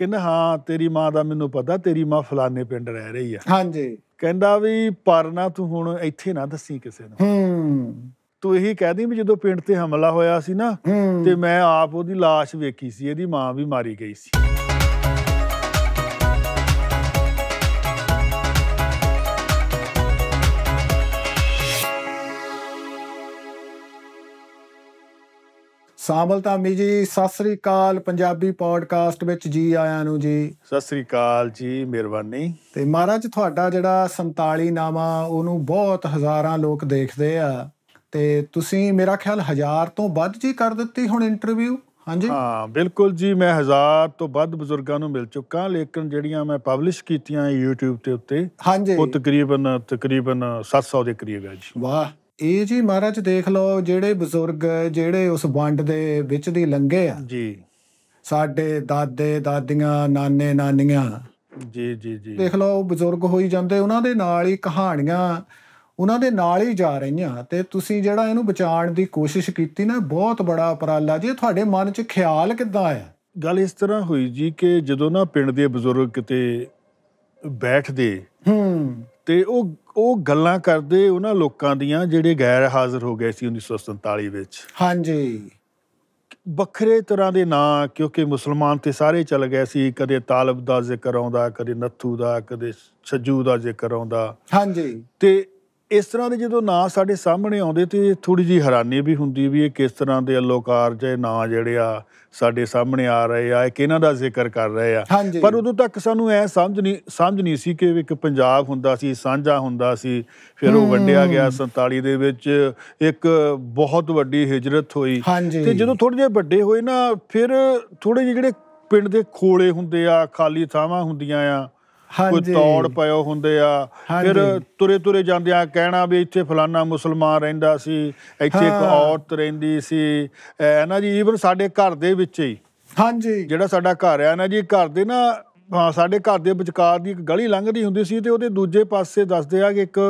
ਕਹਿੰਦਾ ਹਾਂ ਤੇਰੀ ਮਾਂ ਦਾ ਮੈਨੂੰ ਪਤਾ ਤੇਰੀ ਮਾਂ ਫਲਾਣੇ ਪਿੰਡ ਰਹਿ ਰਹੀ ਆ ਹਾਂਜੀ ਕਹਿੰਦਾ ਵੀ ਪਰ ਨਾ ਤੂੰ ਹੁਣ ਇੱਥੇ ਨਾ ਦੱਸੀ ਕਿਸੇ ਨੂੰ ਹੂੰ ਤੂੰ ਇਹੀ ਕਹਿਦੀ ਵੀ ਜਦੋਂ ਪਿੰਡ ਤੇ ਹਮਲਾ ਹੋਇਆ ਸੀ ਨਾ ਤੇ ਮੈਂ ਆਪ ਉਹਦੀ ਲਾਸ਼ ਵੇਖੀ ਸੀ ਇਹਦੀ ਮਾਂ ਵੀ ਮਾਰੀ ਗਈ ਸੀ ਸਾਂਬਲ ਧਾਮੀ ਜੀ ਸਤਿ ਸ੍ਰੀ ਅਕਾਲ ਪੰਜਾਬੀ ਪੋਡਕਾਸਟ ਵਿੱਚ ਜੀ ਆਇਆਂ ਨੂੰ ਜੀ ਸਤਿ ਸ੍ਰੀ ਅਕਾਲ ਜੀ ਮਿਹਰਬਾਨੀ ਤੇ ਮਹਾਰਾਜ ਤੁਹਾਡਾ ਜਿਹੜਾ 47 ਨਾਮਾ ਉਹਨੂੰ ਬਹੁਤ ਹਜ਼ਾਰਾਂ ਲੋਕ ਦੇਖਦੇ ਆ ਤੇ ਤੁਸੀਂ ਮੇਰਾ ਖਿਆਲ ਹਜ਼ਾਰ ਤੋਂ ਵੱਧ ਜੀ ਕਰ ਦਿੱਤੀ ਹੁਣ ਇੰਟਰਵਿਊ ਹਾਂਜੀ ਹਾਂ ਬਿਲਕੁਲ ਜੀ ਮੈਂ ਹਜ਼ਾਰ ਤੋਂ ਵੱਧ ਬਜ਼ੁਰਗਾਂ ਨੂੰ ਮਿਲ ਚੁੱਕਾ ਲੇਕਿਨ ਜਿਹੜੀਆਂ ਮੈਂ ਪਬਲਿਸ਼ ਕੀਤੀਆਂ YouTube ਤੇ ਉੱਤੇ ਉਹ ਤਕਰੀਬਨ ਤਕਰੀਬਨ 700 ਦੇ ਕਰੀਬ ਹੈ ਜੀ ਵਾਹ ਇਹ ਜੀ ਮਹਾਰਾਜ ਦੇਖ ਲਓ ਜਿਹੜੇ ਬਜ਼ੁਰਗ ਜਿਹੜੇ ਉਸ ਵੰਡ ਦੇ ਵਿੱਚ ਦੀ ਲੰਗੇ ਆ ਜੀ ਸਾਡੇ ਦਾਦੇ ਦਾਦੀਆਂ ਨਾਨੇ ਨਾਨੀਆਂ ਜੀ ਜੀ ਜੀ ਦੇਖ ਲਓ ਉਹ ਬਜ਼ੁਰਗ ਹੋਈ ਜਾਂਦੇ ਉਹਨਾਂ ਦੇ ਨਾਲ ਹੀ ਕਹਾਣੀਆਂ ਉਹਨਾਂ ਦੇ ਨਾਲ ਹੀ ਜਾ ਰਹੀਆਂ ਤੇ ਤੁਸੀਂ ਜਿਹੜਾ ਇਹਨੂੰ ਬਚਾਉਣ ਦੀ ਕੋਸ਼ਿਸ਼ ਕੀਤੀ ਨਾ ਬਹੁਤ ਬੜਾ ਉਪਰਾਲਾ ਜੀ ਤੁਹਾਡੇ ਮਨ 'ਚ ਖਿਆਲ ਕਿੱਦਾਂ ਆਇਆ ਗੱਲ ਇਸ ਤਰ੍ਹਾਂ ਹੋਈ ਜੀ ਕਿ ਜਦੋਂ ਨਾ ਪਿੰਡ ਦੇ ਬਜ਼ੁਰਗ ਕਿਤੇ ਬੈਠਦੇ ਹੂੰ ਤੇ ਉਹ ਉਹ ਗੱਲਾਂ ਕਰਦੇ ਉਹਨਾਂ ਲੋਕਾਂ ਦੀਆਂ ਜਿਹੜੇ ਗੈਰ ਹਾਜ਼ਰ ਹੋ ਗਏ ਸੀ 1947 ਵਿੱਚ ਹਾਂਜੀ ਵੱਖਰੇ ਤਰ੍ਹਾਂ ਦੇ ਨਾਂ ਕਿਉਂਕਿ ਮੁਸਲਮਾਨ ਤੇ ਸਾਰੇ ਚਲ ਗਏ ਸੀ ਕਦੇ ਤਾਲਬ ਦਾ ਜ਼ਿਕਰ ਆਉਂਦਾ ਕਦੇ ਨੱਥੂ ਦਾ ਕਦੇ ਛੱਜੂ ਦਾ ਜ਼ਿਕਰ ਆਉਂਦਾ ਹਾਂਜੀ ਤੇ ਇਸ ਤਰ੍ਹਾਂ ਦੇ ਜਦੋਂ ਨਾਂ ਸਾਡੇ ਸਾਹਮਣੇ ਆਉਂਦੇ ਤੇ ਥੋੜੀ ਜੀ ਹੈਰਾਨੀ ਵੀ ਹੁੰਦੀ ਵੀ ਇਹ ਕਿਸ ਤਰ੍ਹਾਂ ਦੇ ਅਲੋਕਾਰ ਜੇ ਨਾਂ ਜਿਹੜੇ ਆ ਸਾਡੇ ਸਾਹਮਣੇ ਆ ਰਹੇ ਆ ਇਹ ਕਿਹਨਾਂ ਦਾ ਜ਼ਿਕਰ ਕਰ ਰਹੇ ਆ ਪਰ ਉਦੋਂ ਤੱਕ ਸਾਨੂੰ ਐ ਸਮਝ ਨਹੀਂ ਸਮਝ ਨਹੀਂ ਸੀ ਕਿ ਇੱਕ ਪੰਜਾਬ ਹੁੰਦਾ ਸੀ ਸਾਂਝਾ ਹੁੰਦਾ ਸੀ ਫਿਰ ਉਹ ਵੰਡਿਆ ਗਿਆ 47 ਦੇ ਵਿੱਚ ਇੱਕ ਬਹੁਤ ਵੱਡੀ ਹਿਜਰਤ ਹੋਈ ਤੇ ਜਦੋਂ ਥੋੜੇ ਜਿਹੇ ਵੱਡੇ ਹੋਏ ਨਾ ਫਿਰ ਥੋੜੇ ਜਿਹੇ ਜਿਹੜੇ ਪਿੰਡ ਦੇ ਖੋਲੇ ਹੁੰਦੇ ਆ ਖਾਲੀ ਥਾਵਾਂ ਹੁੰਦੀਆਂ ਆ ਕੋਈ ਤੌੜ ਪਇਓ ਹੁੰਦੇ ਆ ਫਿਰ ਤੁਰੇ ਤੁਰੇ ਜਾਂਦੇ ਆ ਕਹਿਣਾ ਵੀ ਇੱਥੇ ਫਲਾਨਾ ਮੁਸਲਮਾਨ ਰਹਿੰਦਾ ਸੀ ਇੱਥੇ ਇੱਕ ਔਰਤ ਰਹਿੰਦੀ ਸੀ ਐ ਨਾ ਜੀ ਈਵਨ ਸਾਡੇ ਘਰ ਦੇ ਵਿੱਚ ਹੀ ਹਾਂਜੀ ਜਿਹੜਾ ਸਾਡਾ ਘਰ ਆ ਨਾ ਜੀ ਘਰ ਦੇ ਨਾ ਸਾਡੇ ਘਰ ਦੇ ਵਿਚਕਾਰ ਦੀ ਇੱਕ ਗਲੀ ਲੰਘਦੀ ਹੁੰਦੀ ਸੀ ਤੇ ਉਹਦੇ ਦੂਜੇ ਪਾਸੇ ਦੱਸਦੇ ਆ ਕਿ ਇੱਕ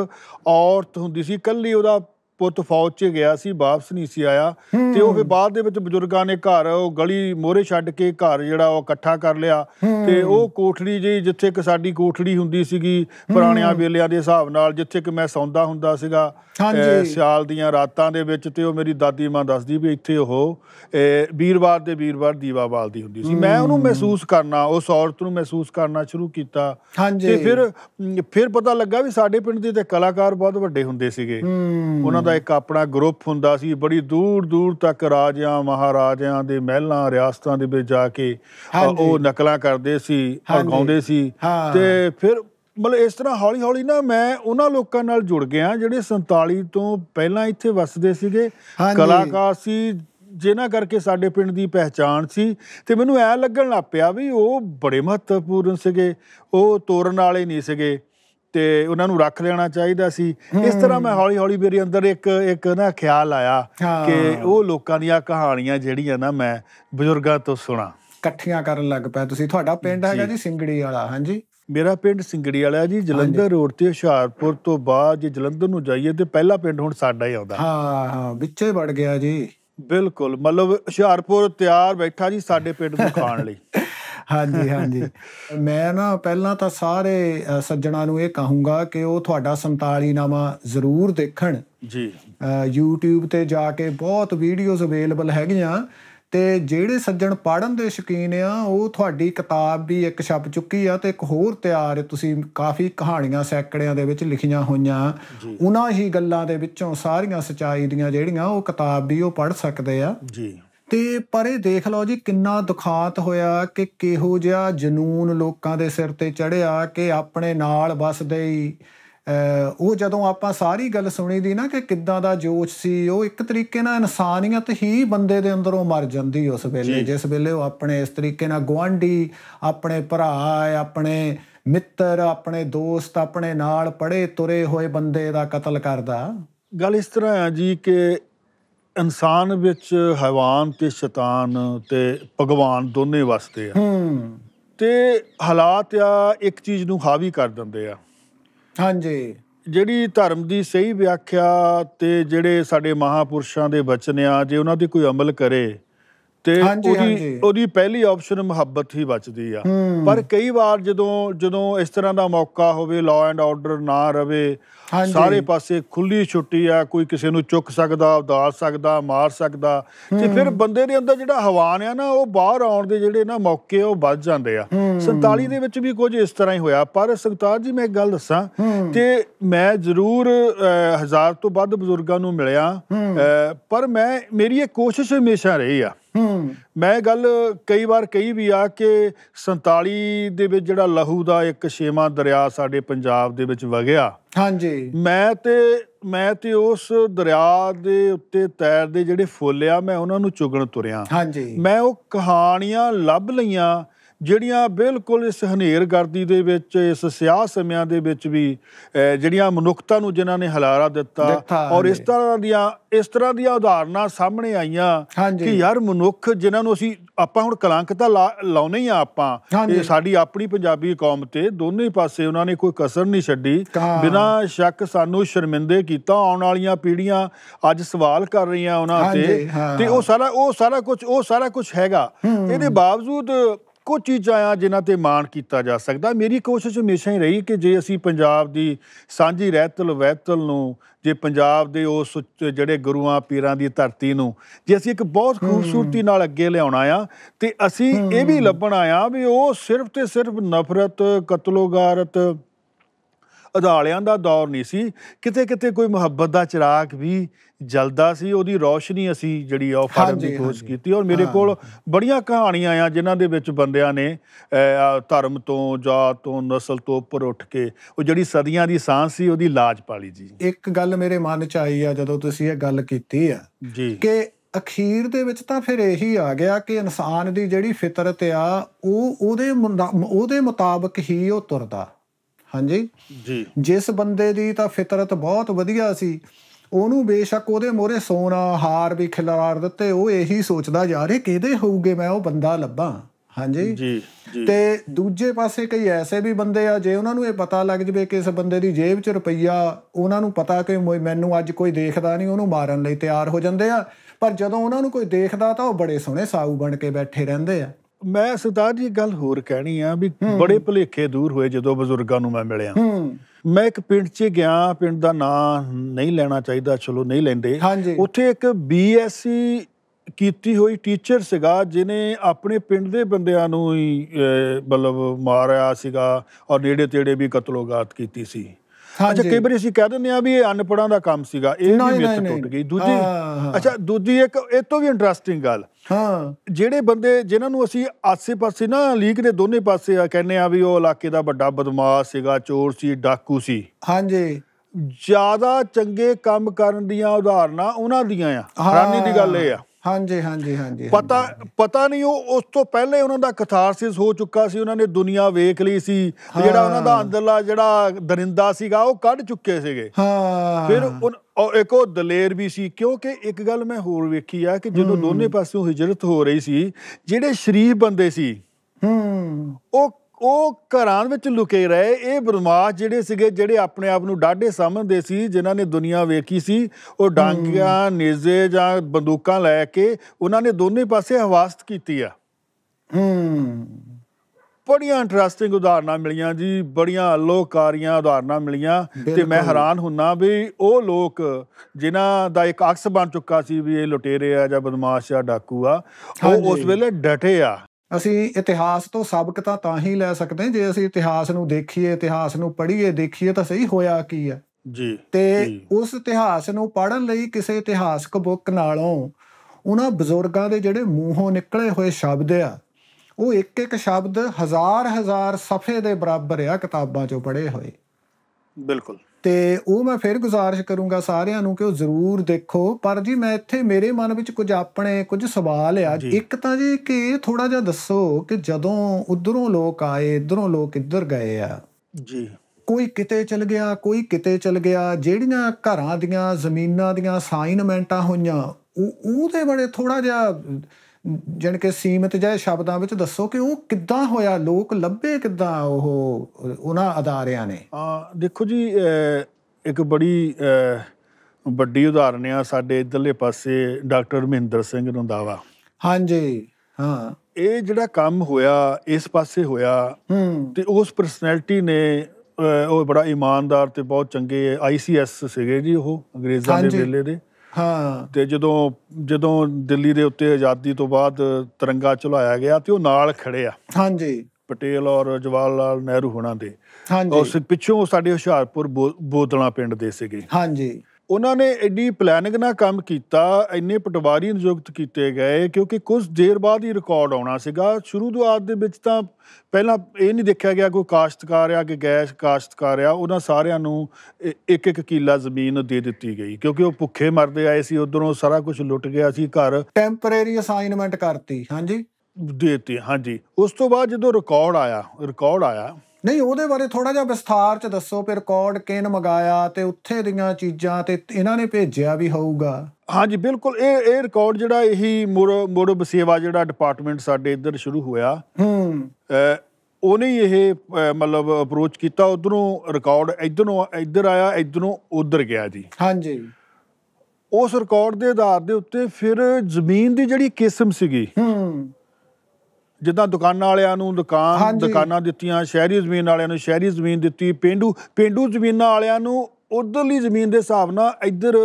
ਔਰਤ ਹੁੰਦੀ ਸੀ ਕੱਲੀ ਉਹਦਾ ਪੁੱਤ ਫੌਜ 'ਚ ਗਿਆ ਸੀ ਵਾਪਸ ਨਹੀਂ ਸੀ ਆਇਆ ਤੇ ਉਹ ਫਿਰ ਬਾਅਦ ਦੇ ਵਿੱਚ ਬਜ਼ੁਰਗਾਂ ਨੇ ਘਰ ਉਹ ਗਲੀ ਮੋਹਰੇ ਛੱਡ ਕੇ ਘਰ ਜਿਹੜਾ ਉਹ ਇਕੱਠਾ ਕਰ ਲਿਆ ਤੇ ਉਹ ਕੋਠੜੀ ਜਿਹੀ ਜਿੱਥੇ ਇੱਕ ਸਾਡੀ ਕੋਠੜੀ ਹੁੰਦੀ ਸੀਗੀ ਪੁਰਾਣਿਆਂ ਵੇਲਿਆਂ ਦੇ ਹਿਸਾਬ ਨਾਲ ਜਿੱਥੇ ਕਿ ਮੈਂ ਸੌਂਦਾ ਹੁੰਦਾ ਸੀਗਾ ਹਾਂਜੀ ਸਿਆਲ ਦੀਆਂ ਰਾਤਾਂ ਦੇ ਵਿੱਚ ਤੇ ਉਹ ਮੇਰੀ ਦਾਦੀ ਮਾਂ ਦੱਸਦੀ ਵੀ ਇੱਥੇ ਉਹ ਵੀਰਵਾਰ ਦੇ ਵੀਰਵਾਰ ਦੀਵਾ ਬਾਲਦੀ ਹੁੰਦੀ ਸੀ ਮੈਂ ਉਹਨੂੰ ਮਹਿਸੂਸ ਕਰਨਾ ਉਸ ਔਰਤ ਨੂੰ ਮਹਿਸੂਸ ਕਰਨਾ ਸ਼ੁਰੂ ਕੀਤਾ ਤੇ ਫਿਰ ਫਿਰ ਪਤਾ ਲੱਗਾ ਵੀ ਸਾਡੇ ਪਿੰਡ ਦੇ ਤੇ ਕਲਾਕਾਰ ਬਹੁਤ ਵੱਡੇ ਹੁੰਦੇ ਸੀਗੇ ਉਹਨਾਂ ਦਾ ਦਾ ਇੱਕ ਆਪਣਾ ਗਰੁੱਪ ਹੁੰਦਾ ਸੀ ਬੜੀ ਦੂਰ ਦੂਰ ਤੱਕ ਰਾਜਿਆਂ ਮਹਾਰਾਜਿਆਂ ਦੇ ਮਹਿਲਾਂ ਰਿਆਸਤਾਂ ਦੇ ਵਿੱਚ ਜਾ ਕੇ ਉਹ ਨਕਲਾਂ ਕਰਦੇ ਸੀ ਗਾਉਂਦੇ ਸੀ ਤੇ ਫਿਰ ਮਤਲਬ ਇਸ ਤਰ੍ਹਾਂ ਹੌਲੀ ਹੌਲੀ ਨਾ ਮੈਂ ਉਹਨਾਂ ਲੋਕਾਂ ਨਾਲ ਜੁੜ ਗਿਆ ਜਿਹੜੇ 47 ਤੋਂ ਪਹਿਲਾਂ ਇੱਥੇ ਵੱਸਦੇ ਸੀਗੇ ਕਲਾਕਾਰ ਸੀ ਜਿਨ੍ਹਾਂ ਕਰਕੇ ਸਾਡੇ ਪਿੰਡ ਦੀ ਪਹਿਚਾਣ ਸੀ ਤੇ ਮੈਨੂੰ ਐ ਲੱਗਣ ਲੱਗ ਪਿਆ ਵੀ ਉਹ ਬੜੇ ਮਹੱਤਵਪੂਰਨ ਸੀਗੇ ਉਹ ਤੋਰਨ ਵਾਲੇ ਨਹੀਂ ਸੀਗੇ ਤੇ ਉਹਨਾਂ ਨੂੰ ਰੱਖ ਲੈਣਾ ਚਾਹੀਦਾ ਸੀ ਇਸ ਤਰ੍ਹਾਂ ਮੈਂ ਹੌਲੀ ਹੌਲੀ ਮੇਰੇ ਅੰਦਰ ਇੱਕ ਇੱਕ ਨਾ ਖਿਆਲ ਆਇਆ ਕਿ ਉਹ ਲੋਕਾਂ ਦੀਆਂ ਕਹਾਣੀਆਂ ਜਿਹੜੀਆਂ ਨਾ ਮੈਂ ਬਜ਼ੁਰਗਾਂ ਤੋਂ ਸੁਣਾ ਇਕੱਠੀਆਂ ਕਰਨ ਲੱਗ ਪਿਆ ਤੁਸੀਂ ਤੁਹਾਡਾ ਪਿੰਡ ਹੈਗਾ ਜੀ ਸਿੰਗੜੀ ਵਾਲਾ ਹਾਂਜੀ ਮੇਰਾ ਪਿੰਡ ਸਿੰਗੜੀ ਵਾਲਾ ਜੀ ਜਲੰਧਰ ਰੋਡ ਤੇ ਹੁਸ਼ਿਆਰਪੁਰ ਤੋਂ ਬਾਅਦ ਜੇ ਜਲੰਧਰ ਨੂੰ ਜਾਈਏ ਤੇ ਪਹਿਲਾ ਪਿੰਡ ਹੁਣ ਸਾਡਾ ਹੀ ਆਉਂਦਾ ਹਾਂ ਹਾਂ ਵਿੱਚੇ ਵੜ ਗਿਆ ਜੀ ਬਿਲਕੁਲ ਮਤਲਬ ਹੁਸ਼ਿਆਰਪੁਰ ਤਿਆਰ ਬੈਠਾ ਜੀ ਸਾਡੇ ਪਿੰਡ ਨੂੰ ਖਾਣ ਲਈ ਹਾਂਜੀ ਹਾਂਜੀ ਮੈਂ ਨਾ ਪਹਿਲਾਂ ਤਾਂ ਸਾਰੇ ਸੱਜਣਾ ਨੂੰ ਇਹ ਕਹੂੰਗਾ ਕਿ ਉਹ ਤੁਹਾਡਾ 47 ਨਾਮਾ ਜ਼ਰੂਰ ਦੇਖਣ ਜੀ YouTube ਤੇ ਜਾ ਕੇ ਬਹੁਤ ਵੀਡੀਓਜ਼ ਅਵੇਲੇਬਲ ਹੈਗੀਆਂ ਤੇ ਜਿਹੜੇ ਸੱਜਣ ਪੜਨ ਦੇ ਸ਼ਕੀਨ ਆ ਉਹ ਤੁਹਾਡੀ ਕਿਤਾਬ ਵੀ ਇੱਕ ਛਪ ਚੁੱਕੀ ਆ ਤੇ ਇੱਕ ਹੋਰ ਤਿਆਰ ਹੈ ਤੁਸੀਂ ਕਾਫੀ ਕਹਾਣੀਆਂ ਸੈਕੜਿਆਂ ਦੇ ਵਿੱਚ ਲਿਖੀਆਂ ਹੋਈਆਂ ਉਹਨਾਂ ਹੀ ਗੱਲਾਂ ਦੇ ਵਿੱਚੋਂ ਸਾਰੀਆਂ ਸਚਾਈ ਦੀਆਂ ਜਿਹੜੀਆਂ ਉਹ ਕਿਤਾਬ ਵੀ ਉਹ ਪੜ ਸਕਦੇ ਆ ਜੀ ਤੇ ਪਰ ਇਹ ਦੇਖ ਲਓ ਜੀ ਕਿੰਨਾ ਦੁਖਾਂਤ ਹੋਇਆ ਕਿ ਕਿਹੋ ਜਿਹਾ ਜਨੂਨ ਲੋਕਾਂ ਦੇ ਸਿਰ ਤੇ ਚੜਿਆ ਕਿ ਆਪਣੇ ਨਾਲ ਵਸਦੇ ਹੀ ਉਹ ਜਦੋਂ ਆਪਾਂ ਸਾਰੀ ਗੱਲ ਸੁਣੀ ਦੀ ਨਾ ਕਿ ਕਿੱਦਾਂ ਦਾ ਜੋਸ਼ ਸੀ ਉਹ ਇੱਕ ਤਰੀਕੇ ਨਾਲ ਇਨਸਾਨੀਅਤ ਹੀ ਬੰਦੇ ਦੇ ਅੰਦਰੋਂ ਮਰ ਜਾਂਦੀ ਉਸ ਵੇਲੇ ਜਿਸ ਵੇਲੇ ਉਹ ਆਪਣੇ ਇਸ ਤਰੀਕੇ ਨਾਲ ਗਵਾਂਢੀ ਆਪਣੇ ਭਰਾ ਆਪਣੇ ਮਿੱਤਰ ਆਪਣੇ ਦੋਸਤ ਆਪਣੇ ਨਾਲ ਪੜੇ ਤੁਰੇ ਹੋਏ ਬੰਦੇ ਦਾ ਕਤਲ ਕਰਦਾ ਗੱਲ ਇਸ ਤਰ੍ਹਾਂ ਆ ਜੀ ਕਿ ਇਨਸਾਨ ਵਿੱਚ ਹਯਵਾਨ ਤੇ ਸ਼ੈਤਾਨ ਤੇ ਭਗਵਾਨ ਦੋਨੇ ਵਸਦੇ ਆ ਹੂੰ ਤੇ ਹਾਲਾਤ ਆ ਇੱਕ ਚੀਜ਼ ਨੂੰ ਹਾਵੀ ਕਰ ਦਿੰਦੇ ਆ ਹਾਂਜੀ ਜਿਹੜੀ ਧਰਮ ਦੀ ਸਹੀ ਵਿਆਖਿਆ ਤੇ ਜਿਹੜੇ ਸਾਡੇ ਮਹਾਪੁਰਸ਼ਾਂ ਦੇ ਬਚਨ ਆ ਜੇ ਉਹਨਾਂ ਦੀ ਕੋਈ ਅਮਲ ਕਰੇ ਤੇ ਉਹਦੀ ਉਹਦੀ ਪਹਿਲੀ ਆਪਸ਼ਨ ਮੁਹੱਬਤ ਹੀ ਬਚਦੀ ਆ ਪਰ ਕਈ ਵਾਰ ਜਦੋਂ ਜਦੋਂ ਇਸ ਤਰ੍ਹਾਂ ਦਾ ਮੌਕਾ ਹੋਵੇ ਲਾਅ ਐਂਡ ਆਰਡਰ ਨਾ ਰਵੇ ਸਾਰੇ ਪਾਸੇ ਖੁੱਲੀ ਛੁੱਟੀ ਆ ਕੋਈ ਕਿਸੇ ਨੂੰ ਚੁੱਕ ਸਕਦਾ ਉਦਾਸ ਸਕਦਾ ਮਾਰ ਸਕਦਾ ਤੇ ਫਿਰ ਬੰਦੇ ਦੇ ਅੰਦਰ ਜਿਹੜਾ ਹਵਾਨ ਆ ਨਾ ਉਹ ਬਾਹਰ ਆਉਣ ਦੇ ਜਿਹੜੇ ਨਾ ਮੌਕੇ ਉਹ ਵੱਧ ਜਾਂਦੇ ਆ 47 ਦੇ ਵਿੱਚ ਵੀ ਕੁਝ ਇਸ ਤਰ੍ਹਾਂ ਹੀ ਹੋਇਆ ਪਰ ਸਰਤਾਰ ਜੀ ਮੈਂ ਇੱਕ ਗੱਲ ਦੱਸਾਂ ਤੇ ਮੈਂ ਜ਼ਰੂਰ ਹਜ਼ਾਰ ਤੋਂ ਵੱਧ ਬਜ਼ੁਰਗਾਂ ਨੂੰ ਮਿਲਿਆ ਪਰ ਮੈਂ ਮੇਰੀ ਇਹ ਕੋਸ਼ਿਸ਼ ਹਮੇਸ਼ਾ ਰਹੀ ਆ ਮੈਂ ਗੱਲ ਕਈ ਵਾਰ ਕਹੀ ਵੀ ਆ ਕਿ 47 ਦੇ ਵਿੱਚ ਜਿਹੜਾ ਲਹੂ ਦਾ ਇੱਕ ਛੇਵਾਂ ਦਰਿਆ ਸਾਡੇ ਪੰਜਾਬ ਦੇ ਵਿੱਚ ਵਗਿਆ ਹਾਂਜੀ ਮੈਂ ਤੇ ਮੈਂ ਤੇ ਉਸ ਦਰਿਆ ਦੇ ਉੱਤੇ ਤੈਰਦੇ ਜਿਹੜੇ ਫੁੱਲ ਆ ਮੈਂ ਉਹਨਾਂ ਨੂੰ ਚੁਗਣ ਤੁਰਿਆ ਹਾਂਜੀ ਮੈਂ ਉਹ ਕਹਾਣੀਆਂ ਲੱਭ ਲਈਆਂ ਜਿਹੜੀਆਂ ਬਿਲਕੁਲ ਇਸ ਹਨੇਰਗਰਦੀ ਦੇ ਵਿੱਚ ਇਸ ਸਿਆਹ ਸਮਿਆਂ ਦੇ ਵਿੱਚ ਵੀ ਜਿਹੜੀਆਂ ਮਨੁੱਖਤਾ ਨੂੰ ਜਿਨ੍ਹਾਂ ਨੇ ਹਲਾਰਾ ਦਿੱਤਾ ਔਰ ਇਸ ਤਰ੍ਹਾਂ ਦੀਆਂ ਇਸ ਤਰ੍ਹਾਂ ਦੀਆਂ ਉਦਾਹਰਨਾਂ ਸਾਹਮਣੇ ਆਈਆਂ ਕਿ ਯਾਰ ਮਨੁੱਖ ਜਿਨ੍ਹਾਂ ਨੂੰ ਅਸੀਂ ਆਪਾਂ ਹੁਣ ਕਲੰਕ ਤਾਂ ਲਾਉਨੇ ਹੀ ਆ ਆਪਾਂ ਇਹ ਸਾਡੀ ਆਪਣੀ ਪੰਜਾਬੀ ਕੌਮ ਤੇ ਦੋਨੇ ਪਾਸੇ ਉਹਨਾਂ ਨੇ ਕੋਈ ਕਸਰ ਨਹੀਂ ਛੱਡੀ ਬਿਨਾਂ ਸ਼ੱਕ ਸਾਨੂੰ ਸ਼ਰਮਿੰਦੇ ਕੀਤਾ ਆਉਣ ਵਾਲੀਆਂ ਪੀੜ੍ਹੀਆਂ ਅੱਜ ਸਵਾਲ ਕਰ ਰਹੀਆਂ ਉਹਨਾਂ ਤੇ ਤੇ ਉਹ ਸਾਰਾ ਉਹ ਸਾਰਾ ਕੁਝ ਉਹ ਸਾਰਾ ਕੁਝ ਹੈਗਾ ਇਹਦੇ ਬਾਵਜੂਦ ਕੁਝ ਚੀਜ਼ਾਂ ਆ ਜਿਨ੍ਹਾਂ ਤੇ ਮਾਣ ਕੀਤਾ ਜਾ ਸਕਦਾ ਮੇਰੀ ਕੋਸ਼ਿਸ਼ ਹਮੇਸ਼ਾ ਹੀ ਰਹੀ ਕਿ ਜੇ ਅਸੀਂ ਪੰਜਾਬ ਦੀ ਸਾਂਝੀ ਰਹਿਤਲ ਵਹਿਤਲ ਨੂੰ ਜੇ ਪੰਜਾਬ ਦੇ ਉਸ ਜਿਹੜੇ ਗੁਰੂਆਂ ਪੀਰਾਂ ਦੀ ਧਰਤੀ ਨੂੰ ਜੇ ਅਸੀਂ ਇੱਕ ਬਹੁਤ ਖੂਬਸੂਰਤੀ ਨਾਲ ਅੱਗੇ ਲਿਆਉਣਾ ਆ ਤੇ ਅਸੀਂ ਇਹ ਵੀ ਲੱਭਣਾ ਆ ਵੀ ਉਹ ਸਿਰਫ ਤੇ ਸਿਰਫ ਨਫ਼ਰਤ ਕਤਲੋਗਾਰਤ ਅਧਾਲਿਆਂ ਦਾ ਦੌਰ ਨਹੀਂ ਸੀ ਕਿਤੇ ਕਿਤੇ ਕੋਈ ਮੁਹੱਬਤ ਦਾ ਚਿਰਾਗ ਵੀ ਜਲਦਾ ਸੀ ਉਹਦੀ ਰੌਸ਼ਨੀ ਅਸੀਂ ਜਿਹੜੀ ਉਹ ਫੜਨ ਦੀ ਕੋਸ਼ਿਸ਼ ਕੀਤੀ ਔਰ ਮੇਰੇ ਕੋਲ ਬੜੀਆਂ ਕਹਾਣੀਆਂ ਆ ਜਿਨ੍ਹਾਂ ਦੇ ਵਿੱਚ ਬੰਦਿਆਂ ਨੇ ਧਰਮ ਤੋਂ ਜਾਤ ਤੋਂ ਨਸਲ ਤੋਂ ਉੱਪਰ ਉੱਠ ਕੇ ਉਹ ਜਿਹੜੀ ਸਦੀਆਂ ਦੀ ਸਾਂਸ ਸੀ ਉਹਦੀ ਲਾਜ ਪਾਲੀ ਜੀ ਇੱਕ ਗੱਲ ਮੇਰੇ ਮਨ ਚ ਆਈ ਆ ਜਦੋਂ ਤੁਸੀਂ ਇਹ ਗੱਲ ਕੀਤੀ ਆ ਕਿ ਅਖੀਰ ਦੇ ਵਿੱਚ ਤਾਂ ਫਿਰ ਇਹੀ ਆ ਗਿਆ ਕਿ ਇਨਸਾਨ ਦੀ ਜਿਹੜੀ ਫਿਤਰਤ ਆ ਉਹ ਉਹਦੇ ਉਹਦੇ ਮੁਤਾਬਕ ਹੀ ਉਹ ਤੁਰਦਾ ਹਾਂਜੀ ਜੀ ਜਿਸ ਬੰਦੇ ਦੀ ਤਾਂ ਫਿਤਰਤ ਬਹੁਤ ਵਧੀਆ ਸੀ ਉਹਨੂੰ ਬੇਸ਼ੱਕ ਉਹਦੇ ਮੋਰੇ ਸੋਨਾ ਹਾਰ ਵੀ ਖਿਲਾਰ ਦਿੱਤੇ ਉਹ ਇਹੀ ਸੋਚਦਾ ਰਿਹਾ ਕਿ ਕਿਹਦੇ ਹੋਊਗੇ ਮੈਂ ਉਹ ਬੰਦਾ ਲੱਭਾਂ ਹਾਂਜੀ ਜੀ ਤੇ ਦੂਜੇ ਪਾਸੇ ਕਈ ਐਸੇ ਵੀ ਬੰਦੇ ਆ ਜੇ ਉਹਨਾਂ ਨੂੰ ਇਹ ਪਤਾ ਲੱਗ ਜਵੇ ਕਿ ਇਸ ਬੰਦੇ ਦੀ ਜੇਬ 'ਚ ਰੁਪਈਆ ਉਹਨਾਂ ਨੂੰ ਪਤਾ ਕਿ ਮੈਨੂੰ ਅੱਜ ਕੋਈ ਦੇਖਦਾ ਨਹੀਂ ਉਹਨੂੰ ਮਾਰਨ ਲਈ ਤਿਆਰ ਹੋ ਜਾਂਦੇ ਆ ਪਰ ਜਦੋਂ ਉਹਨਾਂ ਨੂੰ ਕੋਈ ਦੇਖਦਾ ਤਾਂ ਉਹ ਬੜੇ ਸੋਹਣੇ ਸਾਊ ਬਣ ਕੇ ਬੈਠੇ ਰਹਿੰਦੇ ਆ ਮੈਂ ਸਰਦਾਰ ਜੀ ਗੱਲ ਹੋਰ ਕਹਿਣੀ ਆ ਵੀ ਬੜੇ ਭੁਲੇਖੇ ਦੂਰ ਹੋਏ ਜਦੋਂ ਬਜ਼ੁਰਗਾਂ ਨੂੰ ਮੈਂ ਮਿਲਿਆ ਹੂੰ ਮੈਂ ਇੱਕ ਪਿੰਡ 'ਚ ਗਿਆ ਪਿੰਡ ਦਾ ਨਾਂ ਨਹੀਂ ਲੈਣਾ ਚਾਹੀਦਾ ਚਲੋ ਨਹੀਂ ਲੈਂਦੇ ਉੱਥੇ ਇੱਕ ਬੀਐਸਸੀ ਕੀਤੀ ਹੋਈ ਟੀਚਰ ਸੀਗਾ ਜਿਨੇ ਆਪਣੇ ਪਿੰਡ ਦੇ ਬੰਦਿਆਂ ਨੂੰ ਹੀ ਮਤਲਬ ਮਾਰਿਆ ਸੀਗਾ ਔਰ ਨੇੜੇ ਤੇੜੇ ਵੀ ਕਤਲੋਗਾਤ ਕੀਤੀ ਸੀ ਅੱਛਾ ਕਈ ਵਾਰੀ ਅਸੀਂ ਕਹਿ ਦਿੰਦੇ ਆ ਵੀ ਇਹ ਅਨਪੜਾਂ ਦਾ ਕੰਮ ਸੀਗਾ ਇਹ ਵੀ ਮਿੱਥ ਟੁੱਟ ਗਈ ਦੂਜੀ ਅੱਛਾ ਦੂਜੀ ਇੱਕ ਇਹ ਤੋਂ ਵੀ ਇੰਟਰਸਟਿੰਗ ਗੱਲ ਹਾਂ ਜਿਹੜੇ ਬੰਦੇ ਜਿਨ੍ਹਾਂ ਨੂੰ ਅਸੀਂ ਆਸੇ-ਪਾਸੇ ਨਾ ਲੀਗ ਦੇ ਦੋਨੇ ਪਾਸੇ ਆ ਕਹਿੰਨੇ ਆ ਵੀ ਉਹ ਇਲਾਕੇ ਦਾ ਵੱਡਾ ਬਦਮਾਸ਼ ਸੀਗਾ ਚੋਰ ਸੀ ਡਾਕੂ ਸੀ ਹਾਂਜੀ ਜ਼ਿਆਦਾ ਚੰਗੇ ਕੰਮ ਕਰਨ ਦੀਆਂ ਉਦਾਹਰਨਾਂ ਉਹਨਾਂ ਦੀਆਂ ਆ ਹੈਰਾਨੀ ਦੀ ਗੱਲ ਇਹ ਆ ਹਾਂਜੀ ਹਾਂਜੀ ਹਾਂਜੀ ਪਤਾ ਪਤਾ ਨਹੀਂ ਉਹ ਉਸ ਤੋਂ ਪਹਿਲੇ ਉਹਨਾਂ ਦਾ ਕਥਾਰਸਿਸ ਹੋ ਚੁੱਕਾ ਸੀ ਉਹਨਾਂ ਨੇ ਦੁਨੀਆ ਵੇਖ ਲਈ ਸੀ ਜਿਹੜਾ ਉਹਨਾਂ ਦਾ ਅੰਦਰਲਾ ਜਿਹੜਾ ਦਰਿੰਦਾ ਸੀਗਾ ਉਹ ਕੱਢ ਚੁੱਕੇ ਸੀਗੇ ਹਾਂ ਫਿਰ ਉਹ ਇੱਕ ਉਹ ਦਲੇਰ ਵੀ ਸੀ ਕਿਉਂਕਿ ਇੱਕ ਗੱਲ ਮੈਂ ਹੋਰ ਵੇਖੀ ਆ ਕਿ ਜਦੋਂ ਦੋਨੇ ਪਾਸਿਓਂ ਹਿਜਰਤ ਹੋ ਰਹੀ ਸੀ ਜਿਹੜੇ ਸ਼ਰੀਫ ਬੰਦੇ ਸੀ ਹੂੰ ਉਹ ਉਹ ਘਰਾਂ ਵਿੱਚ ਲੁਕੇ ਰਹੇ ਇਹ ਬਦਮਾਸ਼ ਜਿਹੜੇ ਸੀਗੇ ਜਿਹੜੇ ਆਪਣੇ ਆਪ ਨੂੰ ਡਾਢੇ ਸਮਝਦੇ ਸੀ ਜਿਨ੍ਹਾਂ ਨੇ ਦੁਨੀਆ ਵੇਖੀ ਸੀ ਉਹ ਡਾਂਗੀਆਂ ਨੇਜ਼ੇ ਜਾਂ ਬੰਦੂਕਾਂ ਲੈ ਕੇ ਉਹਨਾਂ ਨੇ ਦੋਨੇ ਪਾਸੇ ਹਵਾਸਤ ਕੀਤੀ ਆ ਹੂੰ ਬੜੀਆਂ ਇੰਟਰਸਟਿੰਗ ਉਦਾਹਰਨਾਂ ਮਿਲੀਆਂ ਜੀ ਬੜੀਆਂ ਅਲੋਕਾਰੀਆਂ ਉਦਾਹਰਨਾਂ ਮਿਲੀਆਂ ਤੇ ਮੈਂ ਹੈਰਾਨ ਹੁੰਨਾ ਵੀ ਉਹ ਲੋਕ ਜਿਨ੍ਹਾਂ ਦਾ ਇੱਕ ਅਕਸ ਬਣ ਚੁੱਕਾ ਸੀ ਵੀ ਇਹ ਲੁਟੇਰੇ ਆ ਜਾਂ ਬਦਮਾਸ਼ ਆ ਡਾਕੂ ਆ ਉਹ ਉਸ ਵੇਲੇ ਡਟੇ ਆ ਅਸੀਂ ਇਤਿਹਾਸ ਤੋਂ ਸਬਕ ਤਾਂ ਤਾਂ ਹੀ ਲੈ ਸਕਦੇ ਜੇ ਅਸੀਂ ਇਤਿਹਾਸ ਨੂੰ ਦੇਖੀਏ ਇਤਿਹਾਸ ਨੂੰ ਪੜ੍ਹੀਏ ਦੇਖੀਏ ਤਾਂ ਸਹੀ ਹੋਇਆ ਕੀ ਹੈ ਜੀ ਤੇ ਉਸ ਇਤਿਹਾਸ ਨੂੰ ਪੜ੍ਹਨ ਲਈ ਕਿਸੇ ਇਤਿਹਾਸਕ ਬੁੱਕ ਨਾਲੋਂ ਉਹਨਾਂ ਬਜ਼ੁਰਗਾਂ ਦੇ ਜਿਹੜੇ ਮੂੰਹੋਂ ਨਿਕਲੇ ਹੋਏ ਸ਼ਬਦ ਆ ਉਹ ਇੱਕ ਇੱਕ ਸ਼ਬਦ ਹਜ਼ਾਰ ਹਜ਼ਾਰ ਸਫ਼ੇ ਦੇ ਬਰਾਬਰ ਆ ਕਿਤਾਬਾਂ ਚੋਂ ਪੜ੍ਹੇ ਹੋਏ ਬਿਲਕੁਲ ਤੇ ਉਹ ਮੈਂ ਫਿਰ ਗੁਜ਼ਾਰਿਸ਼ ਕਰੂੰਗਾ ਸਾਰਿਆਂ ਨੂੰ ਕਿ ਉਹ ਜ਼ਰੂਰ ਦੇਖੋ ਪਰ ਜੀ ਮੈਂ ਇੱਥੇ ਮੇਰੇ ਮਨ ਵਿੱਚ ਕੁਝ ਆਪਣੇ ਕੁਝ ਸਵਾਲ ਆ ਇੱਕ ਤਾਂ ਜੀ ਕਿ ਥੋੜਾ ਜਿਹਾ ਦੱਸੋ ਕਿ ਜਦੋਂ ਉਧਰੋਂ ਲੋਕ ਆਏ ਇਧਰੋਂ ਲੋਕ ਇੱਧਰ ਗਏ ਆ ਜੀ ਕੋਈ ਕਿਤੇ ਚਲ ਗਿਆ ਕੋਈ ਕਿਤੇ ਚਲ ਗਿਆ ਜਿਹੜੀਆਂ ਘਰਾਂ ਦੀਆਂ ਜ਼ਮੀਨਾਂ ਦੀਆਂ ਸਾਈਨਮੈਂਟਾਂ ਹੋਈਆਂ ਉਹ ਉਹਦੇ ਬੜੇ ਥੋੜਾ ਜਿਹਾ ਜਣ ਕੇ ਸੀਮਤ ਜਿਹੇ ਸ਼ਬਦਾਂ ਵਿੱਚ ਦੱਸੋ ਕਿ ਉਹ ਕਿੱਦਾਂ ਹੋਇਆ ਲੋਕ ਲੱਭੇ ਕਿੱਦਾਂ ਉਹ ਉਹਨਾਂ ਅਦਾਰਿਆਂ ਨੇ ਆ ਦੇਖੋ ਜੀ ਇੱਕ ਬੜੀ ਵੱਡੀ ਉਦਾਹਰਨ ਆ ਸਾਡੇ ਇਧਰਲੇ ਪਾਸੇ ਡਾਕਟਰ ਮਹਿੰਦਰ ਸਿੰਘ ਰੰਦਾਵਾ ਹਾਂਜੀ ਹਾਂ ਇਹ ਜਿਹੜਾ ਕੰਮ ਹੋਇਆ ਇਸ ਪਾਸੇ ਹੋਇਆ ਤੇ ਉਸ ਪਰਸਨੈਲਿਟੀ ਨੇ ਉਹ ਬੜਾ ਇਮਾਨਦਾਰ ਤੇ ਬਹੁਤ ਚੰਗੇ ਆਈਸੀਐਸ ਸੀਗੇ ਜੀ ਉਹ ਅੰਗਰੇਜ਼ਾਂ ਦੇ ਵੇਲੇ ਦੇ ਹਾਂ ਤੇ ਜਦੋਂ ਜਦੋਂ ਦਿੱਲੀ ਦੇ ਉੱਤੇ ਆਜ਼ਾਦੀ ਤੋਂ ਬਾਅਦ ਤਿਰੰਗਾ ਚੁਲਾਇਆ ਗਿਆ ਤੇ ਉਹ ਨਾਲ ਖੜੇ ਆ ਹਾਂਜੀ ਪਟੇਲ ਔਰ ਜਵਾਹਰ ਲਾਲ ਨਹਿਰੂ ਹੋਣਾ ਦੇ ਹਾਂਜੀ ਉਸ ਪਿੱਛੋਂ ਸਾਡੇ ਹੁਸ਼ਿਆਰਪੁਰ ਬੋਦਲਾ ਪਿੰਡ ਦੇ ਸੀਗੇ ਹਾਂਜੀ ਉਹਨਾਂ ਨੇ ਐਡੀ ਪਲੈਨਿੰਗ ਨਾਲ ਕੰਮ ਕੀਤਾ ਐਨੇ ਪਟਵਾਰੀ ਨਿਯੁਕਤ ਕੀਤੇ ਗਏ ਕਿਉਂਕਿ ਕੁਝ ਦੇਰ ਬਾਅਦ ਹੀ ਰਿਕਾਰਡ ਆਉਣਾ ਸੀਗਾ ਸ਼ੁਰੂ ਤੋਂ ਆਦ ਦੇ ਵਿੱਚ ਤਾਂ ਪਹਿਲਾਂ ਇਹ ਨਹੀਂ ਦੇਖਿਆ ਗਿਆ ਕੋਈ ਕਾਸ਼ਤਕਾਰ ਆ ਕਿ ਗੈਸ ਕਾਸ਼ਤਕਾਰ ਆ ਉਹਨਾਂ ਸਾਰਿਆਂ ਨੂੰ ਇੱਕ ਇੱਕ ਕਿੱਲਾ ਜ਼ਮੀਨ ਦੇ ਦਿੱਤੀ ਗਈ ਕਿਉਂਕਿ ਉਹ ਭੁੱਖੇ ਮਰਦੇ ਆਏ ਸੀ ਉਧਰੋਂ ਸਾਰਾ ਕੁਝ ਲੁੱਟ ਗਿਆ ਸੀ ਘਰ ਟੈਂਪਰੇਰੀ ਅਸਾਈਨਮੈਂਟ ਕਰਤੀ ਹਾਂਜੀ ਦੇਤੀ ਹਾਂਜੀ ਉਸ ਤੋਂ ਬਾਅਦ ਜਦੋਂ ਰਿਕਾਰਡ ਆਇਆ ਰਿਕਾਰਡ ਆਇਆ ਨਹੀਂ ਉਹਦੇ ਬਾਰੇ ਥੋੜਾ ਜਿਹਾ ਵਿਸਥਾਰ ਚ ਦੱਸੋ ਫਿਰ ਰਿਕਾਰਡ ਕਿਨ ਮੰਗਾਇਆ ਤੇ ਉੱਥੇ ਦੀਆਂ ਚੀਜ਼ਾਂ ਤੇ ਇਹਨਾਂ ਨੇ ਭੇਜਿਆ ਵੀ ਹੋਊਗਾ ਹਾਂਜੀ ਬਿਲਕੁਲ ਇਹ ਇਹ ਰਿਕਾਰਡ ਜਿਹੜਾ ਇਹੀ ਮੋਰੋ ਬਸੇਵਾ ਜਿਹੜਾ ਡਿਪਾਰਟਮੈਂਟ ਸਾਡੇ ਇੱਧਰ ਸ਼ੁਰੂ ਹੋਇਆ ਹੂੰ ਉਹਨੇ ਇਹ ਮਤਲਬ ਅਪਰੋਚ ਕੀਤਾ ਉਧਰੋਂ ਰਿਕਾਰਡ ਇਧਰੋਂ ਇੱਧਰ ਆਇਆ ਇਧਰੋਂ ਉਧਰ ਗਿਆ ਜੀ ਹਾਂਜੀ ਉਸ ਰਿਕਾਰਡ ਦੇ ਆਧਾਰ ਦੇ ਉੱਤੇ ਫਿਰ ਜ਼ਮੀਨ ਦੀ ਜਿਹੜੀ ਕਿਸਮ ਸੀਗੀ ਹੂੰ ਜਿੱਦਾਂ ਦੁਕਾਨਾਂ ਵਾਲਿਆਂ ਨੂੰ ਦੁਕਾਨ ਦੁਕਾਨਾਂ ਦਿੱਤੀਆਂ ਸ਼ਹਿਰੀ ਜ਼ਮੀਨ ਵਾਲਿਆਂ ਨੂੰ ਸ਼ਹਿਰੀ ਜ਼ਮੀਨ ਦਿੱਤੀ ਪਿੰਡੂ ਪਿੰਡੂ ਜ਼ਮੀਨਾਂ ਵਾਲਿਆਂ ਨੂੰ ਉਧਰਲੀ ਜ਼ਮੀਨ ਦੇ ਹਿਸਾਬ ਨਾਲ ਇੱਧਰ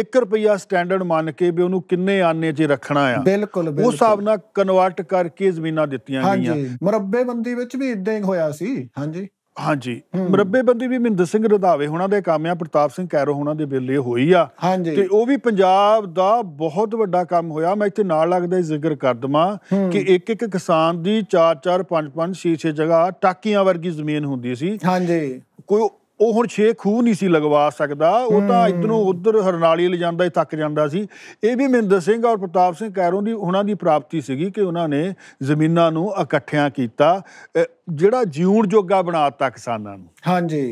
1 ਰੁਪਿਆ ਸਟੈਂਡਰਡ ਮੰਨ ਕੇ ਵੀ ਉਹਨੂੰ ਕਿੰਨੇ ਆਨੇ 'ਚ ਰੱਖਣਾ ਆ ਬਿਲਕੁਲ ਉਹ ਹਿਸਾਬ ਨਾਲ ਕਨਵਰਟ ਕਰਕੇ ਜ਼ਮੀਨਾਂ ਦਿੱਤੀਆਂ ਗਈਆਂ ਹਾਂਜੀ ਮਰੱਬੇਬੰਦੀ ਵਿੱਚ ਵੀ ਇਦਾਂ ਹੀ ਹੋਇਆ ਸੀ ਹਾਂਜੀ ਹਾਂਜੀ ਮਰੱਬੇਬੰਦੀ ਵੀ ਮਹਿੰਦਰ ਸਿੰਘ ਰਧਾਵੇ ਉਹਨਾਂ ਦੇ ਕੰਮ ਆ ਪ੍ਰਤਾਪ ਸਿੰਘ ਕੈਰੋ ਉਹਨਾਂ ਦੇ ਵੇਲੇ ਹੋਈ ਆ ਤੇ ਉਹ ਵੀ ਪੰਜਾਬ ਦਾ ਬਹੁਤ ਵੱਡਾ ਕੰਮ ਹੋਇਆ ਮੈਂ ਇੱਥੇ ਨਾਲ ਲੱਗਦਾ ਜ਼ਿਕਰ ਕਰ ਦਵਾਂ ਕਿ ਇੱਕ ਇੱਕ ਕਿਸਾਨ ਦੀ 4 4 5 5 6 6 ਜਗ੍ਹਾ ਟਾਕੀਆਂ ਵਰਗੀ ਜ਼ਮੀਨ ਹੁੰਦੀ ਸੀ ਹਾਂਜੀ ਕੋਈ ਉਹ ਹੁਣ 6 ਖੂਹ ਨਹੀਂ ਸੀ ਲਗਵਾ ਸਕਦਾ ਉਹ ਤਾਂ ਇਧਰੋਂ ਉਧਰ ਹਰਨਾਲੀ ਲੈ ਜਾਂਦਾ ਹੀ ਤੱਕ ਜਾਂਦਾ ਸੀ ਇਹ ਵੀ ਮਹਿੰਦਰ ਸਿੰਘ ਔਰ ਪ੍ਰਤਾਪ ਸਿੰਘ ਕੈਰੋਂ ਦੀ ਉਹਨਾਂ ਦੀ ਪ੍ਰਾਪਤੀ ਸੀਗੀ ਕਿ ਉਹਨਾਂ ਨੇ ਜ਼ਮੀਨਾਂ ਨੂੰ ਇਕੱਠਿਆਂ ਕੀਤਾ ਜਿਹੜਾ ਜੀਉਣ ਜੋਗਾ ਬਣਾਤਾ ਕਿਸਾਨਾਂ ਨੂੰ ਹਾਂਜੀ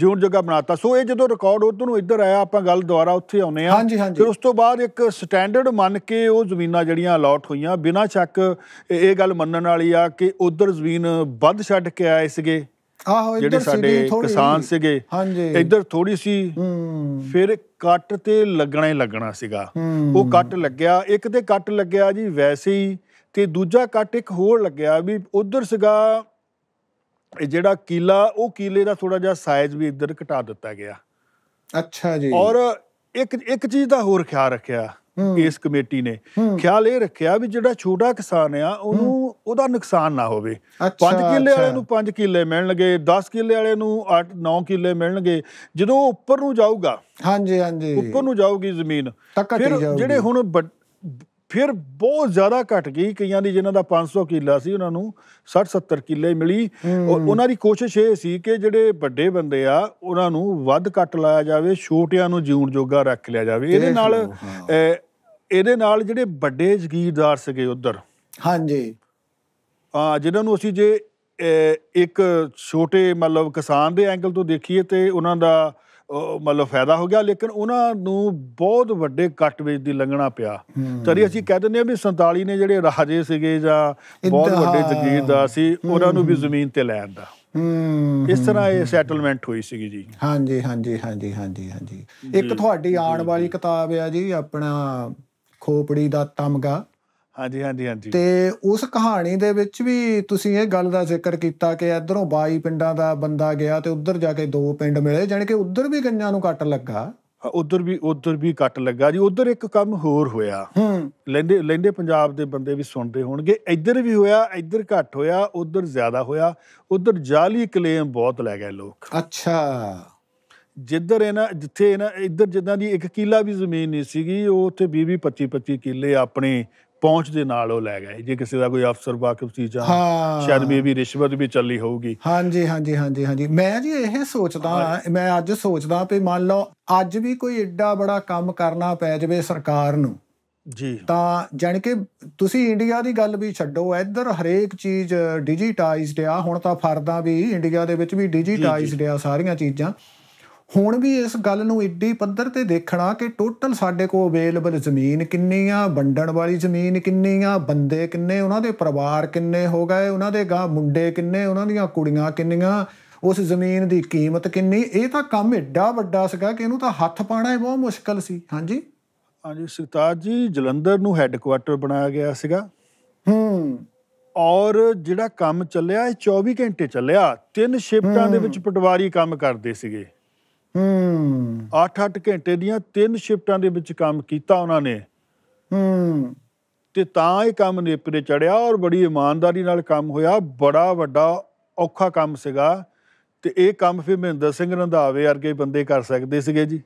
ਜੂਨ ਜੋਗਾ ਬਣਾਤਾ ਸੋ ਇਹ ਜਦੋਂ ਰਿਕਾਰਡ ਉਧਰ ਨੂੰ ਇੱਧਰ ਆਇਆ ਆਪਾਂ ਗੱਲ ਦੁਬਾਰਾ ਉੱਥੇ ਆਉਨੇ ਆ ਫਿਰ ਉਸ ਤੋਂ ਬਾਅਦ ਇੱਕ ਸਟੈਂਡਰਡ ਮੰਨ ਕੇ ਉਹ ਜ਼ਮੀਨਾਂ ਜਿਹੜੀਆਂ ਅਲਾਟ ਹੋਈਆਂ ਬਿਨਾਂ ਸ਼ੱਕ ਇਹ ਗੱਲ ਮੰਨਣ ਵਾਲੀ ਆ ਕਿ ਉਧਰ ਜ਼ਮੀਨ ਵੱਧ ਛੱਡ ਕੇ ਆਏ ਸੀਗੇ ਆਹੋ ਜਿਹੜੇ ਸਾਡੇ ਕਿਸਾਨ ਸੀਗੇ ਹਾਂਜੀ ਇੱਧਰ ਥੋੜੀ ਸੀ ਫਿਰ ਕੱਟ ਤੇ ਲੱਗਣਾ ਹੀ ਲੱਗਣਾ ਸੀਗਾ ਉਹ ਕੱਟ ਲੱਗਿਆ ਇੱਕ ਤੇ ਕੱਟ ਲੱਗਿਆ ਜੀ ਵੈਸੇ ਹੀ ਤੇ ਦੂਜਾ ਕੱਟ ਇੱਕ ਹੋਰ ਲੱਗਿਆ ਵੀ ਉਧਰ ਸੀਗਾ ਇਹ ਜਿਹੜਾ ਕੀਲਾ ਉਹ ਕੀਲੇ ਦਾ ਥੋੜਾ ਜਿਹਾ ਸਾਈਜ਼ ਵੀ ਇੱਧਰ ਘਟਾ ਦਿੱਤਾ ਗਿਆ ਅੱਛਾ ਜੀ ਔਰ ਇੱਕ ਇੱਕ ਚੀਜ਼ ਦਾ ਹੋਰ ਖਿਆਲ ਰੱਖਿਆ ਇਸ ਕਮੇਟੀ ਨੇ ਖਿਆਲ ਇਹ ਰੱਖਿਆ ਵੀ ਜਿਹੜਾ ਛੋਟਾ ਕਿਸਾਨ ਆ ਉਹਨੂੰ ਉਹਦਾ ਨੁਕਸਾਨ ਨਾ ਹੋਵੇ 5 ਕਿੱਲੇ ਵਾਲੇ ਨੂੰ 5 ਕਿੱਲੇ ਮਿਲਣਗੇ 10 ਕਿੱਲੇ ਵਾਲੇ ਨੂੰ 8 9 ਕਿੱਲੇ ਮਿਲਣਗੇ ਜਦੋਂ ਉੱਪਰ ਨੂੰ ਜਾਊਗਾ ਹਾਂਜੀ ਹਾਂਜੀ ਉੱਪਰ ਨੂੰ ਜਾਊਗੀ ਜ਼ਮੀਨ ਫਿਰ ਜਿਹੜੇ ਹੁਣ ਫਿਰ ਬਹੁਤ ਜ਼ਿਆਦਾ ਘਟ ਗਈ ਕਈਆਂ ਦੀ ਜਿਨ੍ਹਾਂ ਦਾ 500 ਕਿੱਲਾ ਸੀ ਉਹਨਾਂ ਨੂੰ 60 70 ਕਿੱਲੇ ਮਿਲੀ ਉਹਨਾਂ ਦੀ ਕੋਸ਼ਿਸ਼ ਇਹ ਸੀ ਕਿ ਜਿਹੜੇ ਵੱਡੇ ਬੰਦੇ ਆ ਉਹਨਾਂ ਨੂੰ ਵੱਧ ਕੱਟ ਲਾਇਆ ਜਾਵੇ ਛੋਟਿਆਂ ਨੂੰ ਜਿਉਣ ਜੋਗਾ ਰੱਖ ਲਿਆ ਜਾਵੇ ਇਹਦੇ ਨਾਲ ਇਹਦੇ ਨਾਲ ਜਿਹੜੇ ਵੱਡੇ ਜ਼ਗੀਰਦਾਰ ਸਗੇ ਉਧਰ ਹਾਂਜੀ ਆ ਜਿਨ੍ਹਾਂ ਨੂੰ ਅਸੀਂ ਜੇ ਇੱਕ ਛੋਟੇ ਮਤਲਬ ਕਿਸਾਨ ਦੇ ਐਂਗਲ ਤੋਂ ਦੇਖੀਏ ਤੇ ਉਹਨਾਂ ਦਾ ਮਤਲਬ ਫਾਇਦਾ ਹੋ ਗਿਆ ਲੇਕਿਨ ਉਹਨਾਂ ਨੂੰ ਬਹੁਤ ਵੱਡੇ ਕੱਟ ਵਿੱਚ ਦੀ ਲੰਘਣਾ ਪਿਆ ਤਰੀ ਅਸੀਂ ਕਹਿ ਦਿੰਦੇ ਆ ਵੀ 47 ਨੇ ਜਿਹੜੇ ਰਾਜੇ ਸੀਗੇ ਜਾਂ ਬਹੁਤ ਵੱਡੇ ਜ਼ਗੀਰਦਾਰ ਸੀ ਉਹਨਾਂ ਨੂੰ ਵੀ ਜ਼ਮੀਨ ਤੇ ਆਂਦਾ ਹੂੰ ਇਸ ਤਰ੍ਹਾਂ ਇਹ ਸੈਟਲਮੈਂਟ ਹੋਈ ਸੀਗੀ ਜੀ ਹਾਂਜੀ ਹਾਂਜੀ ਹਾਂਜੀ ਹਾਂਜੀ ਹਾਂਜੀ ਇੱਕ ਤੁਹਾਡੀ ਆਉਣ ਵਾਲੀ ਕਿਤਾਬ ਆ ਜੀ ਆਪਣਾ ਖੋਪੜੀ ਦਾ ਤਮਗਾ ਹਾਂਜੀ ਹਾਂਜੀ ਹਾਂਜੀ ਤੇ ਉਸ ਕਹਾਣੀ ਦੇ ਵਿੱਚ ਵੀ ਤੁਸੀਂ ਇਹ ਗੱਲ ਦਾ ਜ਼ਿਕਰ ਕੀਤਾ ਕਿ ਇਧਰੋਂ 22 ਪਿੰਡਾਂ ਦਾ ਬੰਦਾ ਗਿਆ ਤੇ ਉੱਧਰ ਜਾ ਕੇ ਦੋ ਪਿੰਡ ਮਿਲੇ ਜਾਨੀ ਕਿ ਉੱਧਰ ਵੀ ਗੰਨਿਆਂ ਨੂੰ ਕੱਟ ਲੱਗਾ ਉਧਰ ਵੀ ਉਧਰ ਵੀ ਕੱਟ ਲੱਗਾ ਜੀ ਉਧਰ ਇੱਕ ਕੰਮ ਹੋਰ ਹੋਇਆ ਲੈਂਦੇ ਲੈਂਦੇ ਪੰਜਾਬ ਦੇ ਬੰਦੇ ਵੀ ਸੁਣਦੇ ਹੋਣਗੇ ਇੱਧਰ ਵੀ ਹੋਇਆ ਇੱਧਰ ਘੱਟ ਹੋਇਆ ਉਧਰ ਜ਼ਿਆਦਾ ਹੋਇਆ ਉਧਰ ਜਾਲੀ ਕਲੇਮ ਬਹੁਤ ਲੈ ਗਏ ਲੋਕ ਅੱਛਾ ਜਿੱਧਰ ਇਹਨਾਂ ਜਿੱਥੇ ਇਹਨਾਂ ਇੱਧਰ ਜਿੱਦਾਂ ਦੀ ਇੱਕ ਕਿੱਲਾ ਵੀ ਜ਼ਮੀਨ ਨਹੀਂ ਸੀਗੀ ਉਹ ਉੱਥੇ 20 25 25 ਕਿੱਲੇ ਆਪਣੇ ਪਹੁੰਚ ਦੇ ਨਾਲ ਉਹ ਲੈ ਗਏ ਜੇ ਕਿਸੇ ਦਾ ਕੋਈ ਅਫਸਰ ਵਾਕਿਫ ਸੀ ਜਾਂ ਸ਼ਾਇਦ ਵੀ ਵੀ ਰਿਸ਼ਵਤ ਵੀ ਚੱਲੀ ਹੋਊਗੀ ਹਾਂਜੀ ਹਾਂਜੀ ਹਾਂਜੀ ਹਾਂਜੀ ਮੈਂ ਜੀ ਇਹ ਸੋਚਦਾ ਮੈਂ ਅੱਜ ਸੋਚਦਾ ਵੀ ਮੰਨ ਲਓ ਅੱਜ ਵੀ ਕੋਈ ਏਡਾ ਬੜਾ ਕੰਮ ਕਰਨਾ ਪੈ ਜਵੇ ਸਰਕਾਰ ਨੂੰ ਜੀ ਤਾਂ ਜਣ ਕੇ ਤੁਸੀਂ ਇੰਡੀਆ ਦੀ ਗੱਲ ਵੀ ਛੱਡੋ ਇੱਧਰ ਹਰੇਕ ਚੀਜ਼ ਡਿਜੀਟਾਈਜ਼ਡ ਆ ਹੁਣ ਤਾਂ ਫਰਦਾਂ ਵੀ ਇੰਡੀਆ ਦੇ ਵਿੱਚ ਵੀ ਡਿਜੀਟਾਈਜ਼ਡ ਆ ਸਾਰੀਆਂ ਚੀਜ਼ਾਂ ਹੁਣ ਵੀ ਇਸ ਗੱਲ ਨੂੰ ਏਡੀ ਪੱਧਰ ਤੇ ਦੇਖਣਾ ਕਿ ਟੋਟਲ ਸਾਡੇ ਕੋਲ ਅਵੇਲੇਬਲ ਜ਼ਮੀਨ ਕਿੰਨੀ ਆ ਵੰਡਣ ਵਾਲੀ ਜ਼ਮੀਨ ਕਿੰਨੀ ਆ ਬੰਦੇ ਕਿੰਨੇ ਉਹਨਾਂ ਦੇ ਪਰਿਵਾਰ ਕਿੰਨੇ ਹੋ ਗਏ ਉਹਨਾਂ ਦੇ ਗਾ ਮੁੰਡੇ ਕਿੰਨੇ ਉਹਨਾਂ ਦੀਆਂ ਕੁੜੀਆਂ ਕਿੰਨੀਆਂ ਉਸ ਜ਼ਮੀਨ ਦੀ ਕੀਮਤ ਕਿੰਨੀ ਇਹ ਤਾਂ ਕੰਮ ਏਡਾ ਵੱਡਾ ਸੀਗਾ ਕਿ ਇਹਨੂੰ ਤਾਂ ਹੱਥ ਪਾਣਾ ਹੀ ਬਹੁਤ ਮੁਸ਼ਕਲ ਸੀ ਹਾਂਜੀ ਹਾਂਜੀ ਸਰਤਾਜ ਜੀ ਜਲੰਧਰ ਨੂੰ ਹੈੱਡਕੁਆਟਰ ਬਣਾਇਆ ਗਿਆ ਸੀਗਾ ਹੂੰ ਔਰ ਜਿਹੜਾ ਕੰਮ ਚੱਲਿਆ ਇਹ 24 ਘੰਟੇ ਚੱਲਿਆ ਤਿੰਨ ਸ਼ਿਫਟਾਂ ਦੇ ਵਿੱਚ ਪਟਵਾਰੀ ਕੰਮ ਕਰਦੇ ਸੀਗੇ ਹੂੰ 8-8 ਘੰਟੇ ਦੀਆਂ ਤਿੰਨ ਸ਼ਿਫਟਾਂ ਦੇ ਵਿੱਚ ਕੰਮ ਕੀਤਾ ਉਹਨਾਂ ਨੇ ਹੂੰ ਤੇ ਤਾਂ ਇਹ ਕੰਮ ਨੇਪਰੇ ਚੜਿਆ ਔਰ ਬੜੀ ਇਮਾਨਦਾਰੀ ਨਾਲ ਕੰਮ ਹੋਇਆ ਬੜਾ ਵੱਡਾ ਔਖਾ ਕੰਮ ਸੀਗਾ ਤੇ ਇਹ ਕੰਮ ਫਿਰ ਮਹਿੰਦਰ ਸਿੰਘ ਰੰਧਾਵੇ ਵਰਗੇ ਬੰਦੇ ਕਰ ਸਕਦੇ ਸੀਗੇ ਜੀ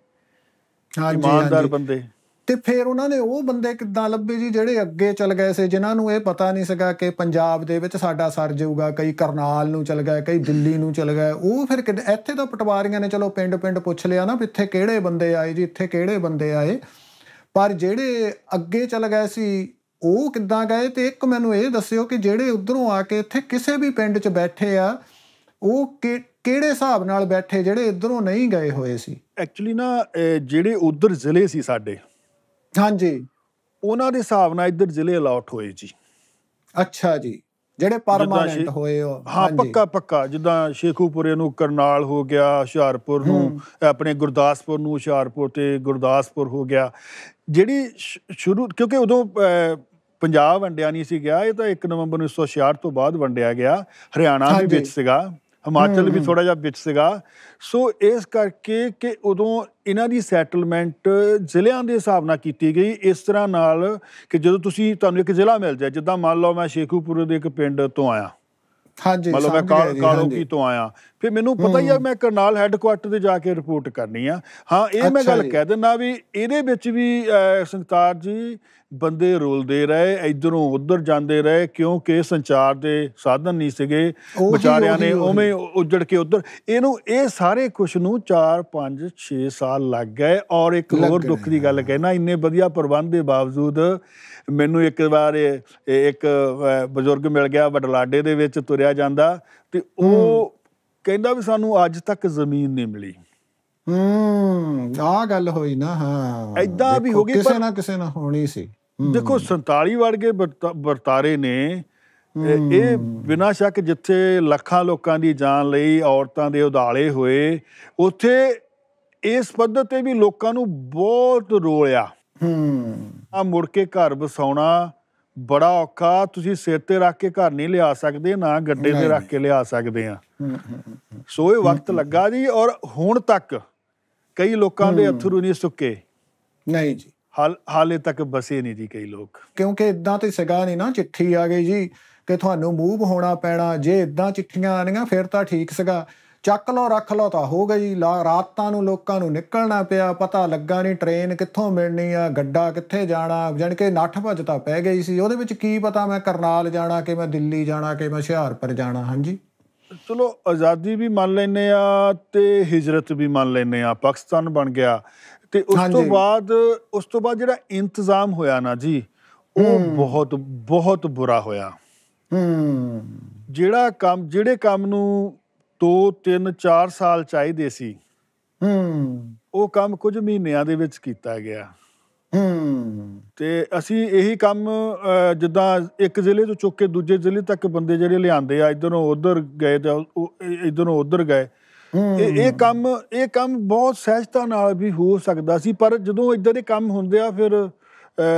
ਹਾਂ ਜੀ ਇਮਾਨਦਾਰ ਬੰਦੇ ਤੇ ਫਿਰ ਉਹਨਾਂ ਨੇ ਉਹ ਬੰਦੇ ਕਿੱਦਾਂ ਲੱਭੇ ਜੀ ਜਿਹੜੇ ਅੱਗੇ ਚੱਲ ਗਏ ਸੀ ਜਿਨ੍ਹਾਂ ਨੂੰ ਇਹ ਪਤਾ ਨਹੀਂ ਸੀਗਾ ਕਿ ਪੰਜਾਬ ਦੇ ਵਿੱਚ ਸਾਡਾ ਸਰ ਜਾਊਗਾ ਕਈ ਕਰਨਾਲ ਨੂੰ ਚੱਲ ਗਏ ਕਈ ਦਿੱਲੀ ਨੂੰ ਚੱਲ ਗਏ ਉਹ ਫਿਰ ਇੱਥੇ ਤਾਂ ਪਟਵਾਰੀਆਂ ਨੇ ਚਲੋ ਪਿੰਡ-ਪਿੰਡ ਪੁੱਛ ਲਿਆ ਨਾ ਵੀ ਇੱਥੇ ਕਿਹੜੇ ਬੰਦੇ ਆਏ ਜੀ ਇੱਥੇ ਕਿਹੜੇ ਬੰਦੇ ਆਏ ਪਰ ਜਿਹੜੇ ਅੱਗੇ ਚੱਲ ਗਏ ਸੀ ਉਹ ਕਿੱਦਾਂ ਗਏ ਤੇ ਇੱਕ ਮੈਨੂੰ ਇਹ ਦੱਸਿਓ ਕਿ ਜਿਹੜੇ ਉਧਰੋਂ ਆ ਕੇ ਇੱਥੇ ਕਿਸੇ ਵੀ ਪਿੰਡ 'ਚ ਬੈਠੇ ਆ ਉਹ ਕਿਹੜੇ ਹਿਸਾਬ ਨਾਲ ਬੈਠੇ ਜਿਹੜੇ ਇਧਰੋਂ ਨਹੀਂ ਗਏ ਹੋਏ ਸੀ ਐਕਚੁਅਲੀ ਨਾ ਜਿਹੜੇ ਉਧਰ ਜ਼ਿਲ੍ਹੇ ਸੀ ਸਾਡੇ ਹਾਂਜੀ ਉਹਨਾਂ ਦੇ ਹਿਸਾਬ ਨਾਲ ਇੱਧਰ ਜ਼ਿਲ੍ਹੇ ਅਲਾਟ ਹੋਏ ਜੀ ਅੱਛਾ ਜੀ ਜਿਹੜੇ ਪਰਮਾਨੈਂਟ ਹੋਏ ਹੋ ਹਾਂ ਪੱਕਾ ਪੱਕਾ ਜਿੱਦਾਂ ਸ਼ੇਖੂਪੁਰੇ ਨੂੰ ਕਰਨਾਲ ਹੋ ਗਿਆ ਹੁਸ਼ਿਆਰਪੁਰ ਨੂੰ ਆਪਣੇ ਗੁਰਦਾਸਪੁਰ ਨੂੰ ਹੁਸ਼ਿਆਰਪੁਰ ਤੇ ਗੁਰਦਾਸਪੁਰ ਹੋ ਗਿਆ ਜਿਹੜੀ ਸ਼ੁਰੂ ਕਿਉਂਕਿ ਉਦੋਂ ਪੰਜਾਬ ਵੰਡਿਆ ਨਹੀਂ ਸੀ ਗਿਆ ਇਹ ਤਾਂ 1 ਨਵੰਬਰ 1966 ਤੋਂ ਬਾਅਦ ਵੰਡਿਆ ਗਿਆ ਹਰਿਆਣਾ ਵੀ ਵਿੱਚ ਸੀਗਾ ਹਿਮਾਚਲ ਵੀ ਥੋੜਾ ਜਿਹਾ ਵਿੱਚ ਸੀਗਾ ਸੋ ਇਸ ਕਰਕੇ ਕਿ ਉਦੋਂ ਇਹਨਾਂ ਦੀ ਸੈਟਲਮੈਂਟ ਜ਼ਿਲ੍ਹਿਆਂ ਦੇ ਹਿਸਾਬ ਨਾਲ ਕੀਤੀ ਗਈ ਇਸ ਤਰ੍ਹਾਂ ਨਾਲ ਕਿ ਜਦੋਂ ਤੁਸੀਂ ਤੁਹਾਨੂੰ ਇੱਕ ਜ਼ਿਲ੍ਹਾ ਮਿਲ ਜਾਏ ਜਿੱਦਾਂ ਮੰਨ ਲਓ ਮੈਂ ਸ਼ੇਖੂਪੁਰ ਦੇ ਇੱਕ ਪਿੰਡ ਤੋਂ ਆਇਆ ਹਾਂਜੀ ਮਤਲਬ ਮੈਂ ਕੀ ਤੋਂ ਆਇਆ ਫਿਰ ਮੈਨੂੰ ਪਤਾ ਹੀ ਆ ਮੈਂ ਕਰਨਾਲ ਹੈੱਡਕੁਆਰਟਰ ਤੇ ਜਾ ਕੇ ਰਿਪੋਰਟ ਕਰਨੀ ਆ ਹਾਂ ਇਹ ਮੈਂ ਗੱਲ ਕਹਿ ਦਿੰਦਾ ਵੀ ਇਹਦੇ ਵਿੱਚ ਵੀ ਸੰਤਾਰ ਜੀ ਬੰਦੇ ਰੋਲਦੇ ਰਹੇ ਇਧਰੋਂ ਉਧਰ ਜਾਂਦੇ ਰਹੇ ਕਿਉਂਕਿ ਸੰਚਾਰ ਦੇ ਸਾਧਨ ਨਹੀਂ ਸੀਗੇ ਵਿਚਾਰਿਆਂ ਨੇ ਉਵੇਂ ਉੱਜੜ ਕੇ ਉਧਰ ਇਹਨੂੰ ਇਹ ਸਾਰੇ ਕੁਝ ਨੂੰ 4 5 6 ਸਾਲ ਲੱਗ ਗਏ ਔਰ ਇੱਕ ਹੋਰ ਦੁੱਖ ਦੀ ਗੱਲ ਕਹਿਣਾ ਇੰਨੇ ਵਧੀਆ ਪ੍ਰਬੰਧ ਦੇ ਬਾਵਜੂਦ ਮੈਨੂੰ ਇੱਕ ਵਾਰ ਇੱਕ ਬਜ਼ੁਰਗ ਮਿਲ ਗਿਆ ਬਡਲਾਡੇ ਦੇ ਵਿੱਚ ਤੁਰਿਆ ਜਾਂਦਾ ਤੇ ਉਹ ਕਹਿੰਦਾ ਵੀ ਸਾਨੂੰ ਅੱਜ ਤੱਕ ਜ਼ਮੀਨ ਨਹੀਂ ਮਿਲੀ ਹੂੰ ਆ ਗੱਲ ਹੋਈ ਨਾ ਹਾਂ ਐਦਾਂ ਵੀ ਹੋ ਗਈ ਕਿਸੇ ਨਾ ਕਿਸੇ ਨਾ ਹੋਣੀ ਸੀ ਦੇਖੋ 47 ਵਰਗੇ ਵਰਤਾਰੇ ਨੇ ਇਹ ਬਿਨਾਂ ਸ਼ੱਕ ਜਿੱਥੇ ਲੱਖਾਂ ਲੋਕਾਂ ਦੀ ਜਾਨ ਲਈ ਔਰਤਾਂ ਦੇ ਉਦਾਲੇ ਹੋਏ ਉੱਥੇ ਇਸ ਪੱਧਰ ਤੇ ਵੀ ਲੋਕਾਂ ਨੂੰ ਬਹੁਤ ਰੋਲਿਆ ਹੂੰ ਆ ਮੁੜ ਕੇ ਘਰ ਵਸਾਉਣਾ ਬੜਾ ਔਖਾ ਤੁਸੀਂ ਸਿਰ ਤੇ ਰੱਖ ਕੇ ਘਰ ਨਹੀਂ ਲਿਆ ਸਕਦੇ ਨਾ ਗੱਡੇ ਤੇ ਰੱਖ ਕੇ ਲਿਆ ਸਕਦੇ ਆ ਸੋ ਇਹ ਵਕਤ ਲੱਗਾ ਜੀ ਔਰ ਹੁਣ ਤੱਕ ਕਈ ਲੋਕਾਂ ਦੇ ਅਥਰੂ ਨਹੀਂ ਸੁੱਕੇ ਨਹੀਂ ਜੀ ਹਾਲ ਹਾਲੇ ਤੱਕ ਬਸੇ ਨਹੀਂ ਜੀ ਕਈ ਲੋਕ ਕਿਉਂਕਿ ਇਦਾਂ ਤੇ ਸਗਾ ਨਹੀਂ ਨਾ ਚਿੱਠੀ ਆ ਗਈ ਜੀ ਕਿ ਤੁਹਾਨੂੰ ਮੂਵ ਹੋਣਾ ਪੈਣਾ ਜੇ ਇਦਾਂ ਚਿੱਠੀਆਂ ਆਣੀਆਂ ਫਿਰ ਤਾਂ ਠੀਕ ਸਗਾ ਚੱਕ ਲੋ ਰੱਖ ਲੋ ਤਾਂ ਹੋ ਗਈ ਰਾਤਾਂ ਨੂੰ ਲੋਕਾਂ ਨੂੰ ਨਿਕਲਣਾ ਪਿਆ ਪਤਾ ਲੱਗਾ ਨਹੀਂ ਟ੍ਰੇਨ ਕਿੱਥੋਂ ਮਿਲਣੀ ਆ ਗੱਡਾ ਕਿੱਥੇ ਜਾਣਾ ਜਾਨ ਕੇ ਨੱਠ ਭੱਜ ਤਾਂ ਪੈ ਗਈ ਸੀ ਉਹਦੇ ਵਿੱਚ ਕੀ ਪਤਾ ਮੈਂ ਕਰਨਾਲ ਜਾਣਾ ਕਿ ਮੈਂ ਦਿੱਲੀ ਜਾਣਾ ਕਿ ਮੈਂ ਹੁਸ਼ਿਆਰਪੁਰ ਜਾਣਾ ਹਾਂਜੀ ਚਲੋ ਆਜ਼ਾਦੀ ਵੀ ਮੰਨ ਲੈਨੇ ਆ ਤੇ ਹਿਜਰਤ ਵੀ ਮੰਨ ਲੈਨੇ ਆ ਪਾਕਿਸਤਾਨ ਬਣ ਗਿਆ ਤੇ ਉਸ ਤੋਂ ਬਾਅਦ ਉਸ ਤੋਂ ਬਾਅਦ ਜਿਹੜਾ ਇੰਤਜ਼ਾਮ ਹੋਇਆ ਨਾ ਜੀ ਉਹ ਬਹੁਤ ਬਹੁਤ ਬੁਰਾ ਹੋਇਆ ਹੂੰ ਜਿਹੜਾ ਕੰਮ ਜਿਹੜੇ ਕੰਮ ਨੂੰ 2 3 4 ਸਾਲ ਚਾਹੀਦੇ ਸੀ ਹੂੰ ਉਹ ਕੰਮ ਕੁਝ ਮਹੀਨਿਆਂ ਦੇ ਵਿੱਚ ਕੀਤਾ ਗਿਆ ਹੂੰ ਤੇ ਅਸੀਂ ਇਹੀ ਕੰਮ ਜਿੱਦਾਂ ਇੱਕ ਜ਼ਿਲ੍ਹੇ ਤੋਂ ਚੁੱਕ ਕੇ ਦੂਜੇ ਜ਼ਿਲ੍ਹੇ ਤੱਕ ਬੰਦੇ ਜਿਹੜੇ ਲਿਆਂਦੇ ਆ ਇਧਰੋਂ ਉਧਰ ਗਏ ਤੇ ਇਧਰੋਂ ਉਧਰ ਗਏ ਇਹ ਇਹ ਕੰਮ ਇਹ ਕੰਮ ਬਹੁਤ ਸਹਿਜਤਾ ਨਾਲ ਵੀ ਹੋ ਸਕਦਾ ਸੀ ਪਰ ਜਦੋਂ ਇਦਾਂ ਦੇ ਕੰਮ ਹੁੰਦੇ ਆ ਫਿਰ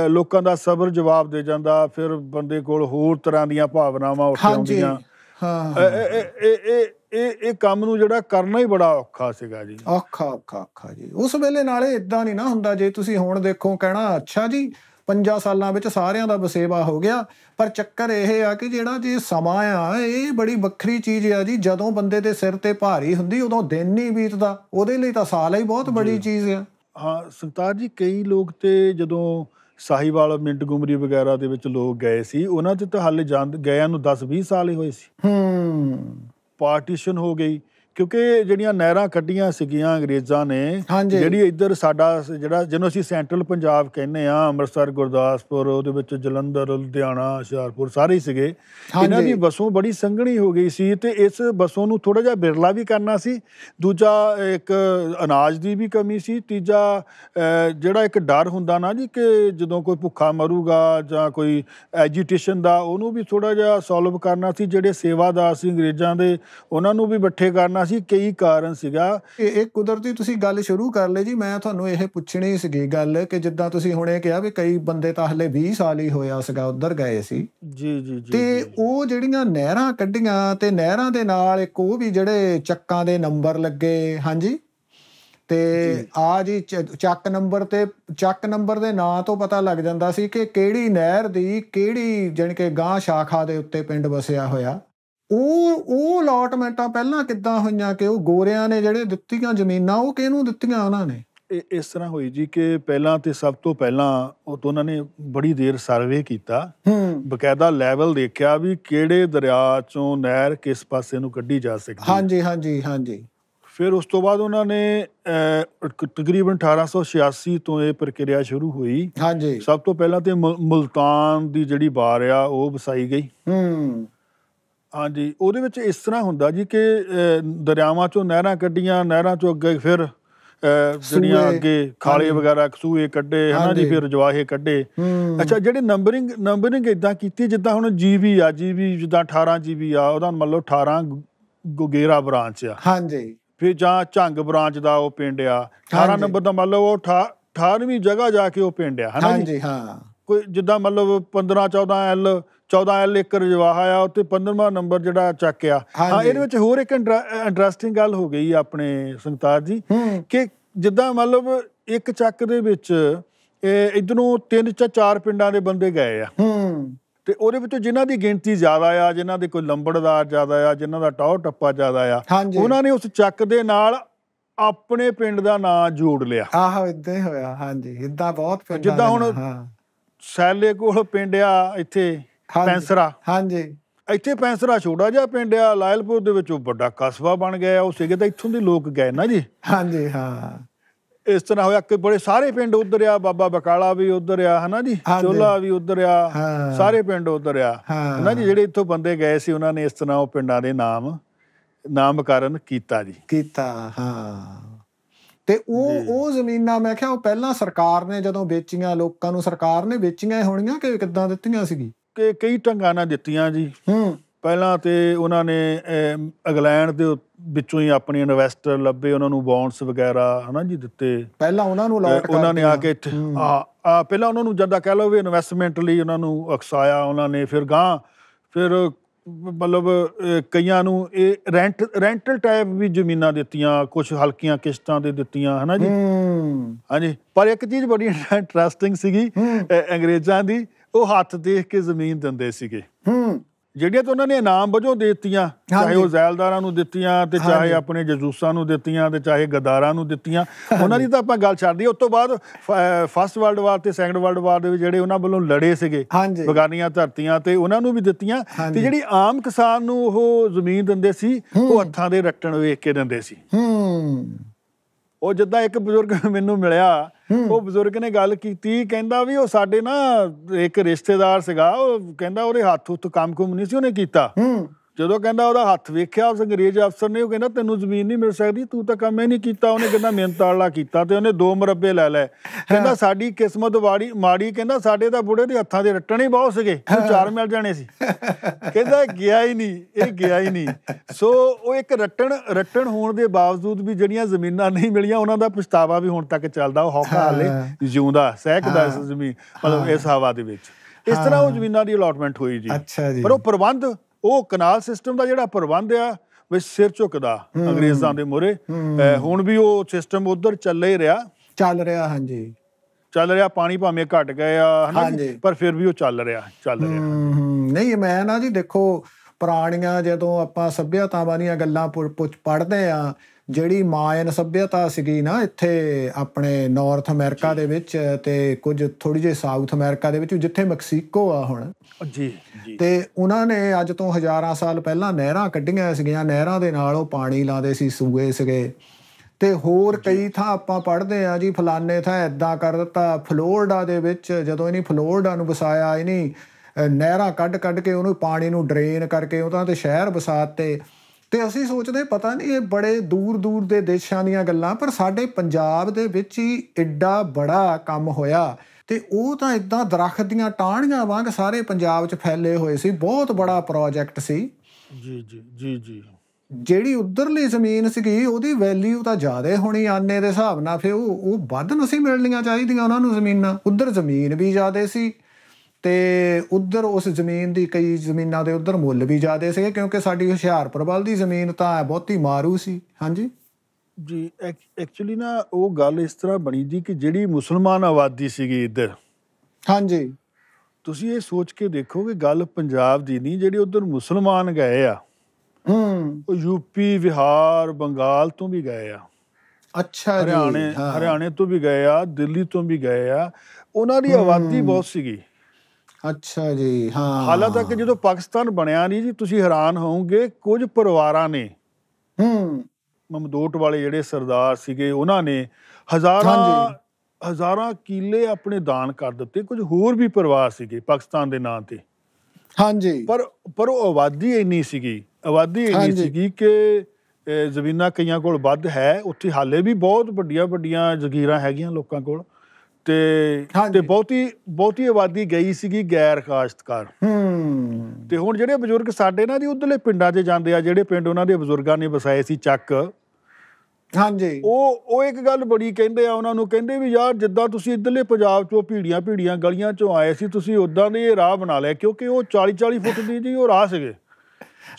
ਲੋਕਾਂ ਦਾ ਸਬਰ ਜਵਾਬ ਦੇ ਜਾਂਦਾ ਫਿਰ ਬੰਦੇ ਕੋਲ ਹੋਰ ਤਰ੍ਹਾਂ ਦੀਆਂ ਭਾਵਨਾਵਾਂ ਉੱਠ ਆਉਂਦੀਆਂ ਹਾਂ ਇਹ ਇਹ ਇਹ ਇਹ ਕੰਮ ਨੂੰ ਜਿਹੜਾ ਕਰਨਾ ਹੀ ਬੜਾ ਔਖਾ ਸੀਗਾ ਜੀ ਔਖਾ ਔਖਾ ਔਖਾ ਜੀ ਉਸ ਵੇਲੇ ਨਾਲੇ ਇਦਾਂ ਨਹੀਂ ਨਾ ਹੁੰਦਾ ਜੇ ਤੁਸੀਂ ਹੁਣ ਦੇਖੋ ਕਹਿਣਾ ਅੱਛਾ ਜੀ 5 ਸਾਲਾਂ ਵਿੱਚ ਸਾਰਿਆਂ ਦਾ ਬਸੇਵਾ ਹੋ ਗਿਆ ਪਰ ਚੱਕਰ ਇਹ ਆ ਕਿ ਜਿਹੜਾ ਜੇ ਸਮਾਂ ਆ ਇਹ ਬੜੀ ਵੱਖਰੀ ਚੀਜ਼ ਆ ਜੀ ਜਦੋਂ ਬੰਦੇ ਦੇ ਸਿਰ ਤੇ ਭਾਰੀ ਹੁੰਦੀ ਉਦੋਂ ਦਿਨ ਨਹੀਂ ਬੀਤਦਾ ਉਹਦੇ ਲਈ ਤਾਂ ਸਾਲ ਹੀ ਬਹੁਤ ਬੜੀ ਚੀਜ਼ ਆ ਹਾਂ ਸੰਤਾਰ ਜੀ ਕਈ ਲੋਕ ਤੇ ਜਦੋਂ ਸਾਹੀਵਾਲ ਮਿੰਟ ਗੁਮਰੀ ਵਗੈਰਾ ਦੇ ਵਿੱਚ ਲੋਕ ਗਏ ਸੀ ਉਹਨਾਂ ਤੇ ਤਾਂ ਹਾਲੇ ਗਿਆ ਨੂੰ 10 20 ਸਾਲ ਹੀ ਹੋਏ ਸੀ ਹੂੰ ਪਾਰਟੀਸ਼ਨ ਹੋ ਗਈ ਕਿਉਂਕਿ ਜਿਹੜੀਆਂ ਨਹਿਰਾਂ ਕੱਢੀਆਂ ਸੀਗੀਆਂ ਅੰਗਰੇਜ਼ਾਂ ਨੇ ਜਿਹੜੀ ਇੱਧਰ ਸਾਡਾ ਜਿਹੜਾ ਜਿਹਨੂੰ ਅਸੀਂ ਸੈਂਟਰਲ ਪੰਜਾਬ ਕਹਿੰਦੇ ਆ ਅੰਮ੍ਰਿਤਸਰ ਗੁਰਦਾਸਪੁਰ ਉਹਦੇ ਵਿੱਚ ਜਲੰਧਰ ਲੁਧਿਆਣਾ ਹੁਸ਼ਿਆਰਪੁਰ ਸਾਰੇ ਹੀ ਸੀਗੇ ਇਹਨਾਂ ਦੀ ਬਸੋਂ ਬੜੀ ਸੰਘਣੀ ਹੋ ਗਈ ਸੀ ਤੇ ਇਸ ਬਸੋਂ ਨੂੰ ਥੋੜਾ ਜਿਹਾ ਬਿਰਲਾ ਵੀ ਕਰਨਾ ਸੀ ਦੂਜਾ ਇੱਕ ਅਨਾਜ ਦੀ ਵੀ ਕਮੀ ਸੀ ਤੀਜਾ ਜਿਹੜਾ ਇੱਕ ਡਰ ਹੁੰਦਾ ਨਾ ਜੀ ਕਿ ਜਦੋਂ ਕੋਈ ਭੁੱਖਾ ਮਰੂਗਾ ਜਾਂ ਕੋਈ ਐਜੀਟੇਸ਼ਨ ਦਾ ਉਹਨੂੰ ਵੀ ਥੋੜਾ ਜਿਹਾ ਸੋਲਵ ਕਰਨਾ ਸੀ ਜਿਹੜੇ ਸੇਵਾਦਾਰ ਸੀ ਅੰਗਰੇਜ਼ਾਂ ਦੇ ਉਹਨਾਂ ਨੂੰ ਵੀ ਬੱਠੇ ਕਰਨਾ ਸੀ ਕਈ ਕਾਰਨ ਸੀਗਾ ਇਹ ਕੁਦਰਤੀ ਤੁਸੀਂ ਗੱਲ ਸ਼ੁਰੂ ਕਰ ਲਈ ਜੀ ਮੈਂ ਤੁਹਾਨੂੰ ਇਹ ਪੁੱਛਣੀ ਸੀਗੀ ਗੱਲ ਕਿ ਜਿੱਦਾਂ ਤੁਸੀਂ ਹੁਣੇ ਕਿਹਾ ਵੀ ਕਈ ਬੰਦੇ ਤਾਂ ਹਲੇ 20 ਸਾਲ ਹੀ ਹੋਇਆ ਸੀਗਾ ਉੱਧਰ ਗਏ ਸੀ ਜੀ ਜੀ ਜੀ ਤੇ ਉਹ ਜਿਹੜੀਆਂ ਨਹਿਰਾਂ ਕੱਢੀਆਂ ਤੇ ਨਹਿਰਾਂ ਦੇ ਨਾਲ ਇੱਕ ਉਹ ਵੀ ਜਿਹੜੇ ਚੱਕਾਂ ਦੇ ਨੰਬਰ ਲੱਗੇ ਹਾਂਜੀ ਤੇ ਆ ਜੀ ਚੱਕ ਨੰਬਰ ਤੇ ਚੱਕ ਨੰਬਰ ਦੇ ਨਾਂ ਤੋਂ ਪਤਾ ਲੱਗ ਜਾਂਦਾ ਸੀ ਕਿ ਕਿਹੜੀ ਨਹਿਰ ਦੀ ਕਿਹੜੀ ਜਣ ਕੇ ਗਾਂ ਸ਼ਾਖਾ ਦੇ ਉੱਤੇ ਪਿੰਡ ਵਸਿਆ ਹੋਇਆ ਉਹ ਉਹ ਅਲਾਟਮੈਂਟਾਂ ਪਹਿਲਾਂ ਕਿੱਦਾਂ ਹੋਈਆਂ ਕਿ ਉਹ ਗੋਰਿਆਂ ਨੇ ਜਿਹੜੇ ਦਿੱਤੀਆਂ ਜ਼ਮੀਨਾਂ ਉਹ ਕਿਹਨੂੰ ਦਿੱਤੀਆਂ ਉਹਨਾਂ ਨੇ ਇਸ ਤਰ੍ਹਾਂ ਹੋਈ ਜੀ ਕਿ ਪਹਿਲਾਂ ਤੇ ਸਭ ਤੋਂ ਪਹਿਲਾਂ ਉਹ ਤੋਂ ਉਹਨਾਂ ਨੇ ਬੜੀ ਦੇਰ ਸਰਵੇ ਕੀਤਾ ਬਕਾਇਦਾ ਲੈਵਲ ਦੇਖਿਆ ਵੀ ਕਿਹੜੇ ਦਰਿਆ ਚੋਂ ਨਹਿਰ ਕਿਸ ਪਾਸੇ ਨੂੰ ਕੱਢੀ ਜਾ ਸਕਦੀ ਹਾਂਜੀ ਹਾਂਜੀ ਹਾਂਜੀ ਫਿਰ ਉਸ ਤੋਂ ਬਾਅਦ ਉਹਨਾਂ ਨੇ ਤਕਰੀਬਨ 1886 ਤੋਂ ਇਹ ਪ੍ਰਕਿਰਿਆ ਸ਼ੁਰੂ ਹੋਈ ਹਾਂਜੀ ਸਭ ਤੋਂ ਪਹਿਲਾਂ ਤੇ ਮੁਲਤਾਨ ਦੀ ਜਿਹੜੀ ਬਾਰ ਆ ਉਹ ਵਸਾਈ ਗਈ ਹੂੰ ਹਾਂਜੀ ਉਹਦੇ ਵਿੱਚ ਇਸ ਤਰ੍ਹਾਂ ਹੁੰਦਾ ਜੀ ਕਿ ਦਰਿਆਵਾਂ ਚੋਂ ਨਹਿਰਾਂ ਕੱਢੀਆਂ ਨਹਿਰਾਂ ਚੋਂ ਅੱਗੇ ਫਿਰ ਜਿਹੜੀਆਂ ਅੱਗੇ ਖਾਲੇ ਵਗੈਰਾ ਖਸੂਏ ਕੱਢੇ ਹਨਾ ਜੀ ਫਿਰ ਜਵਾਹੇ ਕੱਢੇ ਅੱਛਾ ਜਿਹੜੇ ਨੰਬਰਿੰਗ ਨੰਬਰਿੰਗ ਇਦਾਂ ਕੀਤੀ ਜਿੱਦਾਂ ਹੁਣ ਜੀਵੀ ਆ ਜੀਵੀ ਜਿੱਦਾਂ 18 ਜੀਵੀ ਆ ਉਹਦਾ ਮੰਨ ਲਓ 18 ਗੁਗੇਰਾ ਬ੍ਰਾਂਚ ਆ ਹਾਂਜੀ ਫਿਰ ਜਾਂ ਝੰਗ ਬ੍ਰਾਂਚ ਦਾ ਉਹ ਪਿੰਡ ਆ 18 ਨੰਬਰ ਦਾ ਮੰਨ ਲਓ ਉਹ 18ਵੀਂ ਜਗ੍ਹਾ ਜਾ ਕੇ ਉਹ ਪਿੰਡ ਆ ਹਨਾ ਜੀ ਹਾਂਜੀ ਹਾਂ ਕੋਈ ਜਿੱਦਾਂ ਮਤਲਬ 15 14 ਐਲ 14 ਐਲ ਏਕੜ ਜਵਾਹਾ ਆ ਉੱਤੇ 15ਵਾਂ ਨੰਬਰ ਜਿਹੜਾ ਚੱਕਿਆ ਹਾਂ ਇਹਦੇ ਵਿੱਚ ਹੋਰ ਇੱਕ ਇੰਟਰਸਟਿੰਗ ਗੱਲ ਹੋ ਗਈ ਆਪਣੇ ਸੰਤਾਰ ਜੀ ਕਿ ਜਿੱਦਾਂ ਮਤਲਬ ਇੱਕ ਚੱਕ ਦੇ ਵਿੱਚ ਇਧਰੋਂ ਤਿੰਨ ਚਾ ਚਾਰ ਪਿੰਡਾਂ ਦੇ ਬੰਦੇ ਗਏ ਆ ਹੂੰ ਤੇ ਉਹਦੇ ਵਿੱਚੋਂ ਜਿਨ੍ਹਾਂ ਦੀ ਗਿਣਤੀ ਜ਼ਿਆਦਾ ਆ ਜਿਨ੍ਹਾਂ ਦੇ ਕੋਈ ਲੰਬੜਦਾਰ ਜ਼ਿਆਦਾ ਆ ਜਿਨ੍ਹਾਂ ਦਾ ਟੌਰ ਟੱਪਾ ਜ਼ਿਆਦਾ ਆ ਉਹਨਾਂ ਨੇ ਉਸ ਚੱਕ ਦੇ ਨਾਲ ਆਪਣੇ ਪਿੰਡ ਦਾ ਨਾਂ ਜੋੜ ਲਿਆ ਆਹੋ ਇਦਾਂ ਹੀ ਹੋਇਆ ਹਾਂਜੀ ਇਦਾਂ ਬਹੁਤ ਪਿੰਡ ਜਿੱਦਾਂ ਹੁਣ ਸੈਲੇ ਕੋਲ ਪਿੰਡ ਆ ਇੱਥੇ ਪੈਂਸਰਾ ਹਾਂਜੀ ਇੱਥੇ ਪੈਂਸਰਾ ਛੋਟਾ ਜਿਹਾ ਪਿੰਡ ਆ ਲਾਇਲਪੁਰ ਦੇ ਵਿੱਚ ਉਹ ਵੱਡਾ ਕਸਬਾ ਬਣ ਗਿਆ ਉਹ ਸਿਗੇ ਤਾਂ ਇੱਥੋਂ ਦੇ ਲੋਕ ਗਏ ਨਾ ਜੀ ਹਾਂਜੀ ਹਾਂ ਇਸ ਤਰ੍ਹਾਂ ਹੋਇਆ ਕਿ ਬੜੇ ਸਾਰੇ ਪਿੰਡ ਉਧਰ ਆ ਬਾਬਾ ਬਕਾਲਾ ਵੀ ਉਧਰ ਆ ਹਨਾ ਜੀ ਚੋਲਾ ਵੀ ਉਧਰ ਆ ਸਾਰੇ ਪਿੰਡ ਉਧਰ ਆ ਹਨਾ ਜੀ ਜਿਹੜੇ ਇੱਥੋਂ ਬੰਦੇ ਗਏ ਸੀ ਉਹਨਾਂ ਨੇ ਇਸ ਤਰ੍ਹਾਂ ਉਹ ਪਿੰਡਾਂ ਦੇ ਨਾਮ ਨਾਮਕਰਨ ਕੀਤਾ ਜੀ ਕੀਤਾ ਹਾਂ ਤੇ ਉਹ ਉਹ ਜ਼ਮੀਨਾਂ ਮੈਂ ਕਿਹਾ ਉਹ ਪਹਿਲਾਂ ਸਰਕਾਰ ਨੇ ਜਦੋਂ ਵੇਚੀਆਂ ਲੋਕਾਂ ਨੂੰ ਸਰਕਾਰ ਨੇ ਵੇਚੀਆਂ ਹੋਣੀਆਂ ਕਿ ਕਿੱਦਾਂ ਦਿੱਤੀਆਂ ਸੀਗੀ ਕੇ ਕਈ ਟੰਗਾਂ ਨਾਲ ਦਿੱਤੀਆਂ ਜੀ ਹੂੰ ਪਹਿਲਾਂ ਤੇ ਉਹਨਾਂ ਨੇ ਇੰਗਲੈਂਡ ਦੇ ਵਿੱਚੋਂ ਹੀ ਆਪਣੇ ਇਨਵੈਸਟਰ ਲੱਭੇ ਉਹਨਾਂ ਨੂੰ ਬੌਂਡਸ ਵਗੈਰਾ ਹਨਾ ਜੀ ਦਿੱਤੇ ਪਹਿਲਾਂ ਉਹਨਾਂ ਨੂੰ ਅਲਾਟ ਕਰ ਉਹਨਾਂ ਨੇ ਆ ਕੇ ਆ ਪਹਿਲਾਂ ਉਹਨਾਂ ਨੂੰ ਜਦਾਂ ਕਹਿ ਲਓ ਵੀ ਇਨਵੈਸਟਮੈਂਟ ਲਈ ਉਹਨਾਂ ਨੂੰ ਅਕਸਾਇਆ ਉਹਨਾਂ ਨੇ ਫਿਰ ਗਾਂ ਫਿਰ ਮਤਲਬ ਕਈਆਂ ਨੂੰ ਇਹ ਰੈਂਟ ਰੈਂਟਲ ਟਾਈਪ ਵੀ ਜ਼ਮੀਨਾਂ ਦਿੱਤੀਆਂ ਕੁਝ ਹਲਕੀਆਂ ਕਿਸ਼ਤਾਂ ਦੇ ਦਿੱਤੀਆਂ ਹਨਾ ਜੀ ਹਾਂਜੀ ਪਰ ਇੱਕ ਚੀਜ਼ ਬੜੀ ਇੰਟਰਸਟਿੰਗ ਸੀਗੀ ਅੰਗਰੇਜ਼ਾਂ ਦੀ ਉਹ ਹੱਥ ਦੇਖ ਕੇ ਜ਼ਮੀਨ ਦਿੰਦੇ ਸੀਗੇ ਹੂੰ ਜਿਹੜੀਆਂ ਤਾਂ ਉਹਨਾਂ ਨੇ ਇਨਾਮ ਵਜੋਂ ਦਿੱਤੀਆਂ ਚਾਹੇ ਉਹ ਜ਼ੈਲਦਾਰਾਂ ਨੂੰ ਦਿੱਤੀਆਂ ਤੇ ਚਾਹੇ ਆਪਣੇ ਜਜ਼ੂਸਾਂ ਨੂੰ ਦਿੱਤੀਆਂ ਤੇ ਚਾਹੇ ਗਦਾਰਾਂ ਨੂੰ ਦਿੱਤੀਆਂ ਉਹਨਾਂ ਦੀ ਤਾਂ ਆਪਾਂ ਗੱਲ ਛੱਡ ਦਈਏ ਉਸ ਤੋਂ ਬਾਅਦ ਫਸਟ ਵਰਲਡ ਵਾਰ ਤੇ ਸੈਕੰਡ ਵਰਲਡ ਵਾਰ ਦੇ ਵਿੱਚ ਜਿਹੜੇ ਉਹਨਾਂ ਵੱਲੋਂ ਲੜੇ ਸੀਗੇ ਬਗਾਨੀਆਂ ਧਰਤੀਆਂ ਤੇ ਉਹਨਾਂ ਨੂੰ ਵੀ ਦਿੱਤੀਆਂ ਤੇ ਜਿਹੜੀ ਆਮ ਕਿਸਾਨ ਨੂੰ ਉਹ ਜ਼ਮੀਨ ਦਿੰਦੇ ਸੀ ਉਹ ਹੱਥਾਂ ਦੇ ਰੱਟਣ ਵੇਖ ਕੇ ਦਿੰਦੇ ਸੀ ਹੂੰ ਉਹ ਜਿੱਦਾਂ ਇੱਕ ਬਜ਼ੁਰਗ ਮੈਨੂੰ ਮਿਲਿਆ ਉਹ ਬਜ਼ੁਰਗ ਨੇ ਗੱਲ ਕੀਤੀ ਕਹਿੰਦਾ ਵੀ ਉਹ ਸਾਡੇ ਨਾ ਇੱਕ ਰਿਸ਼ਤੇਦਾਰ ਸੀਗਾ ਉਹ ਕਹਿੰਦਾ ਉਹਦੇ ਹੱਥ ਉੱਤ ਕੰਮ ਕੁਮ ਨਹੀਂ ਸੀ ਉਹਨੇ ਕੀਤਾ ਹੂੰ ਜਦੋਂ ਕਹਿੰਦਾ ਉਹਦਾ ਹੱਥ ਵੇਖਿਆ ਉਸ ਅੰਗਰੇਜ਼ ਅਫਸਰ ਨੇ ਉਹ ਕਹਿੰਦਾ ਤੈਨੂੰ ਜ਼ਮੀਨ ਨਹੀਂ ਮਿਲ ਸਕਦੀ ਤੂੰ ਤਾਂ ਕੰਮ ਹੀ ਨਹੀਂ ਕੀਤਾ ਉਹਨੇ ਕਹਿੰਦਾ ਮਿਹਨਤ ਵਾਲਾ ਕੀਤਾ ਤੇ ਉਹਨੇ ਦੋ ਮਰੱਬੇ ਲੈ ਲੈ ਕਹਿੰਦਾ ਸਾਡੀ ਕਿਸਮਤ ਵਾੜੀ ਮਾੜੀ ਕਹਿੰਦਾ ਸਾਡੇ ਤਾਂ ਬੁੜੇ ਦੇ ਹੱਥਾਂ ਦੇ ਰੱਟਣ ਹੀ ਬਹੁਤ ਸੀਗੇ ਤੂੰ ਚਾਰ ਮਿਲ ਜਾਣੇ ਸੀ ਕਹਿੰਦਾ ਗਿਆ ਹੀ ਨਹੀਂ ਇਹ ਗਿਆ ਹੀ ਨਹੀਂ ਸੋ ਉਹ ਇੱਕ ਰੱਟਣ ਰੱਟਣ ਹੋਣ ਦੇ ਬਾਵਜੂਦ ਵੀ ਜਿਹੜੀਆਂ ਜ਼ਮੀਨਾਂ ਨਹੀਂ ਮਿਲੀਆਂ ਉਹਨਾਂ ਦਾ ਪਛਤਾਵਾ ਵੀ ਹੁਣ ਤੱਕ ਚੱਲਦਾ ਉਹ ਹੌਕਾ ਹਾਲੇ ਜਿਉਂਦਾ ਸਹਿਕਦਾ ਇਸ ਜ਼ਮੀਨ ਮਤਲਬ ਇਸ ਹਵਾ ਦੇ ਵਿੱਚ ਇਸ ਤਰ੍ਹਾਂ ਉਹ ਜ਼ਮੀਨਾਂ ਦੀ ਅਲਾਟਮੈਂਟ ਹੋਈ ਜੀ ਪਰ ਉਹ ਪ੍ਰਬੰਧ ਉਹ ਕਨਾਲ ਸਿਸਟਮ ਦਾ ਜਿਹੜਾ ਪ੍ਰਬੰਧ ਆ ਵਿੱਚ ਸਿਰ ਝੁਕਦਾ ਅੰਗਰੇਜ਼ਾਂ ਦੇ ਮੋਰੇ ਹੁਣ ਵੀ ਉਹ ਸਿਸਟਮ ਉਧਰ ਚੱਲੇ ਰਿਹਾ ਚੱਲ ਰਿਹਾ ਹਾਂਜੀ ਚੱਲ ਰਿਹਾ ਪਾਣੀ ਭਾਵੇਂ ਘਟ ਗਏ ਆ ਹਾਂਜੀ ਪਰ ਫਿਰ ਵੀ ਉਹ ਚੱਲ ਰਿਹਾ ਚੱਲ ਰਿਹਾ ਨਹੀਂ ਮੈਂ ਨਾ ਜੀ ਦੇਖੋ ਪ੍ਰਾਣੀਆਂ ਜਦੋਂ ਆਪਾਂ ਸੱਭਿਆਤਾਵਾਂ ਦੀਆਂ ਗੱਲਾਂ ਪੜਦੇ ਆ ਜਿਹੜੀ ਮਾਇਨ ਸਭਿਅਤਾ ਸੀਗੀ ਨਾ ਇੱਥੇ ਆਪਣੇ ਨਾਰਥ ਅਮਰੀਕਾ ਦੇ ਵਿੱਚ ਤੇ ਕੁਝ ਥੋੜੀ ਜਿਹੀ ਸਾਊਥ ਅਮਰੀਕਾ ਦੇ ਵਿੱਚ ਜਿੱਥੇ ਮੈਕਸੀਕੋ ਆ ਹੁਣ ਜੀ ਜੀ ਤੇ ਉਹਨਾਂ ਨੇ ਅੱਜ ਤੋਂ ਹਜ਼ਾਰਾਂ ਸਾਲ ਪਹਿਲਾਂ ਨਹਿਰਾਂ ਕੱਢੀਆਂ ਸੀਗੀਆਂ ਨਹਿਰਾਂ ਦੇ ਨਾਲ ਉਹ ਪਾਣੀ ਲਾਦੇ ਸੀ ਸੂਏ ਸੀਗੇ ਤੇ ਹੋਰ ਕਈ ਥਾਂ ਆਪਾਂ ਪੜ੍ਹਦੇ ਆ ਜੀ ਫਲਾਨੇ ਥਾਂ ਐਦਾਂ ਕਰ ਦਿੱਤਾ ਫਲੋਰਡਾ ਦੇ ਵਿੱਚ ਜਦੋਂ ਇਹਨੇ ਫਲੋਰਡਾ ਨੂੰ ਵਸਾਇਆ ਇਹਨੇ ਨਹਿਰਾਂ ਕੱਢ ਕੱਢ ਕੇ ਉਹਨੂੰ ਪਾਣੀ ਨੂੰ ਡਰੇਨ ਕਰਕੇ ਉਹਦਾ ਤੇ ਸ਼ਹਿਰ ਵਸਾਤੇ ਤੇ ਅਸੀਂ ਸੋਚਦੇ ਪਤਾ ਨਹੀਂ ਇਹ ਬੜੇ ਦੂਰ ਦੂਰ ਦੇ ਦੇਸ਼ਾਂ ਦੀਆਂ ਗੱਲਾਂ ਪਰ ਸਾਡੇ ਪੰਜਾਬ ਦੇ ਵਿੱਚ ਹੀ ਐਡਾ ਬੜਾ ਕੰਮ ਹੋਇਆ ਤੇ ਉਹ ਤਾਂ ਇਦਾਂ ਦਰਖਤ ਦੀਆਂ ਟਾਹਣੀਆਂ ਵਾਂਗ ਸਾਰੇ ਪੰਜਾਬ 'ਚ ਫੈਲੇ ਹੋਏ ਸੀ ਬਹੁਤ ਬੜਾ ਪ੍ਰੋਜੈਕਟ ਸੀ ਜੀ ਜੀ ਜੀ ਜੀ ਜਿਹੜੀ ਉਧਰਲੀ ਜ਼ਮੀਨ ਸੀਗੀ ਉਹਦੀ ਵੈਲਿਊ ਤਾਂ ਜ਼ਿਆਦਾ ਹੋਣੀ ਆਨੇ ਦੇ ਹਿਸਾਬ ਨਾਲ ਫੇ ਉਹ ਉਹ ਵੱਧ ਨਹੀਂ ਮਿਲਣੀਆਂ ਚਾਹੀਦੀਆਂ ਉਹਨਾਂ ਨੂੰ ਜ਼ਮੀਨਾਂ ਉਧਰ ਜ਼ਮੀਨ ਵੀ ਜ਼ਿਆਦਾ ਸੀ ਤੇ ਉਧਰ ਉਸ ਜ਼ਮੀਨ ਦੀ ਕਈ ਜ਼ਮੀਨਾਂ ਦੇ ਉਧਰ ਮੁੱਲ ਵੀ ਜ਼ਿਆਦੇ ਸੀਗੇ ਕਿਉਂਕਿ ਸਾਡੀ ਹੁਸ਼ਿਆਰਪੁਰ ਵੱਲ ਦੀ ਜ਼ਮੀਨ ਤਾਂ ਬਹੁਤੀ ਮਾਰੂ ਸੀ ਹਾਂਜੀ ਜੀ ਐਕਚੁਅਲੀ ਨਾ ਉਹ ਗੱਲ ਇਸ ਤਰ੍ਹਾਂ ਬਣੀ ਜੀ ਕਿ ਜਿਹੜੀ ਮੁਸਲਮਾਨ ਆਬਾਦੀ ਸੀਗੀ ਇੱਧਰ ਹਾਂਜੀ ਤੁਸੀਂ ਇਹ ਸੋਚ ਕੇ ਦੇਖੋ ਕਿ ਗੱਲ ਪੰਜਾਬ ਦੀ ਨਹੀਂ ਜਿਹੜੇ ਉਧਰ ਮੁਸਲਮਾਨ ਗਏ ਆ ਹੂੰ ਉਹ ਯੂਪੀ ਵਿਹਾਰ ਬੰਗਾਲ ਤੋਂ ਵੀ ਗਏ ਆ ਅੱਛਾ ਜੀ ਹਰਿਆਣੇ ਹਰਿਆਣੇ ਤੋਂ ਵੀ ਗਏ ਆ ਦਿੱਲੀ ਤੋਂ ਵੀ ਗਏ ਆ ਉਹਨਾਂ ਦੀ ਆਬਾਦੀ ਬਹੁਤ ਸੀਗੀ ਅੱਛਾ ਜੀ ਹਾਂ ਹਾਲਾ ਤੱਕ ਜਦੋਂ ਪਾਕਿਸਤਾਨ ਬਣਿਆ ਨਹੀਂ ਜੀ ਤੁਸੀਂ ਹੈਰਾਨ ਹੋਵੋਗੇ ਕੁਝ ਪਰਿਵਾਰਾਂ ਨੇ ਹੂੰ ਮਮਦੋਟ ਵਾਲੇ ਜਿਹੜੇ ਸਰਦਾਰ ਸੀਗੇ ਉਹਨਾਂ ਨੇ ਹਜ਼ਾਰਾਂ ਹਜ਼ਾਰਾਂ ਕਿੱਲੇ ਆਪਣੇ ਦਾਨ ਕਰ ਦਿੱਤੇ ਕੁਝ ਹੋਰ ਵੀ ਪਰਿਵਾਰ ਸੀਗੇ ਪਾਕਿਸਤਾਨ ਦੇ ਨਾਂ ਤੇ ਹਾਂਜੀ ਪਰ ਪਰ ਉਹ ਆਬਾਦੀ ਇੰਨੀ ਸੀਗੀ ਆਬਾਦੀ ਇੰਨੀ ਸੀਗੀ ਕਿ ਜ਼ਮੀਨਾਂ ਕਈਆਂ ਕੋਲ ਵੱਧ ਹੈ ਉੱਥੇ ਹਾਲੇ ਵੀ ਬਹੁਤ ਵੱਡੀਆਂ ਵੱਡੀਆਂ ਜ਼ਗੀਰਾਂ ਹੈਗੀਆਂ ਲੋਕਾਂ ਕੋਲ ਤੇ ਤੇ ਬਹੁਤੀ ਬਹੁਤੀ ਆਬਾਦੀ ਗਈ ਸੀਗੀ ਗੈਰ ਕਾਸ਼ਤਕਾਰ ਹੂੰ ਤੇ ਹੁਣ ਜਿਹੜੇ ਬਜ਼ੁਰਗ ਸਾਡੇ ਨਾਲ ਦੀ ਉਧਰਲੇ ਪਿੰਡਾਂ 'ਚ ਜਾਂਦੇ ਆ ਜਿਹੜੇ ਪਿੰਡ ਉਹਨਾਂ ਦੇ ਬਜ਼ੁਰਗਾਂ ਨੇ ਵਸਾਏ ਸੀ ਚੱਕ ਹਾਂਜੀ ਉਹ ਉਹ ਇੱਕ ਗੱਲ ਬੜੀ ਕਹਿੰਦੇ ਆ ਉਹਨਾਂ ਨੂੰ ਕਹਿੰਦੇ ਵੀ ਯਾਰ ਜਿੱਦਾਂ ਤੁਸੀਂ ਇਧਰਲੇ ਪੰਜਾਬ ਚੋਂ ਭੀੜੀਆਂ ਭੀੜੀਆਂ ਗਲੀਆਂ ਚੋਂ ਆਏ ਸੀ ਤੁਸੀਂ ਉਦਾਂ ਦੇ ਰਾਹ ਬਣਾ ਲਿਆ ਕਿਉਂਕਿ ਉਹ 40 40 ਫੁੱਟ ਦੀ ਜੀ ਉਹ ਰਾਹ ਸੀਗੇ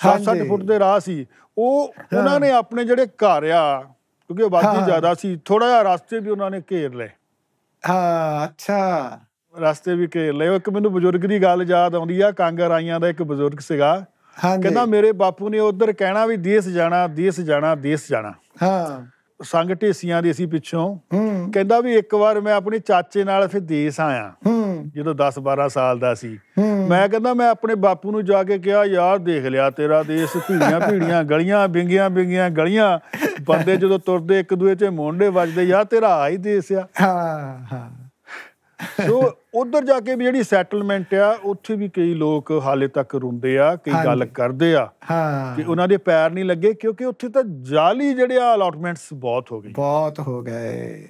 7-7 ਫੁੱਟ ਦੇ ਰਾਹ ਸੀ ਉਹ ਉਹਨਾਂ ਨੇ ਆਪਣੇ ਜਿਹੜੇ ਘਰ ਆ ਕਿਉਂਕਿ ਆਬਾਦੀ ਜ਼ਿਆਦਾ ਸੀ ਥੋੜਾ ਜਿਹਾ ਰਸਤੇ ਵੀ ਉਹਨਾਂ ਨੇ ਘੇਰ ਲਏ ਹਾਂ ਅੱਛਾ ਰਸਤੇ ਵੀ ਕੇ ਲਏ ਇੱਕ ਮੈਨੂੰ ਬਜ਼ੁਰਗ ਦੀ ਗੱਲ ਯਾਦ ਆਉਂਦੀ ਆ ਕਾਂਗਰ ਆਈਆਂ ਦਾ ਇੱਕ ਬਜ਼ੁਰਗ ਸੀਗਾ ਕਹਿੰਦਾ ਮੇਰੇ ਬਾਪੂ ਨੇ ਉਧਰ ਕਹਿਣਾ ਵੀ ਦੇਸ ਜਾਣਾ ਦੇਸ ਜਾਣਾ ਦੇਸ ਜਾਣਾ ਹਾਂ ਸੰਗ ਢੇਸੀਆਂ ਦੀ ਸੀ ਪਿੱਛੋਂ ਕਹਿੰਦਾ ਵੀ ਇੱਕ ਵਾਰ ਮੈਂ ਆਪਣੇ ਚਾਚੇ ਨਾਲ ਫਿਰ ਦੇਸ ਆਇਆ ਜਦੋਂ 10 12 ਸਾਲ ਦਾ ਸੀ ਮੈਂ ਕਹਿੰਦਾ ਮੈਂ ਆਪਣੇ ਬਾਪੂ ਨੂੰ ਜਾ ਕੇ ਕਿਹਾ ਯਾਰ ਦੇਖ ਲਿਆ ਤੇਰਾ ਦੇਸ ਭੀੜੀਆਂ ਭੀੜੀਆਂ ਗਲੀਆਂ ਬਿੰਗੀਆਂ ਬਿੰਗੀਆਂ ਗਲੀਆਂ ਬੰਦੇ ਜਦੋਂ ਤੁਰਦੇ ਇੱਕ ਦੂਏ 'ਚ ਮੋਢੇ ਵੱਜਦੇ ਯਾਰ ਤੇਰਾ ਆ ਹੀ ਦੇਸ ਆ ਹਾਂ ਹਾਂ ਸੋ ਉਧਰ ਜਾ ਕੇ ਵੀ ਜਿਹੜੀ ਸੈਟਲਮੈਂਟ ਆ ਉੱਥੇ ਵੀ ਕਈ ਲੋਕ ਹਾਲੇ ਤੱਕ ਰੁੰਦੇ ਆ ਕਈ ਗੱਲ ਕਰਦੇ ਆ ਹਾਂ ਕਿ ਉਹਨਾਂ ਦੇ ਪੈਰ ਨਹੀਂ ਲੱਗੇ ਕਿਉਂਕਿ ਉੱਥੇ ਤਾਂ ਜਾਲੀ ਜਿਹੜੇ ਆ ਅਲਾਟਮੈਂਟਸ ਬਹੁਤ ਹੋ ਗਏ ਬਹੁਤ ਹੋ ਗਏ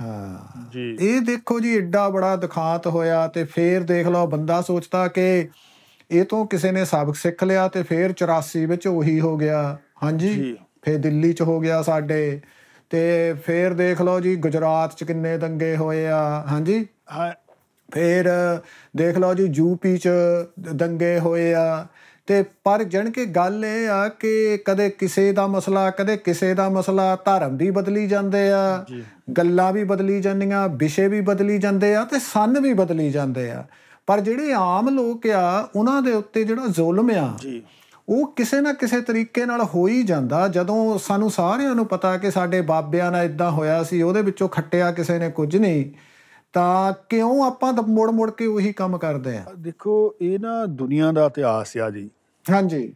ਹਾਂ ਜੀ ਇਹ ਦੇਖੋ ਜੀ ਐਡਾ ਬੜਾ ਦਿਖਾਤ ਹੋਇਆ ਤੇ ਫੇਰ ਦੇਖ ਲਓ ਬੰਦਾ ਸੋਚਦਾ ਕਿ ਇਹ ਤੋਂ ਕਿਸੇ ਨੇ ਸਬਕ ਸਿੱਖ ਲਿਆ ਤੇ ਫੇਰ 84 ਵਿੱਚ ਉਹੀ ਹੋ ਗਿਆ ਹਾਂਜੀ ਫੇਰ ਦਿੱਲੀ 'ਚ ਹੋ ਗਿਆ ਸਾਡੇ ਤੇ ਫੇਰ ਦੇਖ ਲਓ ਜੀ ਗੁਜਰਾਤ 'ਚ ਕਿੰਨੇ ਦੰਗੇ ਹੋਏ ਆ ਹਾਂਜੀ ਫਿਰ ਦੇਖ ਲਓ ਜੀ ਯੂਪੀ ਚ ਦੰਗੇ ਹੋਏ ਆ ਤੇ ਪਰ ਜਣ ਕੇ ਗੱਲ ਇਹ ਆ ਕਿ ਕਦੇ ਕਿਸੇ ਦਾ ਮਸਲਾ ਕਦੇ ਕਿਸੇ ਦਾ ਮਸਲਾ ਧਰਮ ਵੀ ਬਦਲੀ ਜਾਂਦੇ ਆ ਗੱਲਾਂ ਵੀ ਬਦਲੀ ਜਾਂਦੀਆਂ ਵਿਸ਼ੇ ਵੀ ਬਦਲੀ ਜਾਂਦੇ ਆ ਤੇ ਸੰਨ ਵੀ ਬਦਲੀ ਜਾਂਦੇ ਆ ਪਰ ਜਿਹੜੇ ਆਮ ਲੋਕ ਆ ਉਹਨਾਂ ਦੇ ਉੱਤੇ ਜਿਹੜਾ ਜ਼ੁਲਮ ਆ ਜੀ ਉਹ ਕਿਸੇ ਨਾ ਕਿਸੇ ਤਰੀਕੇ ਨਾਲ ਹੋ ਹੀ ਜਾਂਦਾ ਜਦੋਂ ਸਾਨੂੰ ਸਾਰਿਆਂ ਨੂੰ ਪਤਾ ਕਿ ਸਾਡੇ ਬਾਬਿਆਂ ਨਾਲ ਇਦਾਂ ਹੋਇਆ ਸੀ ਉਹਦੇ ਵਿੱਚੋਂ ਖੱਟਿਆ ਕਿਸੇ ਨੇ ਕੁਝ ਨਹੀਂ ਤਾਂ ਕਿਉਂ ਆਪਾਂ ਮੋੜ ਮੋੜ ਕੇ ਉਹੀ ਕੰਮ ਕਰਦੇ ਆ ਦੇਖੋ ਇਹ ਨਾ ਦੁਨੀਆ ਦਾ ਇਤਿਹਾਸ ਆ ਜੀ ਹਾਂਜੀ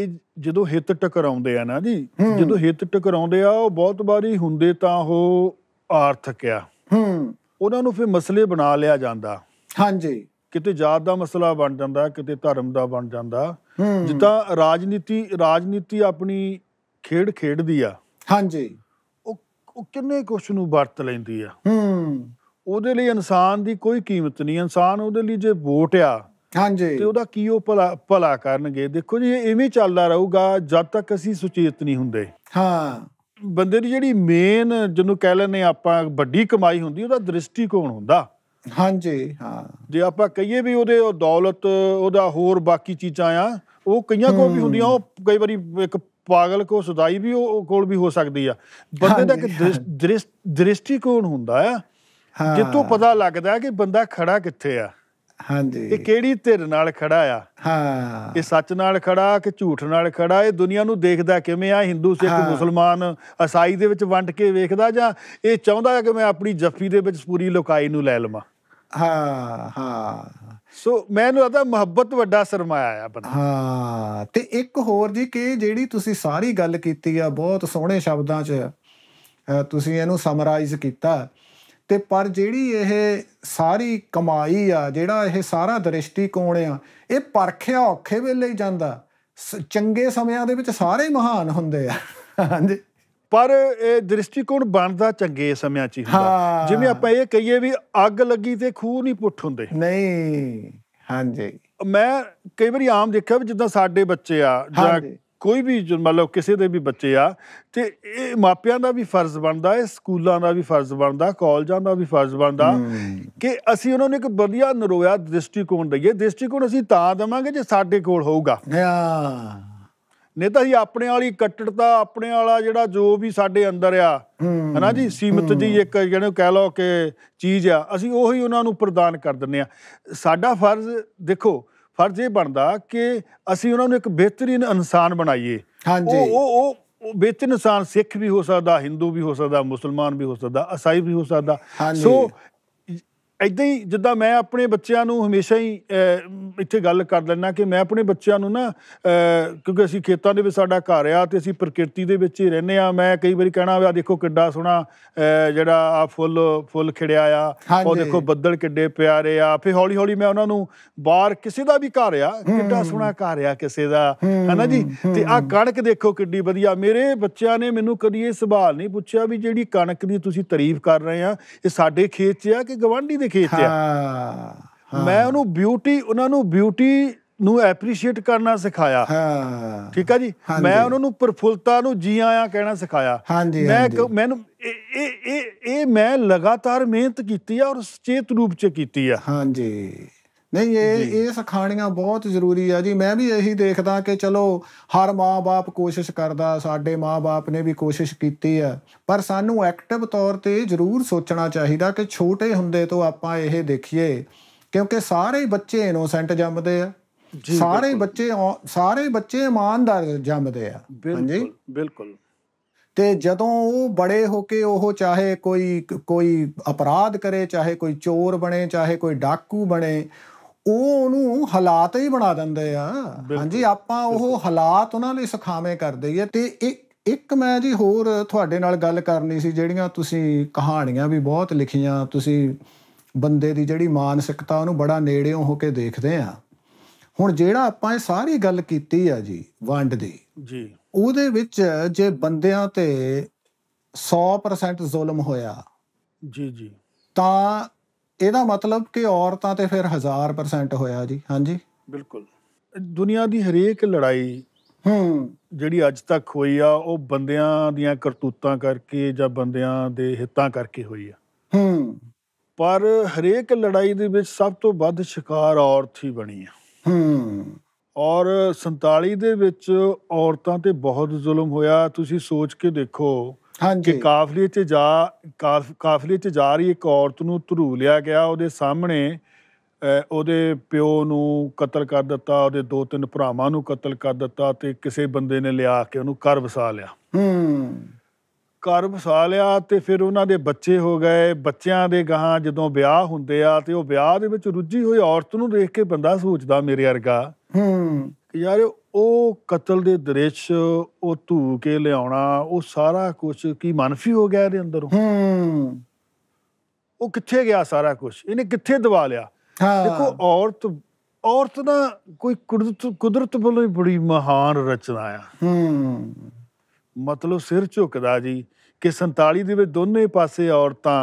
ਇਹ ਜਦੋਂ ਹਿੱਤ ਟਕਰਾਉਂਦੇ ਆ ਨਾ ਜੀ ਜਦੋਂ ਹਿੱਤ ਟਕਰਾਉਂਦੇ ਆ ਉਹ ਬਹੁਤ ਵਾਰੀ ਹੁੰਦੇ ਤਾਂ ਉਹ ਆਰਥਿਕ ਆ ਹੂੰ ਉਹਨਾਂ ਨੂੰ ਫਿਰ ਮਸਲੇ ਬਣਾ ਲਿਆ ਜਾਂਦਾ ਹਾਂਜੀ ਕਿਤੇ ਜਾਤ ਦਾ ਮਸਲਾ ਬਣ ਜਾਂਦਾ ਕਿਤੇ ਧਰਮ ਦਾ ਬਣ ਜਾਂਦਾ ਜਿੱਦਾਂ ਰਾਜਨੀਤੀ ਰਾਜਨੀਤੀ ਆਪਣੀ ਖੇਡ ਖੇਡਦੀ ਆ ਹਾਂਜੀ ਉਹ ਉਹ ਕਿੰਨੇ ਕੁਛ ਨੂੰ ਵਰਤ ਲੈਂਦੀ ਆ ਹੂੰ ਉਹਦੇ ਲਈ ਇਨਸਾਨ ਦੀ ਕੋਈ ਕੀਮਤ ਨਹੀਂ ਇਨਸਾਨ ਉਹਦੇ ਲਈ ਜੇ ਵੋਟ ਆ ਹਾਂਜੀ ਤੇ ਉਹਦਾ ਕੀ ਉਹ ਭਲਾ ਭਲਾ ਕਰਨਗੇ ਦੇਖੋ ਜੀ ਇਹ ਇਵੇਂ ਚੱਲਦਾ ਰਹੂਗਾ ਜਦ ਤੱਕ ਅਸੀਂ ਸੁਚੇਤ ਨਹੀਂ ਹੁੰਦੇ ਹਾਂ ਬੰਦੇ ਦੀ ਜਿਹੜੀ ਮੇਨ ਜਿਹਨੂੰ ਕਹਿ ਲੈਨੇ ਆਪਾਂ ਵੱਡੀ ਕਮਾਈ ਹੁੰਦੀ ਉਹਦਾ ਦ੍ਰਿਸ਼ਟੀਕੋਣ ਹੁੰਦਾ ਹਾਂਜੀ ਹਾਂ ਜੇ ਆਪਾਂ ਕਹੀਏ ਵੀ ਉਹਦੇ ਉਹ ਦੌਲਤ ਉਹਦਾ ਹੋਰ ਬਾਕੀ ਚੀਜ਼ਾਂ ਆ ਉਹ ਕਈਆਂ ਕੋਲ ਵੀ ਹੁੰਦੀਆਂ ਉਹ ਕਈ ਵਾਰੀ ਇੱਕ ਪਾਗਲ ਕੋ ਸੁਦਾਈ ਵੀ ਉਹ ਕੋਲ ਵੀ ਹੋ ਸਕਦੀ ਆ ਬੰਦੇ ਦਾ ਇੱਕ ਦ੍ਰਿਸ਼ਟੀਕੋਣ ਹੁੰਦਾ ਆ ਜਿੱਤੋਂ ਪਤਾ ਲੱਗਦਾ ਕਿ ਬੰਦਾ ਖੜਾ ਕਿੱਥੇ ਆ ਹਾਂਜੀ ਇਹ ਕਿਹੜੀ ਧਿਰ ਨਾਲ ਖੜਾ ਆ ਹਾਂ ਇਹ ਸੱਚ ਨਾਲ ਖੜਾ ਕਿ ਝੂਠ ਨਾਲ ਖੜਾ ਇਹ ਦੁਨੀਆ ਨੂੰ ਦੇਖਦਾ ਕਿਵੇਂ ਆ ਹਿੰਦੂ ਸਿੱਖ ਮੁਸਲਮਾਨ ਅਸਾਈ ਦੇ ਵਿੱਚ ਵੰਡ ਕੇ ਵੇਖਦਾ ਜਾਂ ਇਹ ਚਾਹੁੰਦਾ ਕਿ ਮੈਂ ਆਪਣੀ ਜੱਫੀ ਦੇ ਵਿੱਚ ਪੂਰੀ ਲੋਕਾਈ ਨੂੰ ਲੈ ਲਵਾਂ ਹਾਂ ਹਾਂ ਸੋ ਮੈਨੂੰ ਲੱਗਦਾ ਮੁਹੱਬਤ ਵੱਡਾ ਸਰਮਾਇਆ ਆ ਬੰਦਾ ਹਾਂ ਤੇ ਇੱਕ ਹੋਰ ਜੀ ਕਿ ਜਿਹੜੀ ਤੁਸੀਂ ਸਾਰੀ ਗੱਲ ਕੀਤੀ ਆ ਬਹੁਤ ਸੋਹਣੇ ਸ਼ਬਦਾਂ 'ਚ ਤੁਸੀਂ ਇਹਨੂੰ ਸਮਰਾਈਜ਼ ਕੀਤਾ ਤੇ ਪਰ ਜਿਹੜੀ ਇਹ ਸਾਰੀ ਕਮਾਈ ਆ ਜਿਹੜਾ ਇਹ ਸਾਰਾ ਦ੍ਰਿਸ਼ਟੀਕੋਣ ਆ ਇਹ ਪਰਖਿਆ ਔਖੇ ਵੇਲੇ ਹੀ ਜਾਂਦਾ ਚੰਗੇ ਸਮਿਆਂ ਦੇ ਵਿੱਚ ਸਾਰੇ ਮਹਾਨ ਹੁੰਦੇ ਆ ਹਾਂਜੀ ਪਰ ਇਹ ਦ੍ਰਿਸ਼ਟੀਕੋਣ ਬਣਦਾ ਚੰਗੇ ਸਮਿਆਂ 'ਚ ਹੀ ਹੁੰਦਾ ਜਿਵੇਂ ਆਪਾਂ ਇਹ ਕਹੀਏ ਵੀ ਅੱਗ ਲੱਗੀ ਤੇ ਖੂਹ ਨਹੀਂ ਪੁੱਟ ਹੁੰਦੇ ਨਹੀਂ ਹਾਂਜੀ ਮੈਂ ਕਈ ਵਾਰੀ ਆਮ ਦੇਖਿਆ ਵੀ ਜਿੱਦਾਂ ਸਾਡੇ ਬੱਚੇ ਆ ਜਾਂ ਕੋਈ ਵੀ ਮੰਨ ਲਓ ਕਿਸੇ ਦੇ ਵੀ ਬੱਚੇ ਆ ਤੇ ਇਹ ਮਾਪਿਆਂ ਦਾ ਵੀ ਫਰਜ਼ ਬਣਦਾ ਹੈ ਸਕੂਲਾਂ ਦਾ ਵੀ ਫਰਜ਼ ਬਣਦਾ ਕਾਲਜਾਂ ਦਾ ਵੀ ਫਰਜ਼ ਬਣਦਾ ਕਿ ਅਸੀਂ ਉਹਨਾਂ ਨੂੰ ਇੱਕ ਵਧੀਆ ਨਰੋਇਆ ਦ੍ਰਿਸ਼ਟੀਕੋਣ ਦਈਏ ਦ੍ਰਿਸ਼ਟੀਕੋਣ ਅਸੀਂ ਤਾਂ ਦਵਾਂਗੇ ਜੇ ਸਾਡੇ ਕੋਲ ਹੋਊਗਾ ਨਹੀਂ ਨੇ ਤਾਂ ਹੀ ਆਪਣੇ ਵਾਲੀ ਕੱਟੜਤਾ ਆਪਣੇ ਵਾਲਾ ਜਿਹੜਾ ਜੋ ਵੀ ਸਾਡੇ ਅੰਦਰ ਆ ਹਨਾ ਜੀ ਸੀਮਤ ਜੀ ਇੱਕ ਜਿਹਨੂੰ ਕਹਿ ਲਓ ਕਿ ਚੀਜ਼ ਆ ਅਸੀਂ ਉਹੀ ਉਹਨਾਂ ਨੂੰ ਪ੍ਰਦਾਨ ਕਰ ਦਿੰਨੇ ਆ ਸਾਡਾ ਫਰਜ਼ ਦੇਖੋ ਫਰਜ਼ ਇਹ ਬਣਦਾ ਕਿ ਅਸੀਂ ਉਹਨਾਂ ਨੂੰ ਇੱਕ ਬਿਹਤਰੀਨ ਇਨਸਾਨ ਬਣਾਈਏ ਹਾਂਜੀ ਉਹ ਉਹ ਉਹ ਬਿਹਤਰੀਨ ਇਨਸਾਨ ਸਿੱਖ ਵੀ ਹੋ ਸਕਦਾ ਹਿੰਦੂ ਵੀ ਹੋ ਸਕਦਾ ਮੁਸਲਮਾਨ ਵੀ ਹੋ ਸਕਦਾ ਈਸਾਈ ਵੀ ਹੋ ਸਕਦਾ ਸੋ ਇਦਾਂ ਹੀ ਜਿੱਦਾਂ ਮੈਂ ਆਪਣੇ ਬੱਚਿਆਂ ਨੂੰ ਹਮੇਸ਼ਾ ਹੀ ਇੱਥੇ ਗੱਲ ਕਰ ਲੈਣਾ ਕਿ ਮੈਂ ਆਪਣੇ ਬੱਚਿਆਂ ਨੂੰ ਨਾ ਕਿਉਂਕਿ ਅਸੀਂ ਖੇਤਾਂ ਦੇ ਵਿੱਚ ਸਾਡਾ ਘਰ ਆ ਤੇ ਅਸੀਂ ਪ੍ਰਕਿਰਤੀ ਦੇ ਵਿੱਚ ਹੀ ਰਹਿੰਦੇ ਆ ਮੈਂ ਕਈ ਵਾਰੀ ਕਹਿਣਾ ਆ ਦੇਖੋ ਕਿੱਡਾ ਸੋਹਣਾ ਜਿਹੜਾ ਆ ਫੁੱਲ ਫੁੱਲ ਖਿੜਿਆ ਆ ਉਹ ਦੇਖੋ ਬੱਦਲ ਕਿੱਡੇ ਪਿਆਰੇ ਆ ਫੇ ਹੌਲੀ ਹੌਲੀ ਮੈਂ ਉਹਨਾਂ ਨੂੰ ਬਾਹਰ ਕਿਸੇ ਦਾ ਵੀ ਘਰ ਆ ਕਿੱਡਾ ਸੋਹਣਾ ਘਰ ਆ ਕਿਸੇ ਦਾ ਹਨਾ ਜੀ ਤੇ ਆ ਕਣਕ ਦੇਖੋ ਕਿੱਡੀ ਵਧੀਆ ਮੇਰੇ ਬੱਚਿਆਂ ਨੇ ਮੈਨੂੰ ਕਦੀ ਇਹ ਸਵਾਲ ਨਹੀਂ ਪੁੱਛਿਆ ਵੀ ਜਿਹੜੀ ਕਣਕ ਦੀ ਤੁਸੀਂ ਤਾਰੀਫ ਕਰ ਰਹੇ ਆ ਇਹ ਸਾਡੇ ਖੇਤ 'ਚ ਆ ਕਿ ਗਵਾਂਢੀ ਦੇ ਹਾਂ ਮੈਂ ਉਹਨੂੰ ਬਿਊਟੀ ਉਹਨਾਂ ਨੂੰ ਬਿਊਟੀ ਨੂੰ ਐਪਰੀਸ਼ੀਏਟ ਕਰਨਾ ਸਿਖਾਇਆ ਹਾਂ ਠੀਕ ਆ ਜੀ ਮੈਂ ਉਹਨਾਂ ਨੂੰ ਪਰਫੁੱਲਤਾ ਨੂੰ ਜੀ ਆਇਆ ਕਹਿਣਾ ਸਿਖਾਇਆ ਮੈਂ ਮੈਨੂੰ ਇਹ ਇਹ ਇਹ ਮੈਂ ਲਗਾਤਾਰ ਮਿਹਨਤ ਕੀਤੀ ਆ ਔਰ ਸਚੇਤ ਰੂਪ ਚ ਕੀਤੀ ਆ ਹਾਂਜੀ ਨਹੀਂ ਇਹ ਇਹ ਸਿਖਾਣੀਆਂ ਬਹੁਤ ਜ਼ਰੂਰੀ ਆ ਜੀ ਮੈਂ ਵੀ ਇਹੀ ਦੇਖਦਾ ਕਿ ਚਲੋ ਹਰ ਮਾਪੇ ਕੋਸ਼ਿਸ਼ ਕਰਦਾ ਸਾਡੇ ਮਾਪੇ ਨੇ ਵੀ ਕੋਸ਼ਿਸ਼ ਕੀਤੀ ਆ ਪਰ ਸਾਨੂੰ ਐਕਟਿਵ ਤੌਰ ਤੇ ਜ਼ਰੂਰ ਸੋਚਣਾ ਚਾਹੀਦਾ ਕਿ ਛੋਟੇ ਹੁੰਦੇ ਤੋਂ ਆਪਾਂ ਇਹ ਦੇਖੀਏ ਕਿਉਂਕਿ ਸਾਰੇ ਬੱਚੇ ਇਨੋਸੈਂਟ ਜੰਮਦੇ ਆ ਸਾਰੇ ਬੱਚੇ ਸਾਰੇ ਬੱਚੇ ਇਮਾਨਦਾਰ ਜੰਮਦੇ ਆ ਹਾਂਜੀ ਬਿਲਕੁਲ ਤੇ ਜਦੋਂ ਉਹ ਬੜੇ ਹੋ ਕੇ ਉਹ ਚਾਹੇ ਕੋਈ ਕੋਈ ਅਪਰਾਧ ਕਰੇ ਚਾਹੇ ਕੋਈ ਚੋਰ ਬਣੇ ਚਾਹੇ ਕੋਈ ਡਾਕੂ ਬਣੇ ਉਹ ਉਹਨੂੰ ਹਾਲਾਤ ਹੀ ਬਣਾ ਦਿੰਦੇ ਆ ਹਾਂਜੀ ਆਪਾਂ ਉਹ ਹਾਲਾਤ ਉਹਨਾਂ ਲਈ ਸਖਾਵੇਂ ਕਰ ਦਈਏ ਤੇ ਇੱਕ ਇੱਕ ਮੈਂ ਜੀ ਹੋਰ ਤੁਹਾਡੇ ਨਾਲ ਗੱਲ ਕਰਨੀ ਸੀ ਜਿਹੜੀਆਂ ਤੁਸੀਂ ਕਹਾਣੀਆਂ ਵੀ ਬਹੁਤ ਲਿਖੀਆਂ ਤੁਸੀਂ ਬੰਦੇ ਦੀ ਜਿਹੜੀ ਮਾਨਸਿਕਤਾ ਉਹਨੂੰ ਬੜਾ ਨੇੜਿਓਂ ਹੋ ਕੇ ਦੇਖਦੇ ਆ ਹੁਣ ਜਿਹੜਾ ਆਪਾਂ ਇਹ ਸਾਰੀ ਗੱਲ ਕੀਤੀ ਆ ਜੀ ਵੰਡ ਦੀ ਜੀ ਉਹਦੇ ਵਿੱਚ ਜੇ ਬੰਦਿਆਂ ਤੇ 100% ਜ਼ੁਲਮ ਹੋਇਆ ਜੀ ਜੀ ਤਾਂ ਇਹਦਾ ਮਤਲਬ ਕਿ ਔਰਤਾਂ ਤੇ ਫਿਰ 1000% ਹੋਇਆ ਜੀ ਹਾਂਜੀ ਬਿਲਕੁਲ ਦੁਨੀਆ ਦੀ ਹਰੇਕ ਲੜਾਈ ਹੂੰ ਜਿਹੜੀ ਅੱਜ ਤੱਕ ਹੋਈ ਆ ਉਹ ਬੰਦਿਆਂ ਦੀਆਂ ਕਰਤੂਤਾਂ ਕਰਕੇ ਜਾਂ ਬੰਦਿਆਂ ਦੇ ਹਿੱਤਾਂ ਕਰਕੇ ਹੋਈ ਆ ਹੂੰ ਪਰ ਹਰੇਕ ਲੜਾਈ ਦੇ ਵਿੱਚ ਸਭ ਤੋਂ ਵੱਧ ਸ਼ਿਕਾਰ ਔਰਤ ਹੀ ਬਣੀ ਆ ਹੂੰ ਔਰ 47 ਦੇ ਵਿੱਚ ਔਰਤਾਂ ਤੇ ਬਹੁਤ ਜ਼ੁਲਮ ਹੋਇਆ ਤੁਸੀਂ ਸੋਚ ਕੇ ਦੇਖੋ ਹਾਂਜੀ ਕਿ ਕਾਫਲੇ 'ਚ ਜਾ ਕਾਫਲੇ 'ਚ ਜਾ ਰਹੀ ਇੱਕ ਔਰਤ ਨੂੰ ਧਰੂ ਲਿਆ ਗਿਆ ਉਹਦੇ ਸਾਹਮਣੇ ਉਹਦੇ ਪਿਓ ਨੂੰ ਕਤਲ ਕਰ ਦਿੱਤਾ ਉਹਦੇ ਦੋ ਤਿੰਨ ਭਰਾਵਾਂ ਨੂੰ ਕਤਲ ਕਰ ਦਿੱਤਾ ਤੇ ਕਿਸੇ ਬੰਦੇ ਨੇ ਲਿਆ ਕੇ ਉਹਨੂੰ ਘਰ ਵਸਾ ਲਿਆ ਹੂੰ ਘਰ ਵਸਾ ਲਿਆ ਤੇ ਫਿਰ ਉਹਨਾਂ ਦੇ ਬੱਚੇ ਹੋ ਗਏ ਬੱਚਿਆਂ ਦੇ ਗਾਂ ਜਦੋਂ ਵਿਆਹ ਹੁੰਦੇ ਆ ਤੇ ਉਹ ਵਿਆਹ ਦੇ ਵਿੱਚ ਰੁੱਝੀ ਹੋਈ ਔਰਤ ਨੂੰ ਦੇਖ ਕੇ ਬੰਦਾ ਸੋਚਦਾ ਮੇਰੇ ਵਰਗਾ ਹੂੰ ਯਾਰ ਉਹ ਕਤਲ ਦੇ ਦ੍ਰਿਸ਼ ਉਹ ਧੂ ਕੇ ਲਿਆਉਣਾ ਉਹ ਸਾਰਾ ਕੁਝ ਕੀ ਮਨਫੀ ਹੋ ਗਿਆ ਇਹਦੇ ਅੰਦਰੋਂ ਹੂੰ ਉਹ ਕਿੱਥੇ ਗਿਆ ਸਾਰਾ ਕੁਝ ਇਹਨੇ ਕਿੱਥੇ ਦਵਾ ਲਿਆ ਹਾਂ ਦੇਖੋ ਔਰਤ ਔਰਤ ਦਾ ਕੋਈ ਕੁਦਰਤ ਕੁਦਰਤ ਵੱਲੋਂ ਬੜੀ ਮਹਾਨ ਰਚਨਾ ਆ ਹੂੰ ਮਤਲਬ ਸਿਰ ਝੁਕਦਾ ਜੀ ਕਿ 47 ਦੇ ਵਿੱਚ ਦੋਨੇ ਪਾਸੇ ਔਰਤਾਂ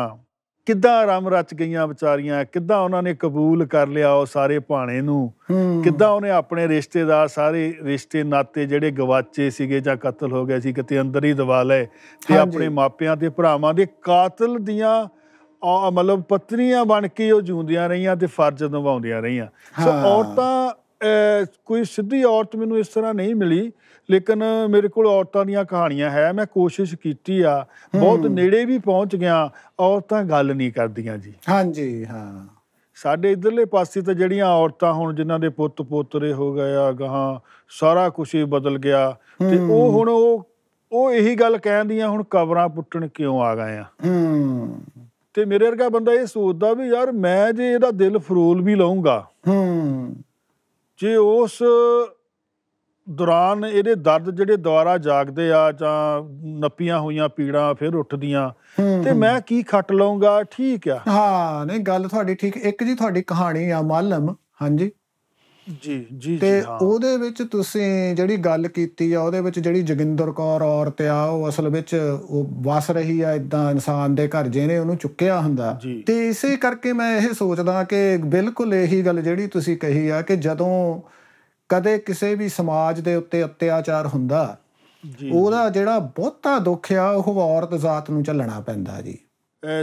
ਕਿੱਦਾਂ ਰਮ ਰਚ ਗਈਆਂ ਵਿਚਾਰੀਆਂ ਕਿੱਦਾਂ ਉਹਨਾਂ ਨੇ ਕਬੂਲ ਕਰ ਲਿਆ ਉਹ ਸਾਰੇ ਭਾਣੇ ਨੂੰ ਕਿੱਦਾਂ ਉਹਨੇ ਆਪਣੇ ਰਿਸ਼ਤੇਦਾਰ ਸਾਰੇ ਰਿਸ਼ਤੇ ਨਾਤੇ ਜਿਹੜੇ ਗਵਾਚੇ ਸੀਗੇ ਜਾਂ ਕਤਲ ਹੋ ਗਏ ਸੀ ਕਿਤੇ ਅੰਦਰ ਹੀ ਦਬਾ ਲਏ ਤੇ ਆਪਣੇ ਮਾਪਿਆਂ ਤੇ ਭਰਾਵਾਂ ਦੇ ਕਾਤਲ ਦੀਆਂ ਮਤਲਬ ਪਤਨੀਆਂ ਬਣ ਕੇ ਉਹ ਜੂੰਦੀਆਂ ਰਹੀਆਂ ਤੇ ਫਰਜ਼ ਨਿਭਾਉਂਦੀਆਂ ਰਹੀਆਂ ਸੋ ਔਰਤਾਂ ਕੋਈ ਸਿੱਧੀ ਔਰਤ ਮੈਨੂੰ ਇਸ ਤਰ੍ਹਾਂ ਨਹੀਂ ਮਿਲੀ ਲੇਕਿਨ ਮੇਰੇ ਕੋਲ ਔਰਤਾਂ ਦੀਆਂ ਕਹਾਣੀਆਂ ਹੈ ਮੈਂ ਕੋਸ਼ਿਸ਼ ਕੀਤੀ ਆ ਬਹੁਤ ਨੇੜੇ ਵੀ ਪਹੁੰਚ ਗਿਆ ਔਰਤਾਂ ਗੱਲ ਨਹੀਂ ਕਰਦੀਆਂ ਜੀ ਹਾਂਜੀ ਹਾਂ ਸਾਡੇ ਇਧਰਲੇ ਪਾਸੇ ਤਾਂ ਜਿਹੜੀਆਂ ਔਰਤਾਂ ਹੁਣ ਜਿਨ੍ਹਾਂ ਦੇ ਪੁੱਤ ਪੋਤਰੇ ਹੋ ਗਏ ਆ ਗਾਹਾਂ ਸਾਰਾ ਕੁਝ ਹੀ ਬਦਲ ਗਿਆ ਤੇ ਉਹ ਹੁਣ ਉਹ ਉਹ ਇਹੀ ਗੱਲ ਕਹਿੰਦੀਆਂ ਹੁਣ ਕਬਰਾਂ ਪੁੱਟਣ ਕਿਉਂ ਆ ਗਏ ਆ ਹੂੰ ਤੇ ਮੇਰੇ ਵਰਗਾ ਬੰਦਾ ਇਹ ਸੋਚਦਾ ਵੀ ਯਾਰ ਮੈਂ ਜੇ ਇਹਦਾ ਦਿਲ ਫਰੋਲ ਵੀ ਲਾਉਂਗਾ ਹੂੰ ਜੇ ਉਸ ਦੌਰਾਨ ਇਹਦੇ ਦਰਦ ਜਿਹੜੇ ਦੁਆਰਾ ਜਾਗਦੇ ਆ ਜਾਂ ਨੱਪੀਆਂ ਹੋਈਆਂ ਪੀੜਾਂ ਫਿਰ ਉੱਠਦੀਆਂ ਤੇ ਮੈਂ ਕੀ ਖੱਟ ਲਵਾਂਗਾ ਠੀਕ ਆ ਹਾਂ ਨਹੀਂ ਗੱਲ ਤੁਹਾਡੀ ਠੀਕ ਇੱਕ ਜੀ ਤੁਹਾਡੀ ਕਹਾਣੀ ਆ ਮਾਲਮ ਹਾਂਜੀ ਜੀ ਜੀ ਤੇ ਉਹਦੇ ਵਿੱਚ ਤੁਸੀਂ ਜਿਹੜੀ ਗੱਲ ਕੀਤੀ ਆ ਉਹਦੇ ਵਿੱਚ ਜਿਹੜੀ ਜਗਿੰਦਰ ਕੌਰ ਔਰਤ ਆ ਉਹ ਅਸਲ ਵਿੱਚ ਉਹ ਵਸ ਰਹੀ ਆ ਇਦਾਂ ਇਨਸਾਨ ਦੇ ਘਰ ਜਿਹਨੇ ਉਹਨੂੰ ਚੁੱਕਿਆ ਹੁੰਦਾ ਤੇ ਇਸੇ ਕਰਕੇ ਮੈਂ ਇਹ ਸੋਚਦਾ ਕਿ ਬਿਲਕੁਲ ਇਹੀ ਗੱਲ ਜਿਹੜੀ ਤੁਸੀਂ ਕਹੀ ਆ ਕਿ ਜਦੋਂ ਕਦੇ ਕਿਸੇ ਵੀ ਸਮਾਜ ਦੇ ਉੱਤੇ ਅਤਿਆਚਾਰ ਹੁੰਦਾ ਉਹਦਾ ਜਿਹੜਾ ਬਹੁਤਾ ਦੁੱਖ ਆ ਉਹ ਔਰਤ ਜ਼ਾਤ ਨੂੰ ਚੱਲਣਾ ਪੈਂਦਾ ਜੀ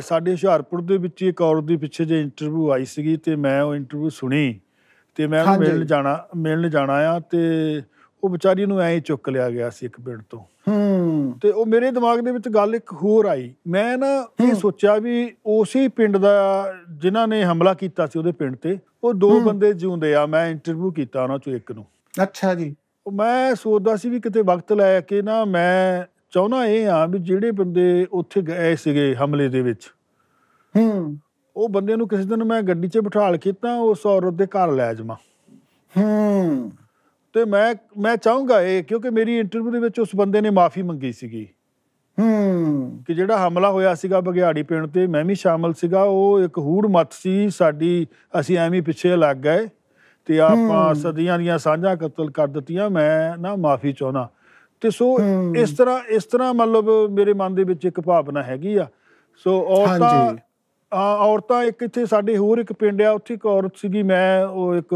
ਸਾਡੇ ਹੁਸ਼ਿਆਰਪੁਰ ਦੇ ਵਿੱਚ ਇੱਕ ਔਰਤ ਦੀ ਪਿੱਛੇ ਜੇ ਇੰਟਰਵਿਊ ਆਈ ਸੀਗੀ ਤੇ ਮੈਂ ਉਹ ਇੰਟਰਵਿਊ ਸੁਣੀ ਤੇ ਮੈਂ ਉਹਨੂੰ ਮਿਲਣ ਜਾਣਾ ਮਿਲਣ ਜਾਣਾ ਆ ਤੇ ਉਹ ਵਿਚਾਰੀ ਨੂੰ ਐਂ ਚੁੱਕ ਲਿਆ ਗਿਆ ਸੀ ਇੱਕ ਪਿੰਡ ਤੋਂ ਹੂੰ ਤੇ ਉਹ ਮੇਰੇ ਦਿਮਾਗ ਦੇ ਵਿੱਚ ਗੱਲ ਇੱਕ ਹੋਰ ਆਈ ਮੈਂ ਨਾ ਇਹ ਸੋਚਿਆ ਵੀ ਉਸੇ ਪਿੰਡ ਦਾ ਜਿਨ੍ਹਾਂ ਨੇ ਹਮਲਾ ਕੀਤਾ ਸੀ ਉਹਦੇ ਪਿੰਡ ਤੇ ਉਹ ਦੋ ਬੰਦੇ ਜਿਉਂਦੇ ਆ ਮੈਂ ਇੰਟਰਵਿਊ ਕੀਤਾ ਉਹਨਾਂ ਚੋਂ ਇੱਕ ਨੂੰ ਅੱਛਾ ਜੀ ਉਹ ਮੈਂ ਸੋਚਦਾ ਸੀ ਵੀ ਕਿਤੇ ਵਕਤ ਲੈ ਕੇ ਨਾ ਮੈਂ ਚਾਹਣਾ ਇਹ ਆ ਵੀ ਜਿਹੜੇ ਬੰਦੇ ਉੱਥੇ ਗਏ ਸੀਗੇ ਹਮਲੇ ਦੇ ਵਿੱਚ ਹੂੰ ਉਹ ਬੰਦੇ ਨੂੰ ਕਿਸੇ ਦਿਨ ਮੈਂ ਗੱਡੀ 'ਚ ਬਿਠਾਲ ਤਾਂ ਉਸ ਔਰਤ ਦੇ ਘਰ ਲੈ ਜਾਵਾਂ ਹੂੰ ਤੇ ਮੈਂ ਮੈਂ ਚਾਹੂੰਗਾ ਇਹ ਕਿਉਂਕਿ ਮੇਰੀ ਇੰਟਰਵਿਊ ਦੇ ਵਿੱਚ ਉਸ ਬੰਦੇ ਨੇ ਮਾਫੀ ਮੰਗੀ ਸੀਗੀ ਹੂੰ ਕਿ ਜਿਹੜਾ ਹਮਲਾ ਹੋਇਆ ਸੀਗਾ ਬਗਿਆੜੀ ਪਿੰਡ ਤੇ ਮੈਂ ਵੀ ਸ਼ਾਮਲ ਸੀਗਾ ਉਹ ਇੱਕ ਹੂੜ ਮੱਤ ਸੀ ਸਾਡੀ ਅਸੀਂ ਐਵੇਂ ਪਿੱਛੇ ਲੱਗ ਗਏ ਤੇ ਆਪਾਂ ਸਦੀਆਂ ਦੀਆਂ ਸਾਂਝਾਂ ਕਤਲ ਕਰ ਦਿੱਤੀਆਂ ਮੈਂ ਨਾ ਮਾਫੀ ਚਾਹਣਾ ਤੇ ਸੋ ਇਸ ਤਰ੍ਹਾਂ ਇਸ ਤਰ੍ਹਾਂ ਮਤਲਬ ਮੇਰੇ ਮਨ ਦੇ ਵਿੱਚ ਇੱਕ ਭਾਵਨਾ ਹੈਗੀ ਆ ਸੋ ਔਰਤਾਂ ਔਰਤਾਂ ਇੱਕ ਇੱਥੇ ਸਾਡੇ ਹੋਰ ਇੱਕ ਪਿੰਡ ਆ ਉੱਥੇ ਇੱਕ ਔਰਤ ਸੀਗੀ ਮੈਂ ਉਹ ਇੱਕ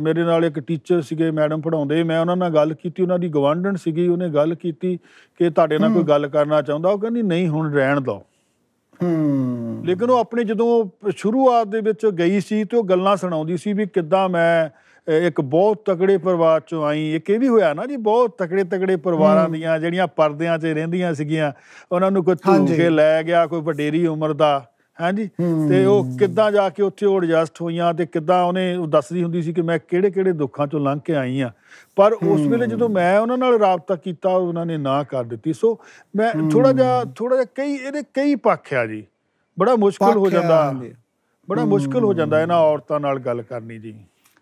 ਮੇਰੇ ਨਾਲ ਇੱਕ ਟੀਚਰ ਸੀਗੇ ਮੈਡਮ ਪੜਾਉਂਦੇ ਮੈਂ ਉਹਨਾਂ ਨਾਲ ਗੱਲ ਕੀਤੀ ਉਹਨਾਂ ਦੀ ਗਵਾਂਢਣ ਸੀਗੀ ਉਹਨੇ ਗੱਲ ਕੀਤੀ ਕਿ ਤੁਹਾਡੇ ਨਾਲ ਕੋਈ ਗੱਲ ਕਰਨਾ ਚਾਹੁੰਦਾ ਉਹ ਕਹਿੰਦੀ ਨਹੀਂ ਹੁਣ ਰਹਿਣ ਦੋ ਹੂੰ ਲੇਕਿਨ ਉਹ ਆਪਣੇ ਜਦੋਂ ਸ਼ੁਰੂਆਤ ਦੇ ਵਿੱਚ ਗਈ ਸੀ ਤੇ ਉਹ ਗੱਲਾਂ ਸੁਣਾਉਂਦੀ ਸੀ ਵੀ ਕਿੱਦਾਂ ਮੈਂ ਇੱਕ ਬਹੁਤ ਤਕੜੇ ਪਰਿਵਾਰ ਚੋਂ ਆਈ ਇਹ ਇਹ ਵੀ ਹੋਇਆ ਨਾ ਜੀ ਬਹੁਤ ਤਕੜੇ ਤਕੜੇ ਪਰਿਵਾਰਾਂ ਦੀਆਂ ਜਿਹੜੀਆਂ ਪਰਦਿਆਂ 'ਚ ਰਹਿੰਦੀਆਂ ਸੀਗੀਆਂ ਉਹਨਾਂ ਨੂੰ ਕੋਈ ਧੂਕੇ ਲੈ ਗਿਆ ਕੋਈ ਵਡੇਰੀ ਉਮਰ ਦਾ ਹਾਂਜੀ ਤੇ ਉਹ ਕਿੱਦਾਂ ਜਾ ਕੇ ਉੱਥੇ ਉਹ ਐਡਜਸਟ ਹੋਈਆਂ ਤੇ ਕਿੱਦਾਂ ਉਹਨੇ ਉਹ ਦੱਸਦੀ ਹੁੰਦੀ ਸੀ ਕਿ ਮੈਂ ਕਿਹੜੇ ਕਿਹੜੇ ਦੁੱਖਾਂ ਚੋਂ ਲੰਘ ਕੇ ਆਈ ਆ ਪਰ ਉਸ ਵੇਲੇ ਜਦੋਂ ਮੈਂ ਉਹਨਾਂ ਨਾਲ ਰਾਬਤਾ ਕੀਤਾ ਉਹਨਾਂ ਨੇ ਨਾ ਕਰ ਦਿੱਤੀ ਸੋ ਮੈਂ ਥੋੜਾ ਜਿਹਾ ਥੋੜਾ ਜਿਹਾ ਕਈ ਇਹਦੇ ਕਈ ਪੱਖ ਆ ਜੀ ਬੜਾ ਮੁਸ਼ਕਲ ਹੋ ਜਾਂਦਾ ਬੜਾ ਮੁਸ਼ਕਲ ਹੋ ਜਾਂਦਾ ਇਹਨਾਂ ਔਰਤਾਂ ਨਾਲ ਗੱਲ ਕਰਨੀ ਜੀ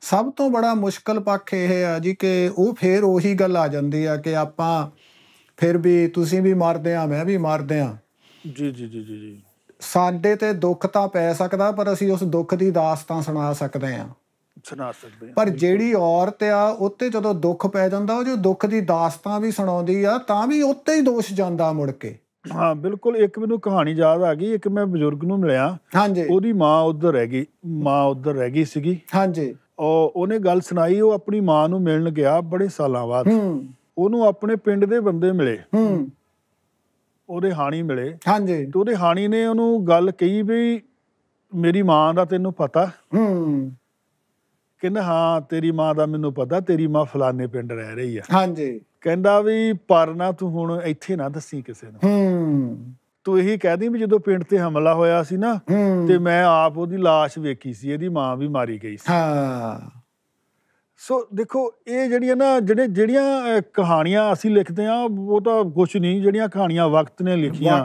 ਸਭ ਤੋਂ ਬੜਾ ਮੁਸ਼ਕਲ ਪੱਖ ਇਹ ਆ ਜੀ ਕਿ ਉਹ ਫੇਰ ਉਹੀ ਗੱਲ ਆ ਜਾਂਦੀ ਆ ਕਿ ਆਪਾਂ ਫਿਰ ਵੀ ਤੁਸੀਂ ਵੀ ਮਰਦੇ ਆ ਮੈਂ ਵੀ ਮਰਦੇ ਆ ਜੀ ਜੀ ਜੀ ਜੀ ਸਾਡੇ ਤੇ ਦੁੱਖ ਤਾਂ ਪੈ ਸਕਦਾ ਪਰ ਅਸੀਂ ਉਸ ਦੁੱਖ ਦੀ ਦਾਸਤਾਨ ਸੁਣਾ ਸਕਦੇ ਆ ਸੁਣਾ ਸਕਦੇ ਆ ਪਰ ਜਿਹੜੀ ਔਰਤ ਆ ਉੱਤੇ ਜਦੋਂ ਦੁੱਖ ਪੈ ਜਾਂਦਾ ਉਹ ਜੋ ਦੁੱਖ ਦੀ ਦਾਸਤਾਨ ਵੀ ਸੁਣਾਉਂਦੀ ਆ ਤਾਂ ਵੀ ਉੱਤੇ ਹੀ ਦੋਸ਼ ਜਾਂਦਾ ਮੁੜ ਕੇ ਹਾਂ ਬਿਲਕੁਲ ਇੱਕ ਮੈਨੂੰ ਕਹਾਣੀ ਯਾਦ ਆ ਗਈ ਇੱਕ ਮੈਂ ਬਜ਼ੁਰਗ ਨੂੰ ਮਿਲਿਆ ਹਾਂਜੀ ਉਹਦੀ ਮਾਂ ਉੱਧਰ ਰਹਿ ਗਈ ਮਾਂ ਉੱਧਰ ਰਹਿ ਗਈ ਸੀਗੀ ਹਾਂਜੀ ਉਹ ਉਹਨੇ ਗੱਲ ਸੁਣਾਈ ਉਹ ਆਪਣੀ ਮਾਂ ਨੂੰ ਮਿਲਣ ਗਿਆ ਬੜੇ ਸਾਲਾਂ ਬਾਅਦ ਹੂੰ ਉਹਨੂੰ ਆਪਣੇ ਪਿੰਡ ਦੇ ਬੰਦੇ ਮਿਲੇ ਹੂੰ ਉਹਦੇ ਹਾਣੀ ਮਿਲੇ ਹਾਂਜੀ ਤੇ ਉਹਦੇ ਹਾਣੀ ਨੇ ਉਹਨੂੰ ਗੱਲ ਕਹੀ ਵੀ ਮੇਰੀ ਮਾਂ ਦਾ ਤੈਨੂੰ ਪਤਾ ਹੂੰ ਕਹਿੰਦਾ ਹਾਂ ਤੇਰੀ ਮਾਂ ਦਾ ਮੈਨੂੰ ਪਤਾ ਤੇਰੀ ਮਾਂ ਫਲਾਣੇ ਪਿੰਡ ਰਹਿ ਰਹੀ ਆ ਹਾਂਜੀ ਕਹਿੰਦਾ ਵੀ ਪਰ ਨਾ ਤੂੰ ਹੁਣ ਇੱਥੇ ਨਾ ਦੱਸੀ ਕਿਸੇ ਨੂੰ ਹੂੰ ਤੂੰ ਇਹੀ ਕਹਿਦੀ ਵੀ ਜਦੋਂ ਪਿੰਡ ਤੇ ਹਮਲਾ ਹੋਇਆ ਸੀ ਨਾ ਤੇ ਮੈਂ ਆਪ ਉਹਦੀ লাশ ਵੇਖੀ ਸੀ ਇਹਦੀ ਮਾਂ ਵੀ ਮਾਰੀ ਗਈ ਸੀ ਹਾਂ ਸੋ ਦੇਖੋ ਇਹ ਜਿਹੜੀਆਂ ਨਾ ਜਿਹੜੇ ਜਿਹੜੀਆਂ ਕਹਾਣੀਆਂ ਅਸੀਂ ਲਿਖਦੇ ਆ ਉਹ ਤਾਂ ਕੁਝ ਨਹੀਂ ਜਿਹੜੀਆਂ ਕਹਾਣੀਆਂ ਵਕਤ ਨੇ ਲਿਖੀਆਂ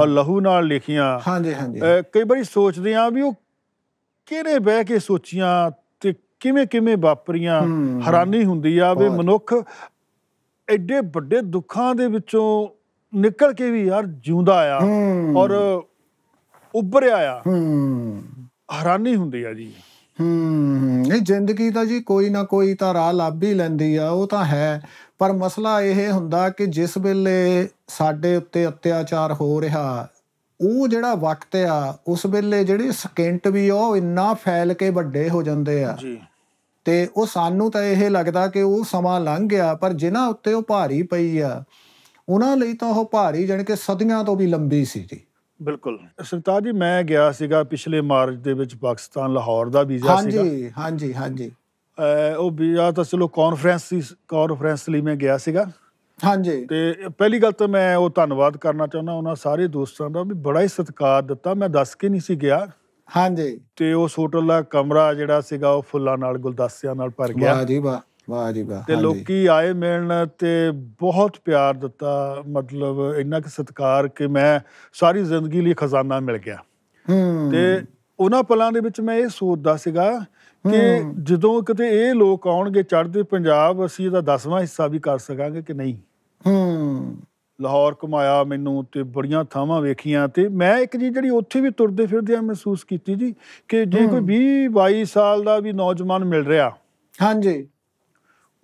ਔਰ ਲਹੂ ਨਾਲ ਲਿਖੀਆਂ ਹਾਂਜੀ ਹਾਂਜੀ ਕਈ ਵਾਰੀ ਸੋਚਦੇ ਆ ਵੀ ਉਹ ਕਿਹੜੇ ਬਹਿ ਕੇ ਸੋਚੀਆਂ ਤੇ ਕਿਵੇਂ ਕਿਵੇਂ ਵਾਪਰੀਆਂ ਹੈਰਾਨੀ ਹੁੰਦੀ ਆ ਵੀ ਮਨੁੱਖ ਐਡੇ ਵੱਡੇ ਦੁੱਖਾਂ ਦੇ ਵਿੱਚੋਂ ਨਿਕਲ ਕੇ ਵੀ ਯਾਰ ਜਿਉਂਦਾ ਆ ਔਰ ਉੱਭਰਿਆ ਆ ਹੈਰਾਨੀ ਹੁੰਦੀ ਆ ਜੀ ਹੂੰ ਇਹ ਜ਼ਿੰਦਗੀ ਦਾ ਜੀ ਕੋਈ ਨਾ ਕੋਈ ਤਾਂ ਰਾਹ ਲੱਭ ਹੀ ਲੈਂਦੀ ਆ ਉਹ ਤਾਂ ਹੈ ਪਰ ਮਸਲਾ ਇਹ ਹੁੰਦਾ ਕਿ ਜਿਸ ਵੇਲੇ ਸਾਡੇ ਉੱਤੇ ਅਤਿਆਚਾਰ ਹੋ ਰਿਹਾ ਉਹ ਜਿਹੜਾ ਵਕਤ ਆ ਉਸ ਵੇਲੇ ਜਿਹੜੇ ਸਕਿੰਟ ਵੀ ਉਹ ਇੰਨਾ ਫੈਲ ਕੇ ਵੱਡੇ ਹੋ ਜਾਂਦੇ ਆ ਜੀ ਤੇ ਉਹ ਸਾਨੂੰ ਤਾਂ ਇਹ ਲੱਗਦਾ ਕਿ ਉਹ ਸਮਾਂ ਲੰਘ ਗਿਆ ਪਰ ਜਿਨ੍ਹਾਂ ਉੱਤੇ ਉਹ ਭਾਰੀ ਪਈ ਆ ਉਹਨਾਂ ਲਈ ਤਾਂ ਉਹ ਭਾਰੀ ਜਣ ਕੇ ਸਦੀਆਂ ਤੋਂ ਵੀ ਲੰਬੀ ਸੀ ਜੀ ਬਿਲਕੁਲ ਸਰਤਾਜ ਜੀ ਮੈਂ ਗਿਆ ਸੀਗਾ ਪਿਛਲੇ ਮਾਰਚ ਦੇ ਵਿੱਚ ਪਾਕਿਸਤਾਨ ਲਾਹੌਰ ਦਾ ਵੀਜ਼ਾ ਸੀਗਾ ਹਾਂਜੀ ਹਾਂਜੀ ਹਾਂਜੀ ਉਹ ਵੀਜ਼ਾ ਤਾਂ ਚਲੋ ਕਾਨਫਰੈਂਸ ਸੀ ਕਾਨਫਰੈਂਸ ਲਈ ਮੈਂ ਗਿਆ ਸੀਗਾ ਹਾਂਜੀ ਤੇ ਪਹਿਲੀ ਗੱਲ ਤਾਂ ਮੈਂ ਉਹ ਧੰਨਵਾਦ ਕਰਨਾ ਚਾਹੁੰਦਾ ਉਹਨਾਂ ਸਾਰੇ ਦੋਸਤਾਂ ਦਾ ਵੀ ਬੜਾ ਹੀ ਸਤਿਕਾਰ ਦਿੱਤਾ ਮੈਂ ਦੱਸ ਕੇ ਨਹੀਂ ਸੀ ਗਿਆ ਹਾਂਜੀ ਤੇ ਉਸ ਹੋਟਲ ਦਾ ਕਮਰਾ ਜਿਹੜਾ ਸੀਗਾ ਉਹ ਫੁੱਲਾਂ ਨਾਲ ਗੁਲਦਸਤਿਆਂ ਨਾਲ ਭਰ ਗਿਆ ਵਾਹ ਜੀ ਵਾਹ ਵਾਹ ਜੀ ਵਾਹ ਤੇ ਲੋਕੀ ਆਏ ਮਿਲਣ ਤੇ ਬਹੁਤ ਪਿਆਰ ਦਿੱਤਾ ਮਤਲਬ ਇੰਨਾ ਕਿ ਸਤਿਕਾਰ ਕਿ ਮੈਂ ਸਾਰੀ ਜ਼ਿੰਦਗੀ ਲਈ ਖਜ਼ਾਨਾ ਮਿਲ ਗਿਆ ਹੂੰ ਤੇ ਉਹਨਾਂ ਪਲਾਂ ਦੇ ਵਿੱਚ ਮੈਂ ਇਹ ਸੋਚਦਾ ਸੀਗਾ ਕਿ ਜਦੋਂ ਕਿਤੇ ਇਹ ਲੋਕ ਆਉਣਗੇ ਚੜ੍ਹਦੇ ਪੰਜਾਬ ਅਸੀਂ ਇਹਦਾ 10ਵਾਂ ਹਿੱਸਾ ਵੀ ਕਰ ਸਕਾਂਗੇ ਕਿ ਨਹੀਂ ਹੂੰ ਲਾਹੌਰ ਘੁਮਾਇਆ ਮੈਨੂੰ ਤੇ ਬੜੀਆਂ ਥਾਵਾਂ ਵੇਖੀਆਂ ਤੇ ਮੈਂ ਇੱਕ ਜੀ ਜਿਹੜੀ ਉੱਥੇ ਵੀ ਤੁਰਦੇ ਫਿਰਦੇ ਆ ਮਹਿਸੂਸ ਕੀਤੀ ਜੀ ਕਿ ਜੇ ਕੋਈ 20 22 ਸਾਲ ਦਾ ਵੀ ਨੌਜਵਾਨ ਮਿਲ ਰਿਹਾ ਹਾਂਜੀ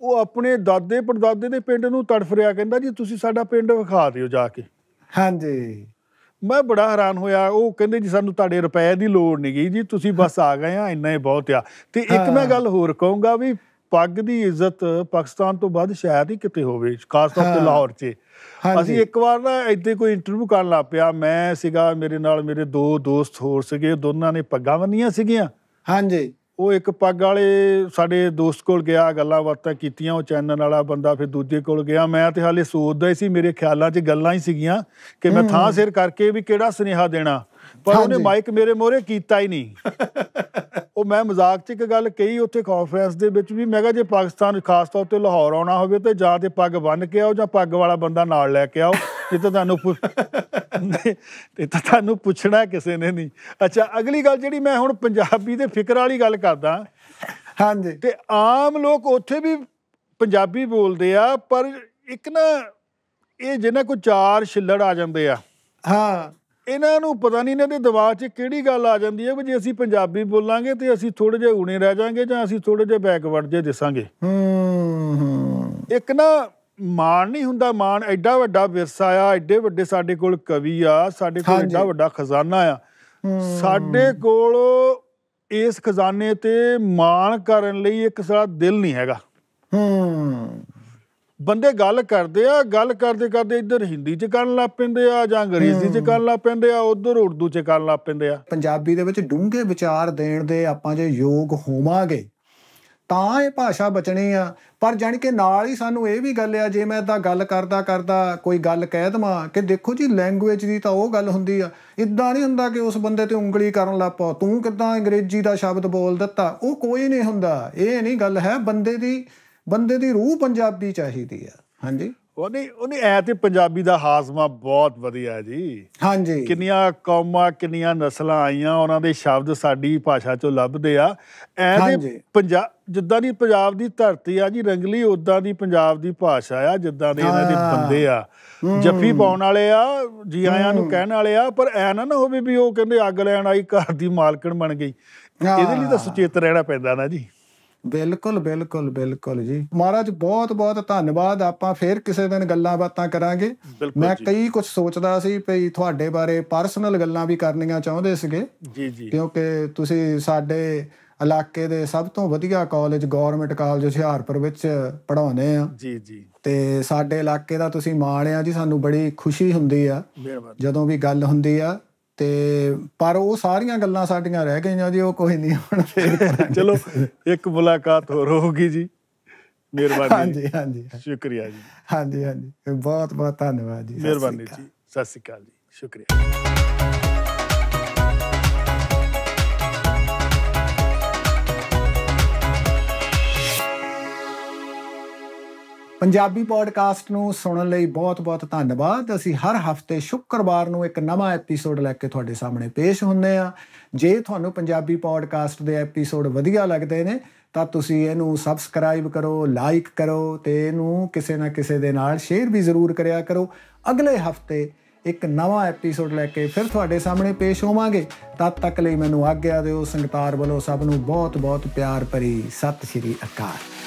ਉਹ ਆਪਣੇ ਦਾਦੇ ਪੜਦਾਦੇ ਦੇ ਪਿੰਡ ਨੂੰ ਤੜਫ ਰਿਆ ਕਹਿੰਦਾ ਜੀ ਤੁਸੀਂ ਸਾਡਾ ਪਿੰਡ ਵਿਖਾ ਦਿਓ ਜਾ ਕੇ ਹਾਂਜੀ ਮੈਂ ਬੜਾ ਹੈਰਾਨ ਹੋਇਆ ਉਹ ਕਹਿੰਦੇ ਜੀ ਸਾਨੂੰ ਤੁਹਾਡੇ ਰੁਪਏ ਦੀ ਲੋੜ ਨਹੀਂ ਗਈ ਜੀ ਤੁਸੀਂ ਬਸ ਆ ਗਏ ਆ ਇੰਨਾ ਹੀ ਬਹੁਤ ਆ ਤੇ ਇੱਕ ਮੈਂ ਗੱਲ ਹੋਰ ਕਹੂੰਗਾ ਵੀ ਪੱਗ ਦੀ ਇੱਜ਼ਤ ਪਾਕਿਸਤਾਨ ਤੋਂ ਬਾਅਦ ਸ਼ਾਇਦ ਹੀ ਕਿਤੇ ਹੋਵੇ ਖਾਸ ਤੌਰ ਤੇ ਲਾਹੌਰ 'ਚ ਅਸੀਂ ਇੱਕ ਵਾਰ ਨਾ ਇੱਥੇ ਕੋਈ ਇੰਟਰਵਿਊ ਕਰਨ ਲੱਗ ਪਿਆ ਮੈਂ ਸੀਗਾ ਮੇਰੇ ਨਾਲ ਮੇਰੇ ਦੋ ਦੋਸਤ ਹੋਰ ਸੀਗੇ ਦੋਨਾਂ ਨੇ ਪੱਗਾਂ ਬੰਨੀਆਂ ਸੀਗੀਆਂ ਹਾਂਜੀ ਉਹ ਇੱਕ ਪੱਗ ਵਾਲੇ ਸਾਡੇ ਦੋਸਤ ਕੋਲ ਗਿਆ ਗੱਲਾਂ ਬਾਤਾਂ ਕੀਤੀਆਂ ਉਹ ਚੈਨਲ ਵਾਲਾ ਬੰਦਾ ਫਿਰ ਦੂਜੇ ਕੋਲ ਗਿਆ ਮੈਂ ਤੇ ਹਾਲੇ ਸੋਚਦਾ ਹੀ ਸੀ ਮੇਰੇ ਖਿਆਲਾਂ 'ਚ ਗੱਲਾਂ ਹੀ ਸੀਗੀਆਂ ਕਿ ਮੈਂ ਥਾਂ ਸਿਰ ਕਰਕੇ ਵੀ ਕਿਹੜਾ ਸੁਨੇਹਾ ਦੇਣਾ ਪਰ ਉਹਨੇ ਮਾਈਕ ਮੇਰੇ ਮੋਰੇ ਕੀਤਾ ਹੀ ਨਹੀਂ ਉਹ ਮੈਂ ਮਜ਼ਾਕ 'ਚ ਇੱਕ ਗੱਲ ਕਹੀ ਉੱਥੇ ਕਾਨਫਰੰਸ ਦੇ ਵਿੱਚ ਵੀ ਮੈਂ ਕਿਹਾ ਜੇ ਪਾਕਿਸਤਾਨ ਖਾਸ ਤੌਰ ਤੇ ਲਾਹੌਰ ਆਉਣਾ ਹੋਵੇ ਤੇ ਜਾਂ ਤੇ ਪੱਗ ਬੰਨ ਕੇ ਆਓ ਜਾਂ ਪੱਗ ਵਾਲਾ ਬੰਦਾ ਨਾਲ ਲੈ ਕੇ ਆਓ ਇਹ ਤਾਂ ਤੁਹਾਨੂੰ ਇਹ ਤਾਂ ਤੁਹਾਨੂੰ ਪੁੱਛਣਾ ਕਿਸੇ ਨੇ ਨਹੀਂ ਅੱਛਾ ਅਗਲੀ ਗੱਲ ਜਿਹੜੀ ਮੈਂ ਹੁਣ ਪੰਜਾਬੀ ਦੇ ਫਿਕਰ ਵਾਲੀ ਗੱਲ ਕਰਦਾ ਹਾਂਜੀ ਤੇ ਆਮ ਲੋਕ ਉੱਥੇ ਵੀ ਪੰਜਾਬੀ ਬੋਲਦੇ ਆ ਪਰ ਇੱਕ ਨਾ ਇਹ ਜਿਹਨਾਂ ਕੋ ਚਾਰ ਛਿੱਲੜ ਆ ਜਾਂਦੇ ਆ ਹਾਂ ਇਹਨਾਂ ਨੂੰ ਪਤਾ ਨਹੀਂ ਇਹਨਾਂ ਦੇ ਦਿਮਾਗ 'ਚ ਕਿਹੜੀ ਗੱਲ ਆ ਜਾਂਦੀ ਹੈ ਵੀ ਜੇ ਅਸੀਂ ਪੰਜਾਬੀ ਬੋਲਾਂਗੇ ਤੇ ਅਸੀਂ ਥੋੜੇ ਜਿਹਾ ਊਣੇ ਰਹਿ ਜਾਾਂਗੇ ਜਾਂ ਅਸੀਂ ਥੋੜੇ ਜਿਹਾ ਬੈਕਵਰਡ ਜੇ ਦਿਸਾਂਗੇ ਹੂੰ ਇੱਕ ਨਾ ਮਾਣ ਨਹੀਂ ਹੁੰਦਾ ਮਾਣ ਐਡਾ ਵੱਡਾ ਵਿਰਸਾ ਆ ਐਡੇ ਵੱਡੇ ਸਾਡੇ ਕੋਲ ਕਵੀ ਆ ਸਾਡੇ ਕੋਲ ਐਡਾ ਵੱਡਾ ਖਜ਼ਾਨਾ ਆ ਸਾਡੇ ਕੋਲ ਇਸ ਖਜ਼ਾਨੇ ਤੇ ਮਾਣ ਕਰਨ ਲਈ ਇੱਕ ਸਾਰਾ ਦਿਲ ਨਹੀਂ ਹੈਗਾ ਹੂੰ ਬੰਦੇ ਗੱਲ ਕਰਦੇ ਆ ਗੱਲ ਕਰਦੇ ਕਰਦੇ ਇੱਧਰ ਹਿੰਦੀ ਚ ਕਰਨ ਲੱਗ ਪੈਂਦੇ ਆ ਜਾਂ ਅੰਗਰੇਜ਼ੀ ਚ ਕਰਨ ਲੱਗ ਪੈਂਦੇ ਆ ਉਧਰ ਉਰਦੂ ਚ ਕਰਨ ਲੱਗ ਪੈਂਦੇ ਆ ਪੰਜਾਬੀ ਦੇ ਵਿੱਚ ਡੂੰਘੇ ਵਿਚਾਰ ਦੇਣ ਦੇ ਆਪਾਂ ਜੇ ਯੋਗ ਹੋਵਾਂਗੇ ਤਾਂ ਇਹ ਭਾਸ਼ਾ ਬਚਣੀ ਆ ਪਰ ਜਾਣ ਕੇ ਨਾਲ ਹੀ ਸਾਨੂੰ ਇਹ ਵੀ ਗੱਲ ਆ ਜੇ ਮੈਂ ਤਾਂ ਗੱਲ ਕਰਦਾ ਕਰਦਾ ਕੋਈ ਗੱਲ ਕਹਿ ਦਵਾਂ ਕਿ ਦੇਖੋ ਜੀ ਲੈਂਗੁਏਜ ਦੀ ਤਾਂ ਉਹ ਗੱਲ ਹੁੰਦੀ ਆ ਇਦਾਂ ਨਹੀਂ ਹੁੰਦਾ ਕਿ ਉਸ ਬੰਦੇ ਤੇ ਉਂਗਲੀ ਕਰਨ ਲੱਗ ਪਾ ਤੂੰ ਕਿਦਾਂ ਅੰਗਰੇਜ਼ੀ ਦਾ ਸ਼ਬਦ ਬੋਲ ਦਿੱਤਾ ਉਹ ਕੋਈ ਨਹੀਂ ਹੁੰਦਾ ਇਹ ਨਹੀਂ ਗੱਲ ਹੈ ਬੰਦੇ ਦੀ ਬੰਦੇ ਦੀ ਰੂਹ ਪੰਜਾਬੀ ਚਾਹੀਦੀ ਆ ਹਾਂਜੀ ਉਹਨੇ ਉਹਨੇ ਐ ਤੇ ਪੰਜਾਬੀ ਦਾ ਹਾਜ਼ਮਾ ਬਹੁਤ ਵਧੀਆ ਜੀ ਹਾਂਜੀ ਕਿੰਨੀਆਂ ਕੌਮਾਂ ਕਿੰਨੀਆਂ ਨਸਲਾਂ ਆਈਆਂ ਉਹਨਾਂ ਦੇ ਸ਼ਬਦ ਸਾਡੀ ਭਾਸ਼ਾ ਚੋਂ ਲੱਭਦੇ ਆ ਐ ਦੇ ਪੰਜਾਬ ਜਿੱਦਾਂ ਦੀ ਪੰਜਾਬ ਦੀ ਧਰਤੀ ਆ ਜੀ ਰੰਗਲੀ ਉਦਾਂ ਦੀ ਪੰਜਾਬ ਦੀ ਭਾਸ਼ਾ ਆ ਜਿੱਦਾਂ ਦੇ ਇਹਨਾਂ ਦੇ ਬੰਦੇ ਆ ਜੱਫੀ ਪਾਉਣ ਵਾਲੇ ਆ ਜੀ ਆਇਆਂ ਨੂੰ ਕਹਿਣ ਵਾਲੇ ਆ ਪਰ ਐ ਨਾ ਨਾ ਹੋਵੇ ਵੀ ਉਹ ਕਹਿੰਦੇ ਅੱਗ ਲੈਣ ਆਈ ਘਰ ਦੀ ਮਾਲਕਣ ਬਣ ਗਈ ਇਹਦੇ ਲਈ ਤਾਂ ਸੁਚੇਤ ਰਹਿਣਾ ਪੈਂਦਾ ਨਾ ਜੀ ਬਿਲਕੁਲ ਬਿਲਕੁਲ ਬਿਲਕੁਲ ਜੀ ਮਹਾਰਾਜ ਬਹੁਤ ਬਹੁਤ ਧੰਨਵਾਦ ਆਪਾਂ ਫੇਰ ਕਿਸੇ ਦਿਨ ਗੱਲਾਂ ਬਾਤਾਂ ਕਰਾਂਗੇ ਮੈਂ ਕਈ ਕੁਝ ਸੋਚਦਾ ਸੀ ਭਈ ਤੁਹਾਡੇ ਬਾਰੇ ਪਰਸਨਲ ਗੱਲਾਂ ਵੀ ਕਰਨੀਆਂ ਚਾਹੁੰਦੇ ਸੀਗੇ ਜੀ ਜੀ ਕਿਉਂਕਿ ਤੁਸੀਂ ਸਾਡੇ ਇਲਾਕੇ ਦੇ ਸਭ ਤੋਂ ਵਧੀਆ ਕਾਲਜ ਗਵਰਨਮੈਂਟ ਕਾਲਜ ਹੁਸ਼ਿਆਰਪੁਰ ਵਿੱਚ ਪੜਾਉਨੇ ਆ ਜੀ ਜੀ ਤੇ ਸਾਡੇ ਇਲਾਕੇ ਦਾ ਤੁਸੀਂ ਮਾਣ ਆ ਜੀ ਸਾਨੂੰ ਬੜੀ ਖੁਸ਼ੀ ਹੁੰਦੀ ਆ ਜਦੋਂ ਵੀ ਗੱਲ ਹੁੰਦੀ ਆ ਤੇ ਪਰ ਉਹ ਸਾਰੀਆਂ ਗੱਲਾਂ ਸਾਡੀਆਂ ਰਹਿ ਗਈਆਂ ਜੀ ਉਹ ਕੋਈ ਨਹੀਂ ਹੁਣ ਫੇਰ ਚਲੋ ਇੱਕ ਮੁਲਾਕਾਤ ਹੋਰ ਹੋਊਗੀ ਜੀ ਮਿਹਰਬਾਨੀ ਹਾਂਜੀ ਹਾਂਜੀ ਸ਼ੁਕਰੀਆ ਜੀ ਹਾਂਜੀ ਹਾਂਜੀ ਬਹੁਤ ਬਹੁਤ ਧੰਨਵਾਦ ਜੀ ਮਿਹਰਬਾਨੀ ਜੀ ਸਤਿ ਸ਼੍ਰੀ ਅਕਾਲ ਜੀ ਸ਼ੁਕਰੀਆ ਪੰਜਾਬੀ ਪੋਡਕਾਸਟ ਨੂੰ ਸੁਣਨ ਲਈ ਬਹੁਤ-ਬਹੁਤ ਧੰਨਵਾਦ ਅਸੀਂ ਹਰ ਹਫਤੇ ਸ਼ੁੱਕਰਵਾਰ ਨੂੰ ਇੱਕ ਨਵਾਂ ਐਪੀਸੋਡ ਲੈ ਕੇ ਤੁਹਾਡੇ ਸਾਹਮਣੇ ਪੇਸ਼ ਹੁੰਨੇ ਆ ਜੇ ਤੁਹਾਨੂੰ ਪੰਜਾਬੀ ਪੋਡਕਾਸਟ ਦੇ ਐਪੀਸੋਡ ਵਧੀਆ ਲੱਗਦੇ ਨੇ ਤਾਂ ਤੁਸੀਂ ਇਹਨੂੰ ਸਬਸਕ੍ਰਾਈਬ ਕਰੋ ਲਾਈਕ ਕਰੋ ਤੇ ਇਹਨੂੰ ਕਿਸੇ ਨਾ ਕਿਸੇ ਦੇ ਨਾਲ ਸ਼ੇਅਰ ਵੀ ਜ਼ਰੂਰ ਕਰਿਆ ਕਰੋ ਅਗਲੇ ਹਫਤੇ ਇੱਕ ਨਵਾਂ ਐਪੀਸੋਡ ਲੈ ਕੇ ਫਿਰ ਤੁਹਾਡੇ ਸਾਹਮਣੇ ਪੇਸ਼ ਹੋਵਾਂਗੇ ਤਦ ਤੱਕ ਲਈ ਮੈਨੂੰ ਆਗਿਆ ਦਿਓ ਸੰਗਤਾਰ ਵੱਲੋਂ ਸਭ ਨੂੰ ਬਹੁਤ-ਬਹੁਤ ਪਿਆਰ ਭਰੀ ਸਤਿ ਸ਼੍ਰੀ ਅਕਾਲ